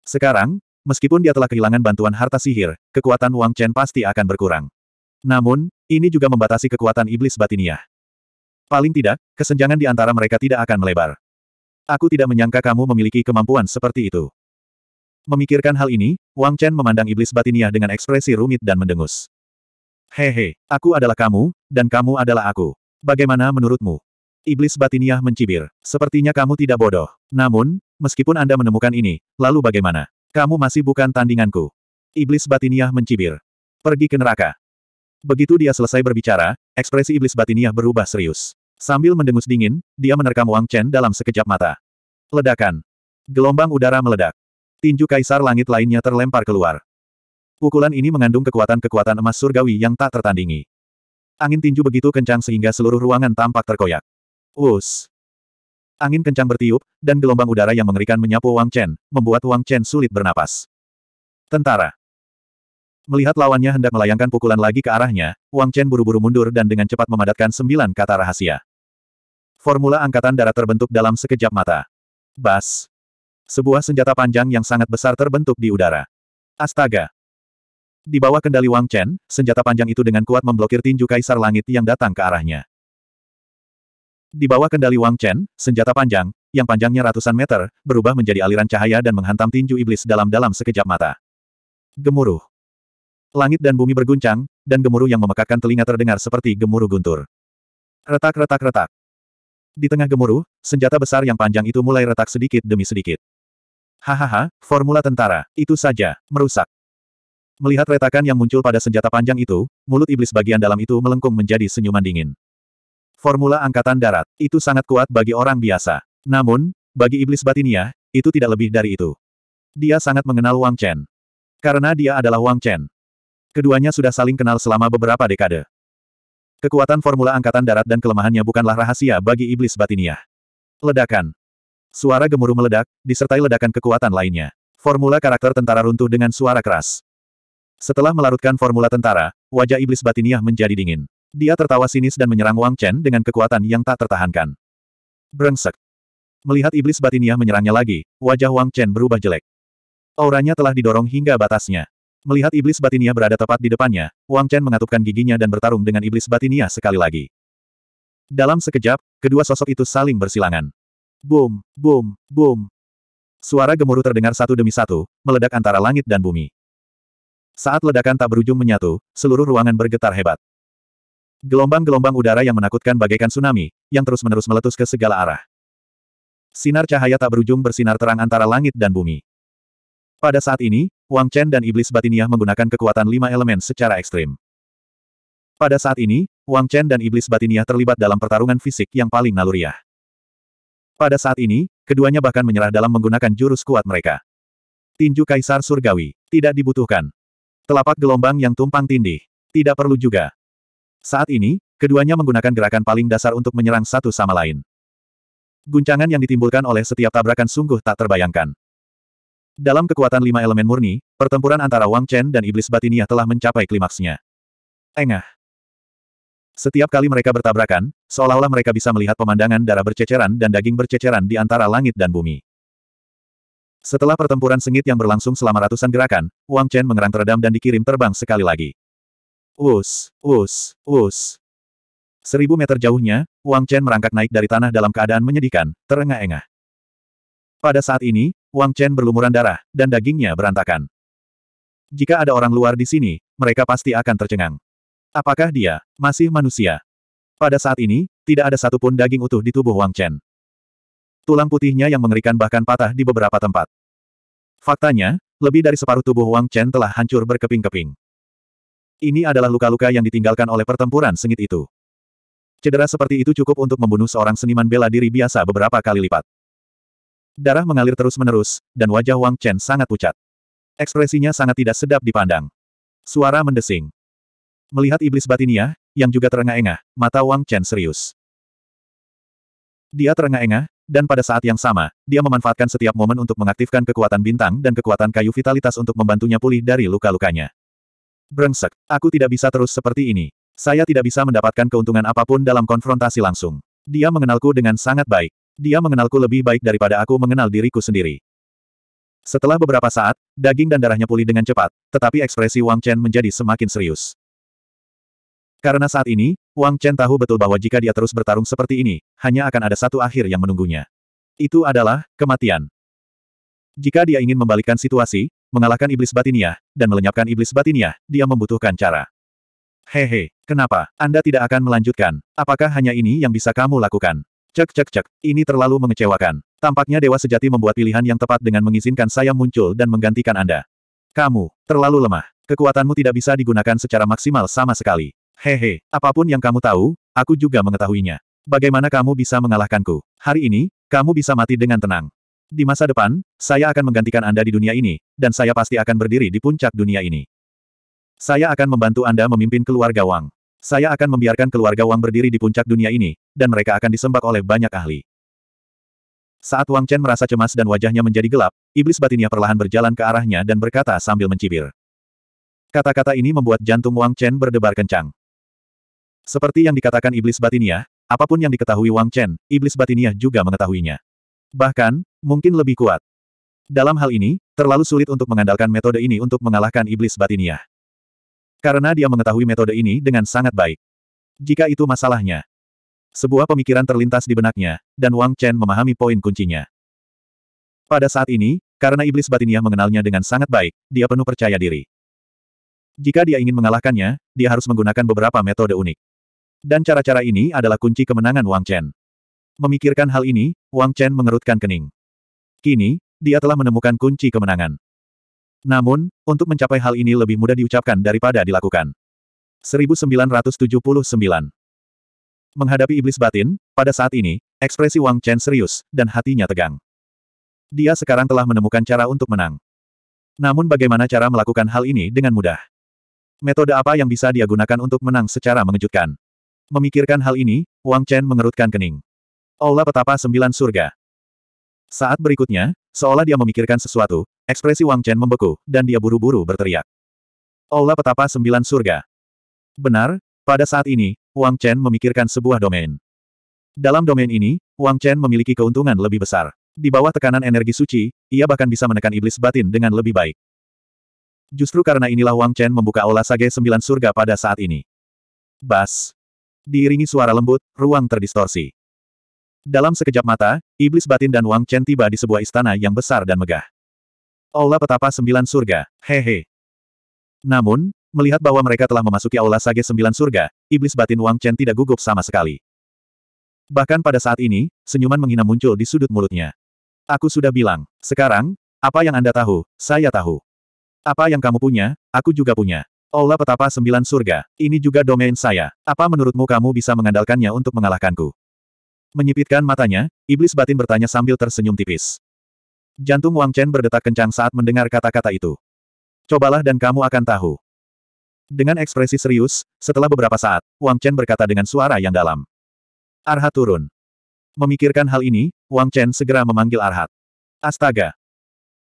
Sekarang, meskipun dia telah kehilangan bantuan harta sihir, kekuatan Wang Chen pasti akan berkurang. Namun, ini juga membatasi kekuatan iblis batiniah. Paling tidak, kesenjangan di antara mereka tidak akan melebar. Aku tidak menyangka kamu memiliki kemampuan seperti itu. Memikirkan hal ini, Wang Chen memandang iblis batiniah dengan ekspresi rumit dan mendengus. Hehe, aku adalah kamu, dan kamu adalah aku. Bagaimana menurutmu? Iblis Batiniah mencibir. Sepertinya kamu tidak bodoh. Namun, meskipun Anda menemukan ini, lalu bagaimana? Kamu masih bukan tandinganku. Iblis Batiniah mencibir. Pergi ke neraka. Begitu dia selesai berbicara, ekspresi Iblis Batiniah berubah serius. Sambil mendengus dingin, dia menerkam Wang Chen dalam sekejap mata. Ledakan. Gelombang udara meledak. Tinju kaisar langit lainnya terlempar keluar. Pukulan ini mengandung kekuatan-kekuatan emas surgawi yang tak tertandingi. Angin tinju begitu kencang sehingga seluruh ruangan tampak terkoyak. Wus. Angin kencang bertiup, dan gelombang udara yang mengerikan menyapu Wang Chen, membuat Wang Chen sulit bernapas. Tentara. Melihat lawannya hendak melayangkan pukulan lagi ke arahnya, Wang Chen buru-buru mundur dan dengan cepat memadatkan sembilan kata rahasia. Formula angkatan darat terbentuk dalam sekejap mata. Bas. Sebuah senjata panjang yang sangat besar terbentuk di udara. Astaga. Di bawah kendali Wang Chen, senjata panjang itu dengan kuat memblokir tinju kaisar langit yang datang ke arahnya. Di bawah kendali Wang Chen, senjata panjang, yang panjangnya ratusan meter, berubah menjadi aliran cahaya dan menghantam tinju iblis dalam-dalam sekejap mata. Gemuruh. Langit dan bumi berguncang, dan gemuruh yang memekakkan telinga terdengar seperti gemuruh guntur. Retak-retak-retak. Di tengah gemuruh, senjata besar yang panjang itu mulai retak sedikit demi sedikit. Hahaha, formula tentara, itu saja, merusak. Melihat retakan yang muncul pada senjata panjang itu, mulut iblis bagian dalam itu melengkung menjadi senyuman dingin. Formula Angkatan Darat, itu sangat kuat bagi orang biasa. Namun, bagi iblis batinnya, itu tidak lebih dari itu. Dia sangat mengenal Wang Chen. Karena dia adalah Wang Chen. Keduanya sudah saling kenal selama beberapa dekade. Kekuatan formula angkatan darat dan kelemahannya bukanlah rahasia bagi iblis batinnya. Ledakan. Suara gemuruh meledak, disertai ledakan kekuatan lainnya. Formula karakter tentara runtuh dengan suara keras. Setelah melarutkan formula tentara, wajah iblis batiniah menjadi dingin. Dia tertawa sinis dan menyerang Wang Chen dengan kekuatan yang tak tertahankan. Brengsek. Melihat iblis batiniah menyerangnya lagi, wajah Wang Chen berubah jelek. Auranya telah didorong hingga batasnya. Melihat iblis batiniah berada tepat di depannya, Wang Chen mengatupkan giginya dan bertarung dengan iblis batiniah sekali lagi. Dalam sekejap, kedua sosok itu saling bersilangan. Boom, boom, boom. Suara gemuruh terdengar satu demi satu, meledak antara langit dan bumi. Saat ledakan tak berujung menyatu, seluruh ruangan bergetar hebat. Gelombang-gelombang udara yang menakutkan bagaikan tsunami, yang terus-menerus meletus ke segala arah. Sinar cahaya tak berujung bersinar terang antara langit dan bumi. Pada saat ini, Wang Chen dan Iblis Batiniah menggunakan kekuatan lima elemen secara ekstrim. Pada saat ini, Wang Chen dan Iblis Batiniah terlibat dalam pertarungan fisik yang paling naluriah. Pada saat ini, keduanya bahkan menyerah dalam menggunakan jurus kuat mereka. Tinju Kaisar Surgawi. Tidak dibutuhkan. Telapak gelombang yang tumpang tindih. Tidak perlu juga. Saat ini, keduanya menggunakan gerakan paling dasar untuk menyerang satu sama lain. Guncangan yang ditimbulkan oleh setiap tabrakan sungguh tak terbayangkan. Dalam kekuatan lima elemen murni, pertempuran antara Wang Chen dan Iblis Batiniah telah mencapai klimaksnya. Engah. Setiap kali mereka bertabrakan, seolah-olah mereka bisa melihat pemandangan darah berceceran dan daging berceceran di antara langit dan bumi. Setelah pertempuran sengit yang berlangsung selama ratusan gerakan, Wang Chen mengerang teredam dan dikirim terbang sekali lagi. Us, us, us. Seribu meter jauhnya, Wang Chen merangkak naik dari tanah dalam keadaan menyedihkan, terengah-engah. Pada saat ini, Wang Chen berlumuran darah, dan dagingnya berantakan. Jika ada orang luar di sini, mereka pasti akan tercengang. Apakah dia masih manusia? Pada saat ini, tidak ada satupun daging utuh di tubuh Wang Chen. Tulang putihnya yang mengerikan bahkan patah di beberapa tempat. Faktanya, lebih dari separuh tubuh Wang Chen telah hancur berkeping-keping. Ini adalah luka-luka yang ditinggalkan oleh pertempuran sengit itu. Cedera seperti itu cukup untuk membunuh seorang seniman bela diri biasa beberapa kali lipat. Darah mengalir terus-menerus, dan wajah Wang Chen sangat pucat. Ekspresinya sangat tidak sedap dipandang. Suara mendesing. Melihat iblis batinia, yang juga terengah-engah, mata Wang Chen serius. Dia terengah-engah, dan pada saat yang sama, dia memanfaatkan setiap momen untuk mengaktifkan kekuatan bintang dan kekuatan kayu vitalitas untuk membantunya pulih dari luka-lukanya. Brengsek, aku tidak bisa terus seperti ini. Saya tidak bisa mendapatkan keuntungan apapun dalam konfrontasi langsung. Dia mengenalku dengan sangat baik. Dia mengenalku lebih baik daripada aku mengenal diriku sendiri. Setelah beberapa saat, daging dan darahnya pulih dengan cepat, tetapi ekspresi Wang Chen menjadi semakin serius. Karena saat ini, Wang Chen tahu betul bahwa jika dia terus bertarung seperti ini, hanya akan ada satu akhir yang menunggunya. Itu adalah kematian. Jika dia ingin membalikkan situasi, mengalahkan iblis batinnya, dan melenyapkan iblis batinnya, dia membutuhkan cara. Hehe, kenapa? Anda tidak akan melanjutkan. Apakah hanya ini yang bisa kamu lakukan? Cek cek cek, ini terlalu mengecewakan. Tampaknya Dewa Sejati membuat pilihan yang tepat dengan mengizinkan saya muncul dan menggantikan Anda. Kamu, terlalu lemah. Kekuatanmu tidak bisa digunakan secara maksimal sama sekali. Hehe, apapun yang kamu tahu, aku juga mengetahuinya. Bagaimana kamu bisa mengalahkanku? Hari ini, kamu bisa mati dengan tenang. Di masa depan, saya akan menggantikan Anda di dunia ini, dan saya pasti akan berdiri di puncak dunia ini. Saya akan membantu Anda memimpin keluarga Wang. Saya akan membiarkan keluarga Wang berdiri di puncak dunia ini, dan mereka akan disembah oleh banyak ahli. Saat Wang Chen merasa cemas dan wajahnya menjadi gelap, iblis batinnya perlahan berjalan ke arahnya dan berkata sambil mencibir. Kata-kata ini membuat jantung Wang Chen berdebar kencang. Seperti yang dikatakan iblis batinnya, apapun yang diketahui Wang Chen, iblis batinnya juga mengetahuinya. Bahkan, mungkin lebih kuat. Dalam hal ini, terlalu sulit untuk mengandalkan metode ini untuk mengalahkan iblis batinia. Karena dia mengetahui metode ini dengan sangat baik. Jika itu masalahnya. Sebuah pemikiran terlintas di benaknya, dan Wang Chen memahami poin kuncinya. Pada saat ini, karena iblis batinia mengenalnya dengan sangat baik, dia penuh percaya diri. Jika dia ingin mengalahkannya, dia harus menggunakan beberapa metode unik. Dan cara-cara ini adalah kunci kemenangan Wang Chen. Memikirkan hal ini, Wang Chen mengerutkan kening. Kini, dia telah menemukan kunci kemenangan. Namun, untuk mencapai hal ini lebih mudah diucapkan daripada dilakukan. 1979 Menghadapi iblis batin, pada saat ini, ekspresi Wang Chen serius, dan hatinya tegang. Dia sekarang telah menemukan cara untuk menang. Namun bagaimana cara melakukan hal ini dengan mudah? Metode apa yang bisa dia gunakan untuk menang secara mengejutkan? Memikirkan hal ini, Wang Chen mengerutkan kening. Aula Petapa Sembilan Surga. Saat berikutnya, seolah dia memikirkan sesuatu, ekspresi Wang Chen membeku, dan dia buru-buru berteriak. Aula Petapa Sembilan Surga. Benar, pada saat ini, Wang Chen memikirkan sebuah domain. Dalam domain ini, Wang Chen memiliki keuntungan lebih besar. Di bawah tekanan energi suci, ia bahkan bisa menekan iblis batin dengan lebih baik. Justru karena inilah Wang Chen membuka Aula Sage Sembilan Surga pada saat ini. Bas. Diiringi suara lembut, ruang terdistorsi. Dalam sekejap mata, Iblis Batin dan Wang Chen tiba di sebuah istana yang besar dan megah. Aula Petapa Sembilan Surga, hehe. Namun, melihat bahwa mereka telah memasuki Aula Sage Sembilan Surga, Iblis Batin Wang Chen tidak gugup sama sekali. Bahkan pada saat ini, senyuman menghina muncul di sudut mulutnya. Aku sudah bilang, sekarang, apa yang Anda tahu, saya tahu. Apa yang kamu punya, aku juga punya. Aula Petapa Sembilan Surga, ini juga domain saya. Apa menurutmu kamu bisa mengandalkannya untuk mengalahkanku? Menyipitkan matanya, iblis batin bertanya sambil tersenyum tipis. Jantung Wang Chen berdetak kencang saat mendengar kata-kata itu. Cobalah dan kamu akan tahu. Dengan ekspresi serius, setelah beberapa saat, Wang Chen berkata dengan suara yang dalam. Arhat turun. Memikirkan hal ini, Wang Chen segera memanggil Arhat. Astaga!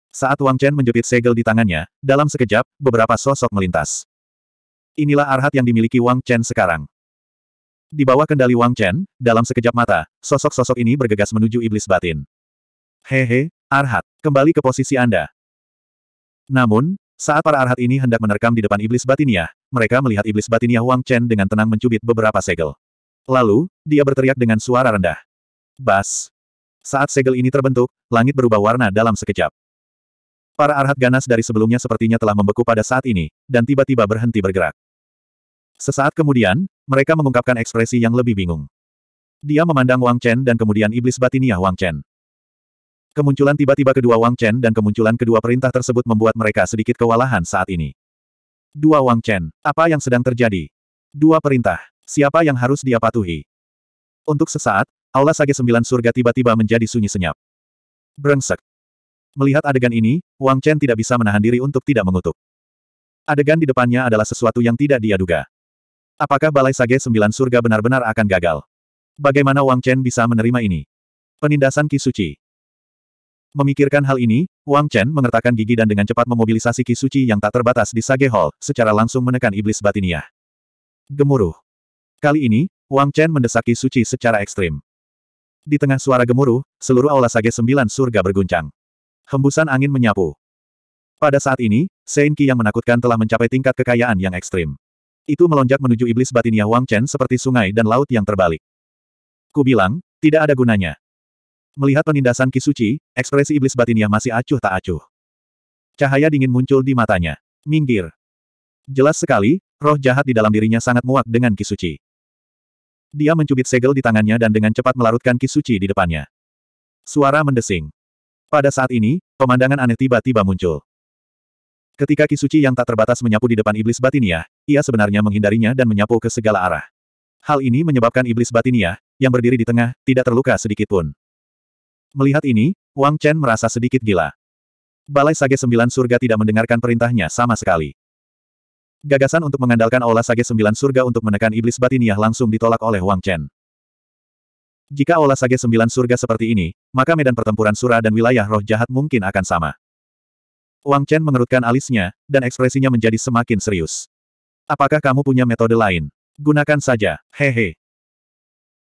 Saat Wang Chen menjepit segel di tangannya, dalam sekejap, beberapa sosok melintas. Inilah Arhat yang dimiliki Wang Chen sekarang. Di bawah kendali Wang Chen, dalam sekejap mata, sosok-sosok ini bergegas menuju iblis batin. Hehe, Arhat, kembali ke posisi Anda. Namun, saat para Arhat ini hendak menerkam di depan iblis batinnya, mereka melihat iblis batinnya Wang Chen dengan tenang mencubit beberapa segel. Lalu, dia berteriak dengan suara rendah. Bas! Saat segel ini terbentuk, langit berubah warna dalam sekejap. Para arhat ganas dari sebelumnya sepertinya telah membeku pada saat ini, dan tiba-tiba berhenti bergerak. Sesaat kemudian, mereka mengungkapkan ekspresi yang lebih bingung. Dia memandang Wang Chen dan kemudian iblis batiniah Wang Chen. Kemunculan tiba-tiba kedua Wang Chen dan kemunculan kedua perintah tersebut membuat mereka sedikit kewalahan saat ini. Dua Wang Chen, apa yang sedang terjadi? Dua perintah, siapa yang harus dia patuhi? Untuk sesaat, aula sage sembilan surga tiba-tiba menjadi sunyi senyap. Brengsek. Melihat adegan ini, Wang Chen tidak bisa menahan diri untuk tidak mengutuk. Adegan di depannya adalah sesuatu yang tidak dia duga. Apakah Balai Sage Sembilan Surga benar-benar akan gagal? Bagaimana Wang Chen bisa menerima ini? Penindasan Ki Memikirkan hal ini, Wang Chen mengertakkan gigi dan dengan cepat memobilisasi Ki yang tak terbatas di Sage Hall, secara langsung menekan iblis batinia. Gemuruh. Kali ini, Wang Chen mendesak Ki secara ekstrim. Di tengah suara gemuruh, seluruh aula Sage Sembilan Surga berguncang. Hembusan angin menyapu. Pada saat ini, Sein Qi yang menakutkan telah mencapai tingkat kekayaan yang ekstrim. Itu melonjak menuju iblis batinia Wang Chen seperti sungai dan laut yang terbalik. Ku bilang, tidak ada gunanya. Melihat penindasan Kisuci, ekspresi iblis batinia masih acuh tak acuh. Cahaya dingin muncul di matanya. Minggir. Jelas sekali, roh jahat di dalam dirinya sangat muak dengan Kisuci. Dia mencubit segel di tangannya dan dengan cepat melarutkan Kisuci di depannya. Suara mendesing. Pada saat ini, pemandangan aneh tiba-tiba muncul. Ketika Kisuci yang tak terbatas menyapu di depan iblis batinia, ia sebenarnya menghindarinya dan menyapu ke segala arah. Hal ini menyebabkan iblis batinia, yang berdiri di tengah, tidak terluka sedikit pun. Melihat ini, Wang Chen merasa sedikit gila. Balai Sage Sembilan Surga tidak mendengarkan perintahnya sama sekali. Gagasan untuk mengandalkan Aula Sage Sembilan Surga untuk menekan iblis batiniah langsung ditolak oleh Wang Chen. Jika Aula Sage Sembilan Surga seperti ini, maka medan pertempuran Sura dan wilayah roh jahat mungkin akan sama. Wang Chen mengerutkan alisnya, dan ekspresinya menjadi semakin serius. Apakah kamu punya metode lain? Gunakan saja, hehe.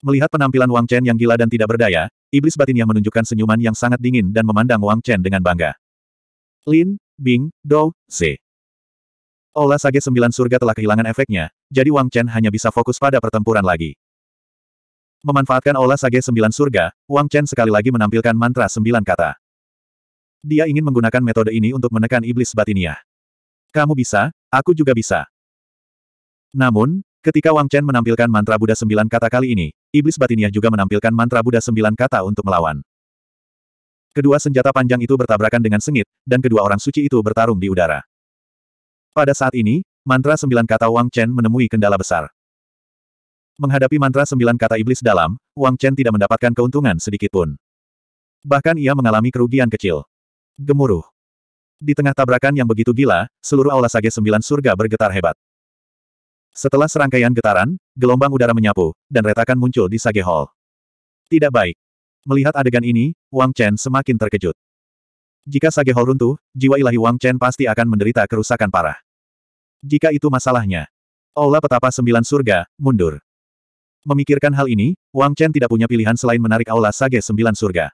Melihat penampilan Wang Chen yang gila dan tidak berdaya, iblis batinnya menunjukkan senyuman yang sangat dingin dan memandang Wang Chen dengan bangga. Lin, Bing, Dou, Z. Olah sage sembilan surga telah kehilangan efeknya, jadi Wang Chen hanya bisa fokus pada pertempuran lagi. Memanfaatkan olah sage sembilan surga, Wang Chen sekali lagi menampilkan mantra sembilan kata. Dia ingin menggunakan metode ini untuk menekan iblis batiniah. Kamu bisa, aku juga bisa. Namun, ketika Wang Chen menampilkan mantra Buddha sembilan kata kali ini, iblis batiniah juga menampilkan mantra Buddha sembilan kata untuk melawan. Kedua senjata panjang itu bertabrakan dengan sengit, dan kedua orang suci itu bertarung di udara. Pada saat ini, mantra sembilan kata Wang Chen menemui kendala besar. Menghadapi mantra sembilan kata iblis dalam, Wang Chen tidak mendapatkan keuntungan sedikitpun. Bahkan ia mengalami kerugian kecil. Gemuruh. Di tengah tabrakan yang begitu gila, seluruh aula Sage Sembilan Surga bergetar hebat. Setelah serangkaian getaran, gelombang udara menyapu, dan retakan muncul di Sage Hall. Tidak baik. Melihat adegan ini, Wang Chen semakin terkejut. Jika Sage Hall runtuh, jiwa ilahi Wang Chen pasti akan menderita kerusakan parah. Jika itu masalahnya. Aula petapa Sembilan Surga, mundur. Memikirkan hal ini, Wang Chen tidak punya pilihan selain menarik Aula Sage Sembilan Surga.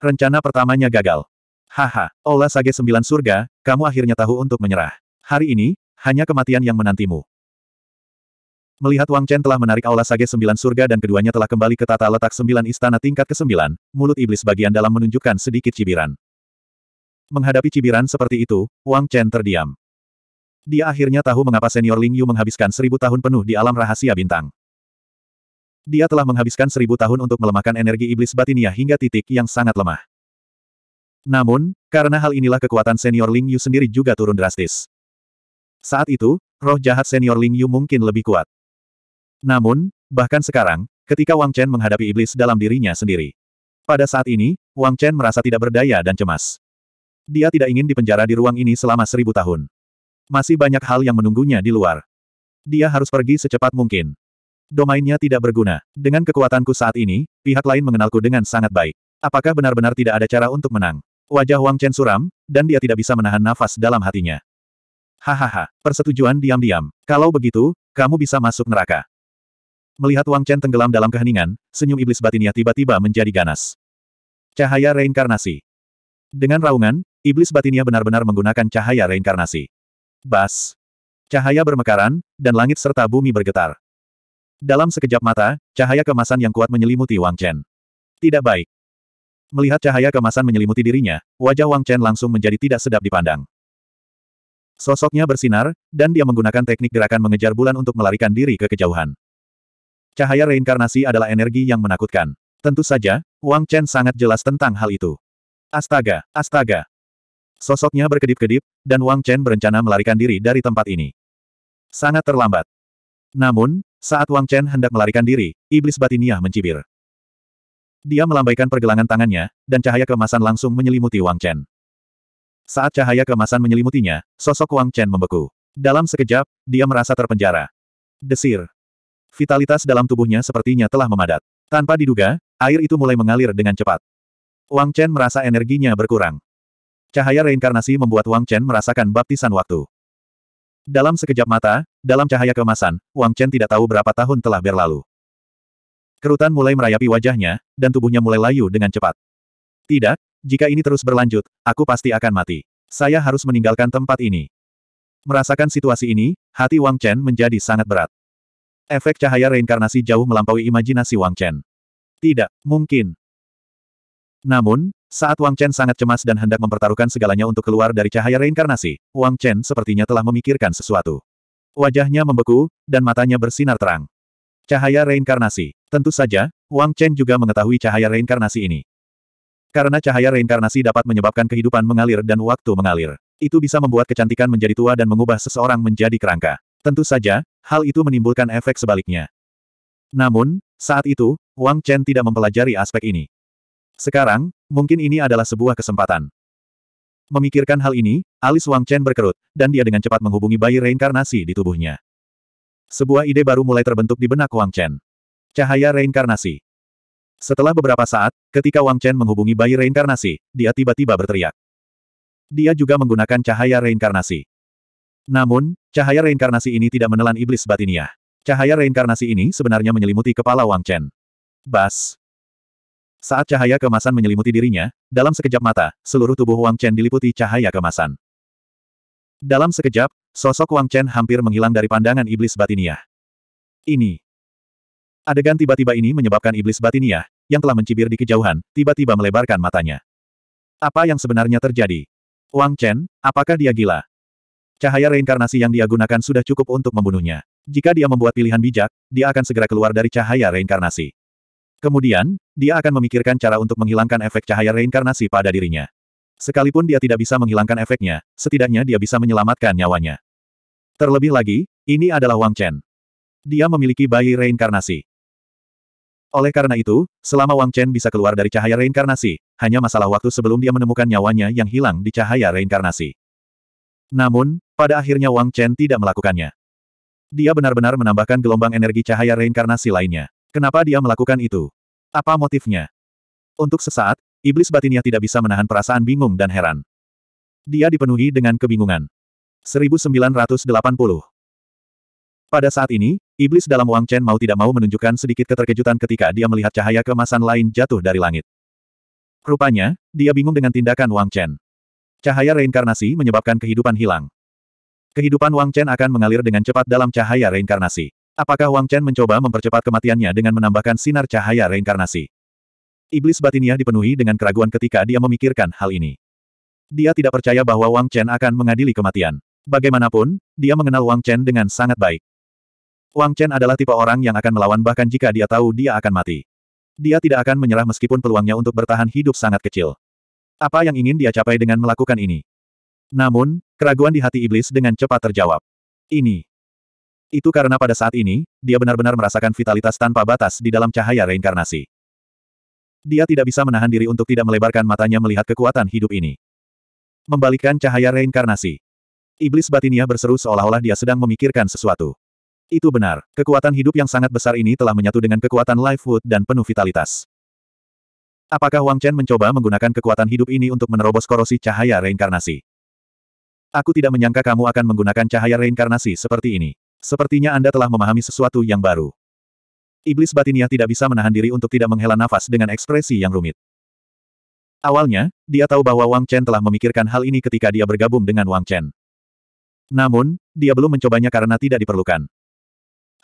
Rencana pertamanya gagal. Haha, Ola oh, Sage Sembilan Surga, kamu akhirnya tahu untuk menyerah. Hari ini, hanya kematian yang menantimu. Melihat Wang Chen telah menarik Aula Sage Sembilan Surga dan keduanya telah kembali ke tata letak sembilan istana tingkat ke-9, mulut iblis bagian dalam menunjukkan sedikit cibiran. Menghadapi cibiran seperti itu, Wang Chen terdiam. Dia akhirnya tahu mengapa senior Ling Yu menghabiskan seribu tahun penuh di alam rahasia bintang. Dia telah menghabiskan seribu tahun untuk melemahkan energi iblis batinia hingga titik yang sangat lemah. Namun, karena hal inilah kekuatan senior Ling Yu sendiri juga turun drastis. Saat itu, roh jahat senior Ling Yu mungkin lebih kuat. Namun, bahkan sekarang, ketika Wang Chen menghadapi iblis dalam dirinya sendiri. Pada saat ini, Wang Chen merasa tidak berdaya dan cemas. Dia tidak ingin dipenjara di ruang ini selama seribu tahun. Masih banyak hal yang menunggunya di luar. Dia harus pergi secepat mungkin. Domainnya tidak berguna. Dengan kekuatanku saat ini, pihak lain mengenalku dengan sangat baik. Apakah benar-benar tidak ada cara untuk menang? Wajah Wang Chen suram, dan dia tidak bisa menahan nafas dalam hatinya. Hahaha, persetujuan diam-diam. Kalau begitu, kamu bisa masuk neraka. Melihat Wang Chen tenggelam dalam keheningan, senyum iblis batinnya tiba-tiba menjadi ganas. Cahaya reinkarnasi. Dengan raungan, iblis batinnya benar-benar menggunakan cahaya reinkarnasi. Bas. Cahaya bermekaran, dan langit serta bumi bergetar. Dalam sekejap mata, cahaya kemasan yang kuat menyelimuti Wang Chen. Tidak baik. Melihat cahaya kemasan menyelimuti dirinya, wajah Wang Chen langsung menjadi tidak sedap dipandang. Sosoknya bersinar, dan dia menggunakan teknik gerakan mengejar bulan untuk melarikan diri ke kejauhan. Cahaya reinkarnasi adalah energi yang menakutkan. Tentu saja, Wang Chen sangat jelas tentang hal itu. Astaga, astaga. Sosoknya berkedip-kedip, dan Wang Chen berencana melarikan diri dari tempat ini. Sangat terlambat. Namun, saat Wang Chen hendak melarikan diri, iblis batiniah mencibir. Dia melambaikan pergelangan tangannya, dan cahaya kemasan langsung menyelimuti Wang Chen. Saat cahaya kemasan menyelimutinya, sosok Wang Chen membeku. Dalam sekejap, dia merasa terpenjara. Desir. Vitalitas dalam tubuhnya sepertinya telah memadat. Tanpa diduga, air itu mulai mengalir dengan cepat. Wang Chen merasa energinya berkurang. Cahaya reinkarnasi membuat Wang Chen merasakan baptisan waktu. Dalam sekejap mata, dalam cahaya kemasan, Wang Chen tidak tahu berapa tahun telah berlalu. Kerutan mulai merayapi wajahnya, dan tubuhnya mulai layu dengan cepat. Tidak, jika ini terus berlanjut, aku pasti akan mati. Saya harus meninggalkan tempat ini. Merasakan situasi ini, hati Wang Chen menjadi sangat berat. Efek cahaya reinkarnasi jauh melampaui imajinasi Wang Chen. Tidak, mungkin. Namun, saat Wang Chen sangat cemas dan hendak mempertaruhkan segalanya untuk keluar dari cahaya reinkarnasi, Wang Chen sepertinya telah memikirkan sesuatu. Wajahnya membeku, dan matanya bersinar terang. Cahaya reinkarnasi. Tentu saja, Wang Chen juga mengetahui cahaya reinkarnasi ini. Karena cahaya reinkarnasi dapat menyebabkan kehidupan mengalir dan waktu mengalir. Itu bisa membuat kecantikan menjadi tua dan mengubah seseorang menjadi kerangka. Tentu saja, hal itu menimbulkan efek sebaliknya. Namun, saat itu, Wang Chen tidak mempelajari aspek ini. Sekarang, mungkin ini adalah sebuah kesempatan. Memikirkan hal ini, alis Wang Chen berkerut, dan dia dengan cepat menghubungi bayi reinkarnasi di tubuhnya. Sebuah ide baru mulai terbentuk di benak Wang Chen. Cahaya reinkarnasi. Setelah beberapa saat, ketika Wang Chen menghubungi bayi reinkarnasi, dia tiba-tiba berteriak. Dia juga menggunakan cahaya reinkarnasi. Namun, cahaya reinkarnasi ini tidak menelan iblis batinia. Cahaya reinkarnasi ini sebenarnya menyelimuti kepala Wang Chen. Bas. Saat cahaya kemasan menyelimuti dirinya, dalam sekejap mata, seluruh tubuh Wang Chen diliputi cahaya kemasan. Dalam sekejap, sosok Wang Chen hampir menghilang dari pandangan iblis batinia. Ini Adegan tiba-tiba ini menyebabkan iblis batinia yang telah mencibir di kejauhan, tiba-tiba melebarkan matanya. Apa yang sebenarnya terjadi? Wang Chen, apakah dia gila? Cahaya reinkarnasi yang dia gunakan sudah cukup untuk membunuhnya. Jika dia membuat pilihan bijak, dia akan segera keluar dari cahaya reinkarnasi. Kemudian, dia akan memikirkan cara untuk menghilangkan efek cahaya reinkarnasi pada dirinya. Sekalipun dia tidak bisa menghilangkan efeknya, setidaknya dia bisa menyelamatkan nyawanya. Terlebih lagi, ini adalah Wang Chen. Dia memiliki bayi reinkarnasi. Oleh karena itu, selama Wang Chen bisa keluar dari cahaya reinkarnasi, hanya masalah waktu sebelum dia menemukan nyawanya yang hilang di cahaya reinkarnasi. Namun, pada akhirnya Wang Chen tidak melakukannya. Dia benar-benar menambahkan gelombang energi cahaya reinkarnasi lainnya. Kenapa dia melakukan itu? Apa motifnya? Untuk sesaat, iblis batinnya tidak bisa menahan perasaan bingung dan heran. Dia dipenuhi dengan kebingungan. 1980 pada saat ini, iblis dalam Wang Chen mau tidak mau menunjukkan sedikit keterkejutan ketika dia melihat cahaya kemasan lain jatuh dari langit. Rupanya, dia bingung dengan tindakan Wang Chen. Cahaya reinkarnasi menyebabkan kehidupan hilang. Kehidupan Wang Chen akan mengalir dengan cepat dalam cahaya reinkarnasi. Apakah Wang Chen mencoba mempercepat kematiannya dengan menambahkan sinar cahaya reinkarnasi? Iblis batinnya dipenuhi dengan keraguan ketika dia memikirkan hal ini. Dia tidak percaya bahwa Wang Chen akan mengadili kematian. Bagaimanapun, dia mengenal Wang Chen dengan sangat baik. Wang Chen adalah tipe orang yang akan melawan bahkan jika dia tahu dia akan mati. Dia tidak akan menyerah meskipun peluangnya untuk bertahan hidup sangat kecil. Apa yang ingin dia capai dengan melakukan ini? Namun, keraguan di hati iblis dengan cepat terjawab. Ini. Itu karena pada saat ini, dia benar-benar merasakan vitalitas tanpa batas di dalam cahaya reinkarnasi. Dia tidak bisa menahan diri untuk tidak melebarkan matanya melihat kekuatan hidup ini. Membalikkan cahaya reinkarnasi. Iblis batinia berseru seolah-olah dia sedang memikirkan sesuatu. Itu benar, kekuatan hidup yang sangat besar ini telah menyatu dengan kekuatan Life Wood dan penuh vitalitas. Apakah Wang Chen mencoba menggunakan kekuatan hidup ini untuk menerobos korosi cahaya reinkarnasi? Aku tidak menyangka kamu akan menggunakan cahaya reinkarnasi seperti ini. Sepertinya Anda telah memahami sesuatu yang baru. Iblis batinia tidak bisa menahan diri untuk tidak menghela nafas dengan ekspresi yang rumit. Awalnya, dia tahu bahwa Wang Chen telah memikirkan hal ini ketika dia bergabung dengan Wang Chen. Namun, dia belum mencobanya karena tidak diperlukan.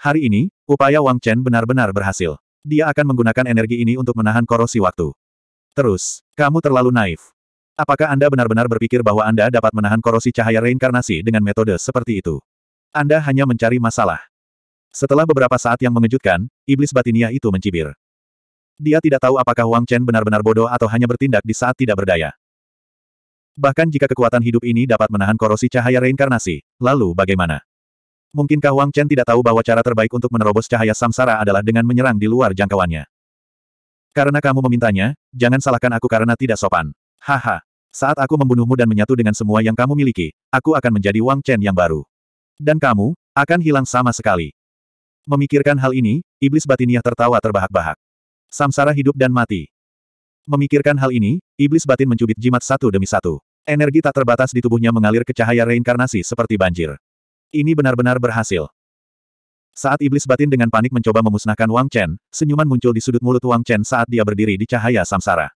Hari ini, upaya Wang Chen benar-benar berhasil. Dia akan menggunakan energi ini untuk menahan korosi waktu. Terus, kamu terlalu naif. Apakah Anda benar-benar berpikir bahwa Anda dapat menahan korosi cahaya reinkarnasi dengan metode seperti itu? Anda hanya mencari masalah. Setelah beberapa saat yang mengejutkan, iblis batinia itu mencibir. Dia tidak tahu apakah Wang Chen benar-benar bodoh atau hanya bertindak di saat tidak berdaya. Bahkan jika kekuatan hidup ini dapat menahan korosi cahaya reinkarnasi, lalu bagaimana? Mungkinkah Wang Chen tidak tahu bahwa cara terbaik untuk menerobos cahaya samsara adalah dengan menyerang di luar jangkauannya? Karena kamu memintanya, jangan salahkan aku karena tidak sopan. Haha. Saat aku membunuhmu dan menyatu dengan semua yang kamu miliki, aku akan menjadi Wang Chen yang baru. Dan kamu, akan hilang sama sekali. Memikirkan hal ini, iblis batiniah tertawa terbahak-bahak. Samsara hidup dan mati. Memikirkan hal ini, iblis batin mencubit jimat satu demi satu. Energi tak terbatas di tubuhnya mengalir ke cahaya reinkarnasi seperti banjir. Ini benar-benar berhasil. Saat iblis batin dengan panik mencoba memusnahkan Wang Chen, senyuman muncul di sudut mulut Wang Chen saat dia berdiri di cahaya samsara.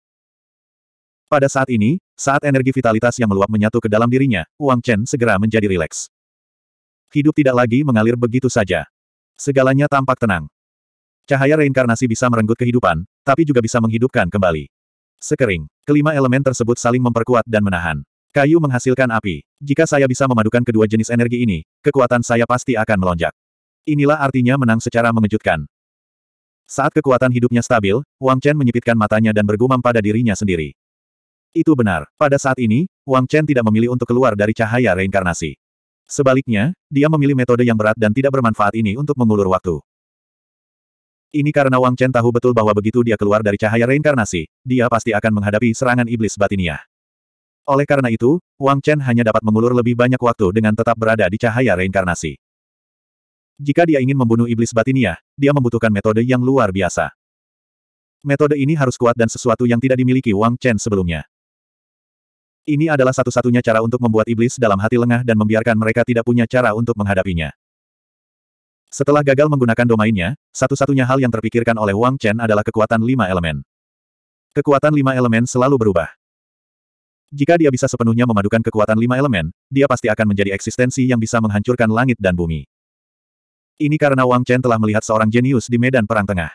Pada saat ini, saat energi vitalitas yang meluap menyatu ke dalam dirinya, Wang Chen segera menjadi rileks. Hidup tidak lagi mengalir begitu saja. Segalanya tampak tenang. Cahaya reinkarnasi bisa merenggut kehidupan, tapi juga bisa menghidupkan kembali. Sekering, kelima elemen tersebut saling memperkuat dan menahan. Kayu menghasilkan api. Jika saya bisa memadukan kedua jenis energi ini, kekuatan saya pasti akan melonjak. Inilah artinya menang secara mengejutkan. Saat kekuatan hidupnya stabil, Wang Chen menyipitkan matanya dan bergumam pada dirinya sendiri. Itu benar. Pada saat ini, Wang Chen tidak memilih untuk keluar dari cahaya reinkarnasi. Sebaliknya, dia memilih metode yang berat dan tidak bermanfaat ini untuk mengulur waktu. Ini karena Wang Chen tahu betul bahwa begitu dia keluar dari cahaya reinkarnasi, dia pasti akan menghadapi serangan iblis batiniah. Oleh karena itu, Wang Chen hanya dapat mengulur lebih banyak waktu dengan tetap berada di cahaya reinkarnasi. Jika dia ingin membunuh iblis batinia, dia membutuhkan metode yang luar biasa. Metode ini harus kuat dan sesuatu yang tidak dimiliki Wang Chen sebelumnya. Ini adalah satu-satunya cara untuk membuat iblis dalam hati lengah dan membiarkan mereka tidak punya cara untuk menghadapinya. Setelah gagal menggunakan domainnya, satu-satunya hal yang terpikirkan oleh Wang Chen adalah kekuatan lima elemen. Kekuatan lima elemen selalu berubah. Jika dia bisa sepenuhnya memadukan kekuatan lima elemen, dia pasti akan menjadi eksistensi yang bisa menghancurkan langit dan bumi. Ini karena Wang Chen telah melihat seorang jenius di medan perang tengah.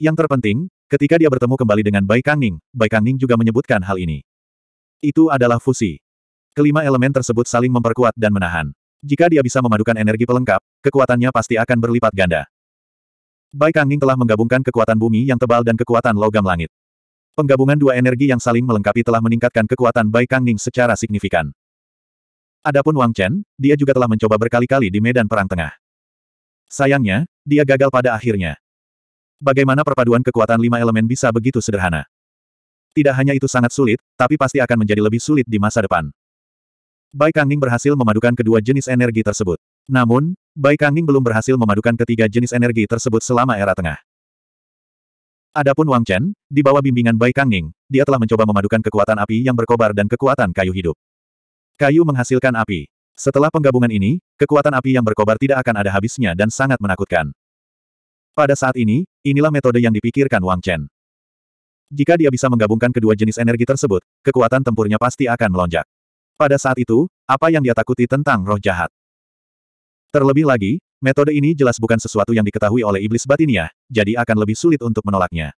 Yang terpenting, ketika dia bertemu kembali dengan Bai Kangning, Bai Kangning juga menyebutkan hal ini. Itu adalah fusi. Kelima elemen tersebut saling memperkuat dan menahan. Jika dia bisa memadukan energi pelengkap, kekuatannya pasti akan berlipat ganda. Bai Kangning telah menggabungkan kekuatan bumi yang tebal dan kekuatan logam langit. Penggabungan dua energi yang saling melengkapi telah meningkatkan kekuatan Bai Kangning secara signifikan. Adapun Wang Chen, dia juga telah mencoba berkali-kali di medan perang tengah. Sayangnya, dia gagal pada akhirnya. Bagaimana perpaduan kekuatan lima elemen bisa begitu sederhana? Tidak hanya itu sangat sulit, tapi pasti akan menjadi lebih sulit di masa depan. Bai Kangning berhasil memadukan kedua jenis energi tersebut. Namun, Bai Kangning belum berhasil memadukan ketiga jenis energi tersebut selama era tengah. Adapun Wang Chen, di bawah bimbingan Bai Kang Ning, dia telah mencoba memadukan kekuatan api yang berkobar dan kekuatan kayu hidup. Kayu menghasilkan api. Setelah penggabungan ini, kekuatan api yang berkobar tidak akan ada habisnya dan sangat menakutkan. Pada saat ini, inilah metode yang dipikirkan Wang Chen. Jika dia bisa menggabungkan kedua jenis energi tersebut, kekuatan tempurnya pasti akan melonjak. Pada saat itu, apa yang dia takuti tentang roh jahat? Terlebih lagi, Metode ini jelas bukan sesuatu yang diketahui oleh iblis batinnya, jadi akan lebih sulit untuk menolaknya.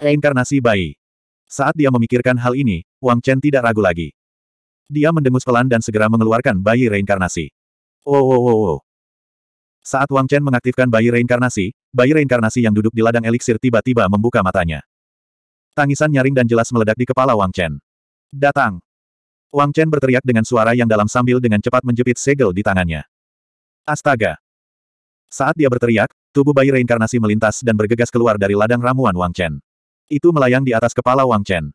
Reinkarnasi bayi. Saat dia memikirkan hal ini, Wang Chen tidak ragu lagi. Dia mendengus pelan dan segera mengeluarkan bayi reinkarnasi. Oh, oh, oh, wow. Oh. Saat Wang Chen mengaktifkan bayi reinkarnasi, bayi reinkarnasi yang duduk di ladang eliksir tiba-tiba membuka matanya. Tangisan nyaring dan jelas meledak di kepala Wang Chen. Datang! Wang Chen berteriak dengan suara yang dalam sambil dengan cepat menjepit segel di tangannya. Astaga! Saat dia berteriak, tubuh bayi reinkarnasi melintas dan bergegas keluar dari ladang ramuan Wang Chen. Itu melayang di atas kepala Wang Chen.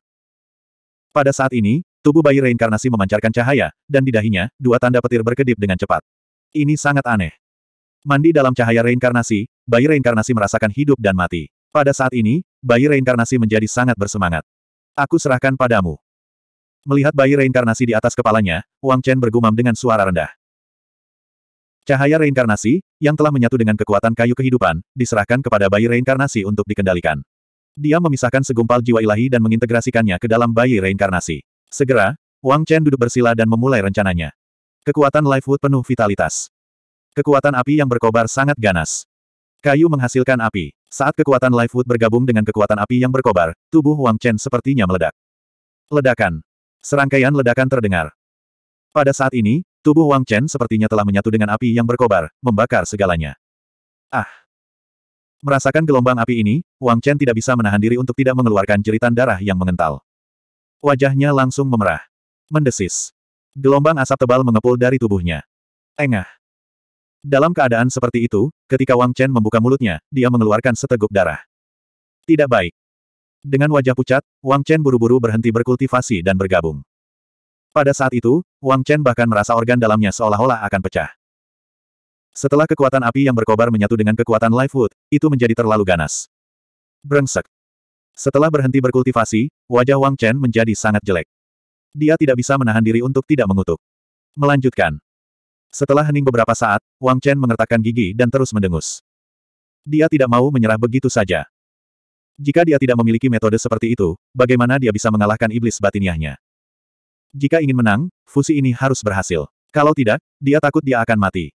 Pada saat ini, tubuh bayi reinkarnasi memancarkan cahaya, dan di dahinya, dua tanda petir berkedip dengan cepat. Ini sangat aneh. Mandi dalam cahaya reinkarnasi, bayi reinkarnasi merasakan hidup dan mati. Pada saat ini, bayi reinkarnasi menjadi sangat bersemangat. Aku serahkan padamu. Melihat bayi reinkarnasi di atas kepalanya, Wang Chen bergumam dengan suara rendah. Cahaya reinkarnasi, yang telah menyatu dengan kekuatan kayu kehidupan, diserahkan kepada bayi reinkarnasi untuk dikendalikan. Dia memisahkan segumpal jiwa ilahi dan mengintegrasikannya ke dalam bayi reinkarnasi. Segera, Wang Chen duduk bersila dan memulai rencananya. Kekuatan Lifewood penuh vitalitas. Kekuatan api yang berkobar sangat ganas. Kayu menghasilkan api. Saat kekuatan Lifewood bergabung dengan kekuatan api yang berkobar, tubuh Wang Chen sepertinya meledak. Ledakan. Serangkaian ledakan terdengar. Pada saat ini, Tubuh Wang Chen sepertinya telah menyatu dengan api yang berkobar, membakar segalanya. Ah! Merasakan gelombang api ini, Wang Chen tidak bisa menahan diri untuk tidak mengeluarkan jeritan darah yang mengental. Wajahnya langsung memerah. Mendesis. Gelombang asap tebal mengepul dari tubuhnya. Engah. Dalam keadaan seperti itu, ketika Wang Chen membuka mulutnya, dia mengeluarkan seteguk darah. Tidak baik. Dengan wajah pucat, Wang Chen buru-buru berhenti berkultivasi dan bergabung. Pada saat itu, Wang Chen bahkan merasa organ dalamnya seolah-olah akan pecah. Setelah kekuatan api yang berkobar menyatu dengan kekuatan life wood, itu menjadi terlalu ganas. Brengsek. Setelah berhenti berkultivasi, wajah Wang Chen menjadi sangat jelek. Dia tidak bisa menahan diri untuk tidak mengutuk. Melanjutkan. Setelah hening beberapa saat, Wang Chen mengertakkan gigi dan terus mendengus. Dia tidak mau menyerah begitu saja. Jika dia tidak memiliki metode seperti itu, bagaimana dia bisa mengalahkan iblis batiniahnya? Jika ingin menang, fusi ini harus berhasil. Kalau tidak, dia takut dia akan mati.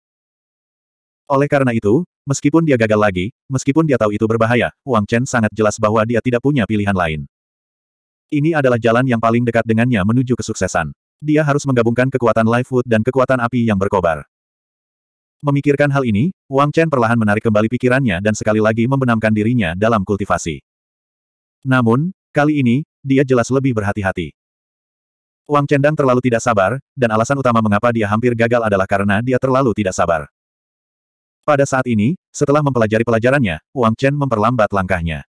Oleh karena itu, meskipun dia gagal lagi, meskipun dia tahu itu berbahaya, Wang Chen sangat jelas bahwa dia tidak punya pilihan lain. Ini adalah jalan yang paling dekat dengannya menuju kesuksesan. Dia harus menggabungkan kekuatan Lifewood dan kekuatan api yang berkobar. Memikirkan hal ini, Wang Chen perlahan menarik kembali pikirannya dan sekali lagi membenamkan dirinya dalam kultivasi. Namun, kali ini, dia jelas lebih berhati-hati. Wang Chendang terlalu tidak sabar, dan alasan utama mengapa dia hampir gagal adalah karena dia terlalu tidak sabar. Pada saat ini, setelah mempelajari pelajarannya, Wang Chen memperlambat langkahnya.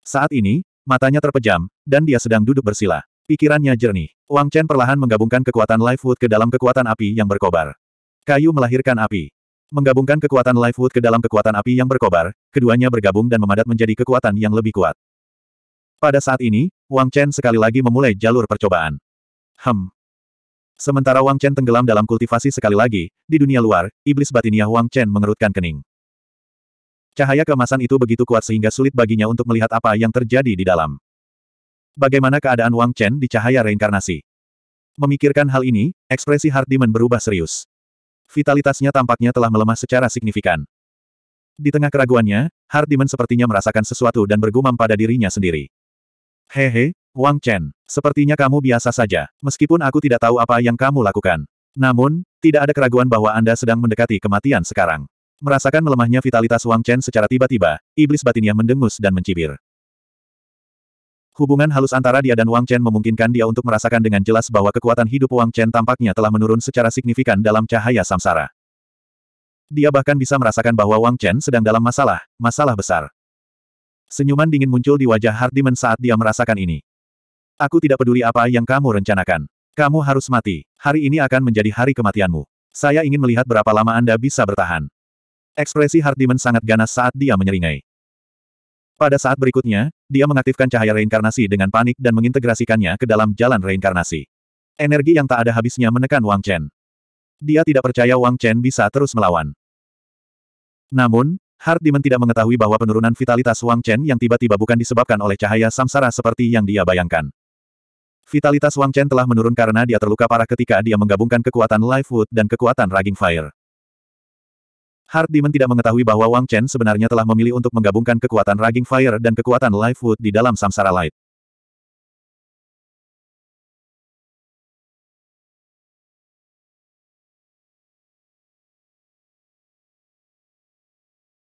Saat ini, matanya terpejam, dan dia sedang duduk bersila. Pikirannya jernih. Wang Chen perlahan menggabungkan kekuatan Life Wood ke dalam kekuatan api yang berkobar. Kayu melahirkan api. Menggabungkan kekuatan Life Wood ke dalam kekuatan api yang berkobar, keduanya bergabung dan memadat menjadi kekuatan yang lebih kuat. Pada saat ini, Wang Chen sekali lagi memulai jalur percobaan. Hem. Sementara Wang Chen tenggelam dalam kultivasi sekali lagi, di dunia luar, iblis batinia Wang Chen mengerutkan kening. Cahaya kemasan itu begitu kuat sehingga sulit baginya untuk melihat apa yang terjadi di dalam. Bagaimana keadaan Wang Chen di cahaya reinkarnasi? Memikirkan hal ini, ekspresi Hard Demon berubah serius. Vitalitasnya tampaknya telah melemah secara signifikan. Di tengah keraguannya, Hard Demon sepertinya merasakan sesuatu dan bergumam pada dirinya sendiri. Hehe, Wang Chen, sepertinya kamu biasa saja, meskipun aku tidak tahu apa yang kamu lakukan. Namun, tidak ada keraguan bahwa Anda sedang mendekati kematian sekarang. Merasakan melemahnya vitalitas Wang Chen secara tiba-tiba, iblis batinnya mendengus dan mencibir. Hubungan halus antara dia dan Wang Chen memungkinkan dia untuk merasakan dengan jelas bahwa kekuatan hidup Wang Chen tampaknya telah menurun secara signifikan dalam cahaya samsara. Dia bahkan bisa merasakan bahwa Wang Chen sedang dalam masalah, masalah besar. Senyuman dingin muncul di wajah Hardiman saat dia merasakan ini. Aku tidak peduli apa yang kamu rencanakan. Kamu harus mati. Hari ini akan menjadi hari kematianmu. Saya ingin melihat berapa lama Anda bisa bertahan. Ekspresi Hardiman sangat ganas saat dia menyeringai. Pada saat berikutnya, dia mengaktifkan cahaya reinkarnasi dengan panik dan mengintegrasikannya ke dalam jalan reinkarnasi. Energi yang tak ada habisnya menekan Wang Chen. Dia tidak percaya Wang Chen bisa terus melawan. Namun, Hard Demon tidak mengetahui bahwa penurunan vitalitas Wang Chen yang tiba-tiba bukan disebabkan oleh cahaya samsara seperti yang dia bayangkan. Vitalitas Wang Chen telah menurun karena dia terluka parah ketika dia menggabungkan kekuatan Life Wood dan kekuatan Raging Fire. Hard Demon tidak mengetahui bahwa Wang Chen sebenarnya telah memilih untuk menggabungkan kekuatan Raging Fire dan kekuatan Life Wood di dalam Samsara Light.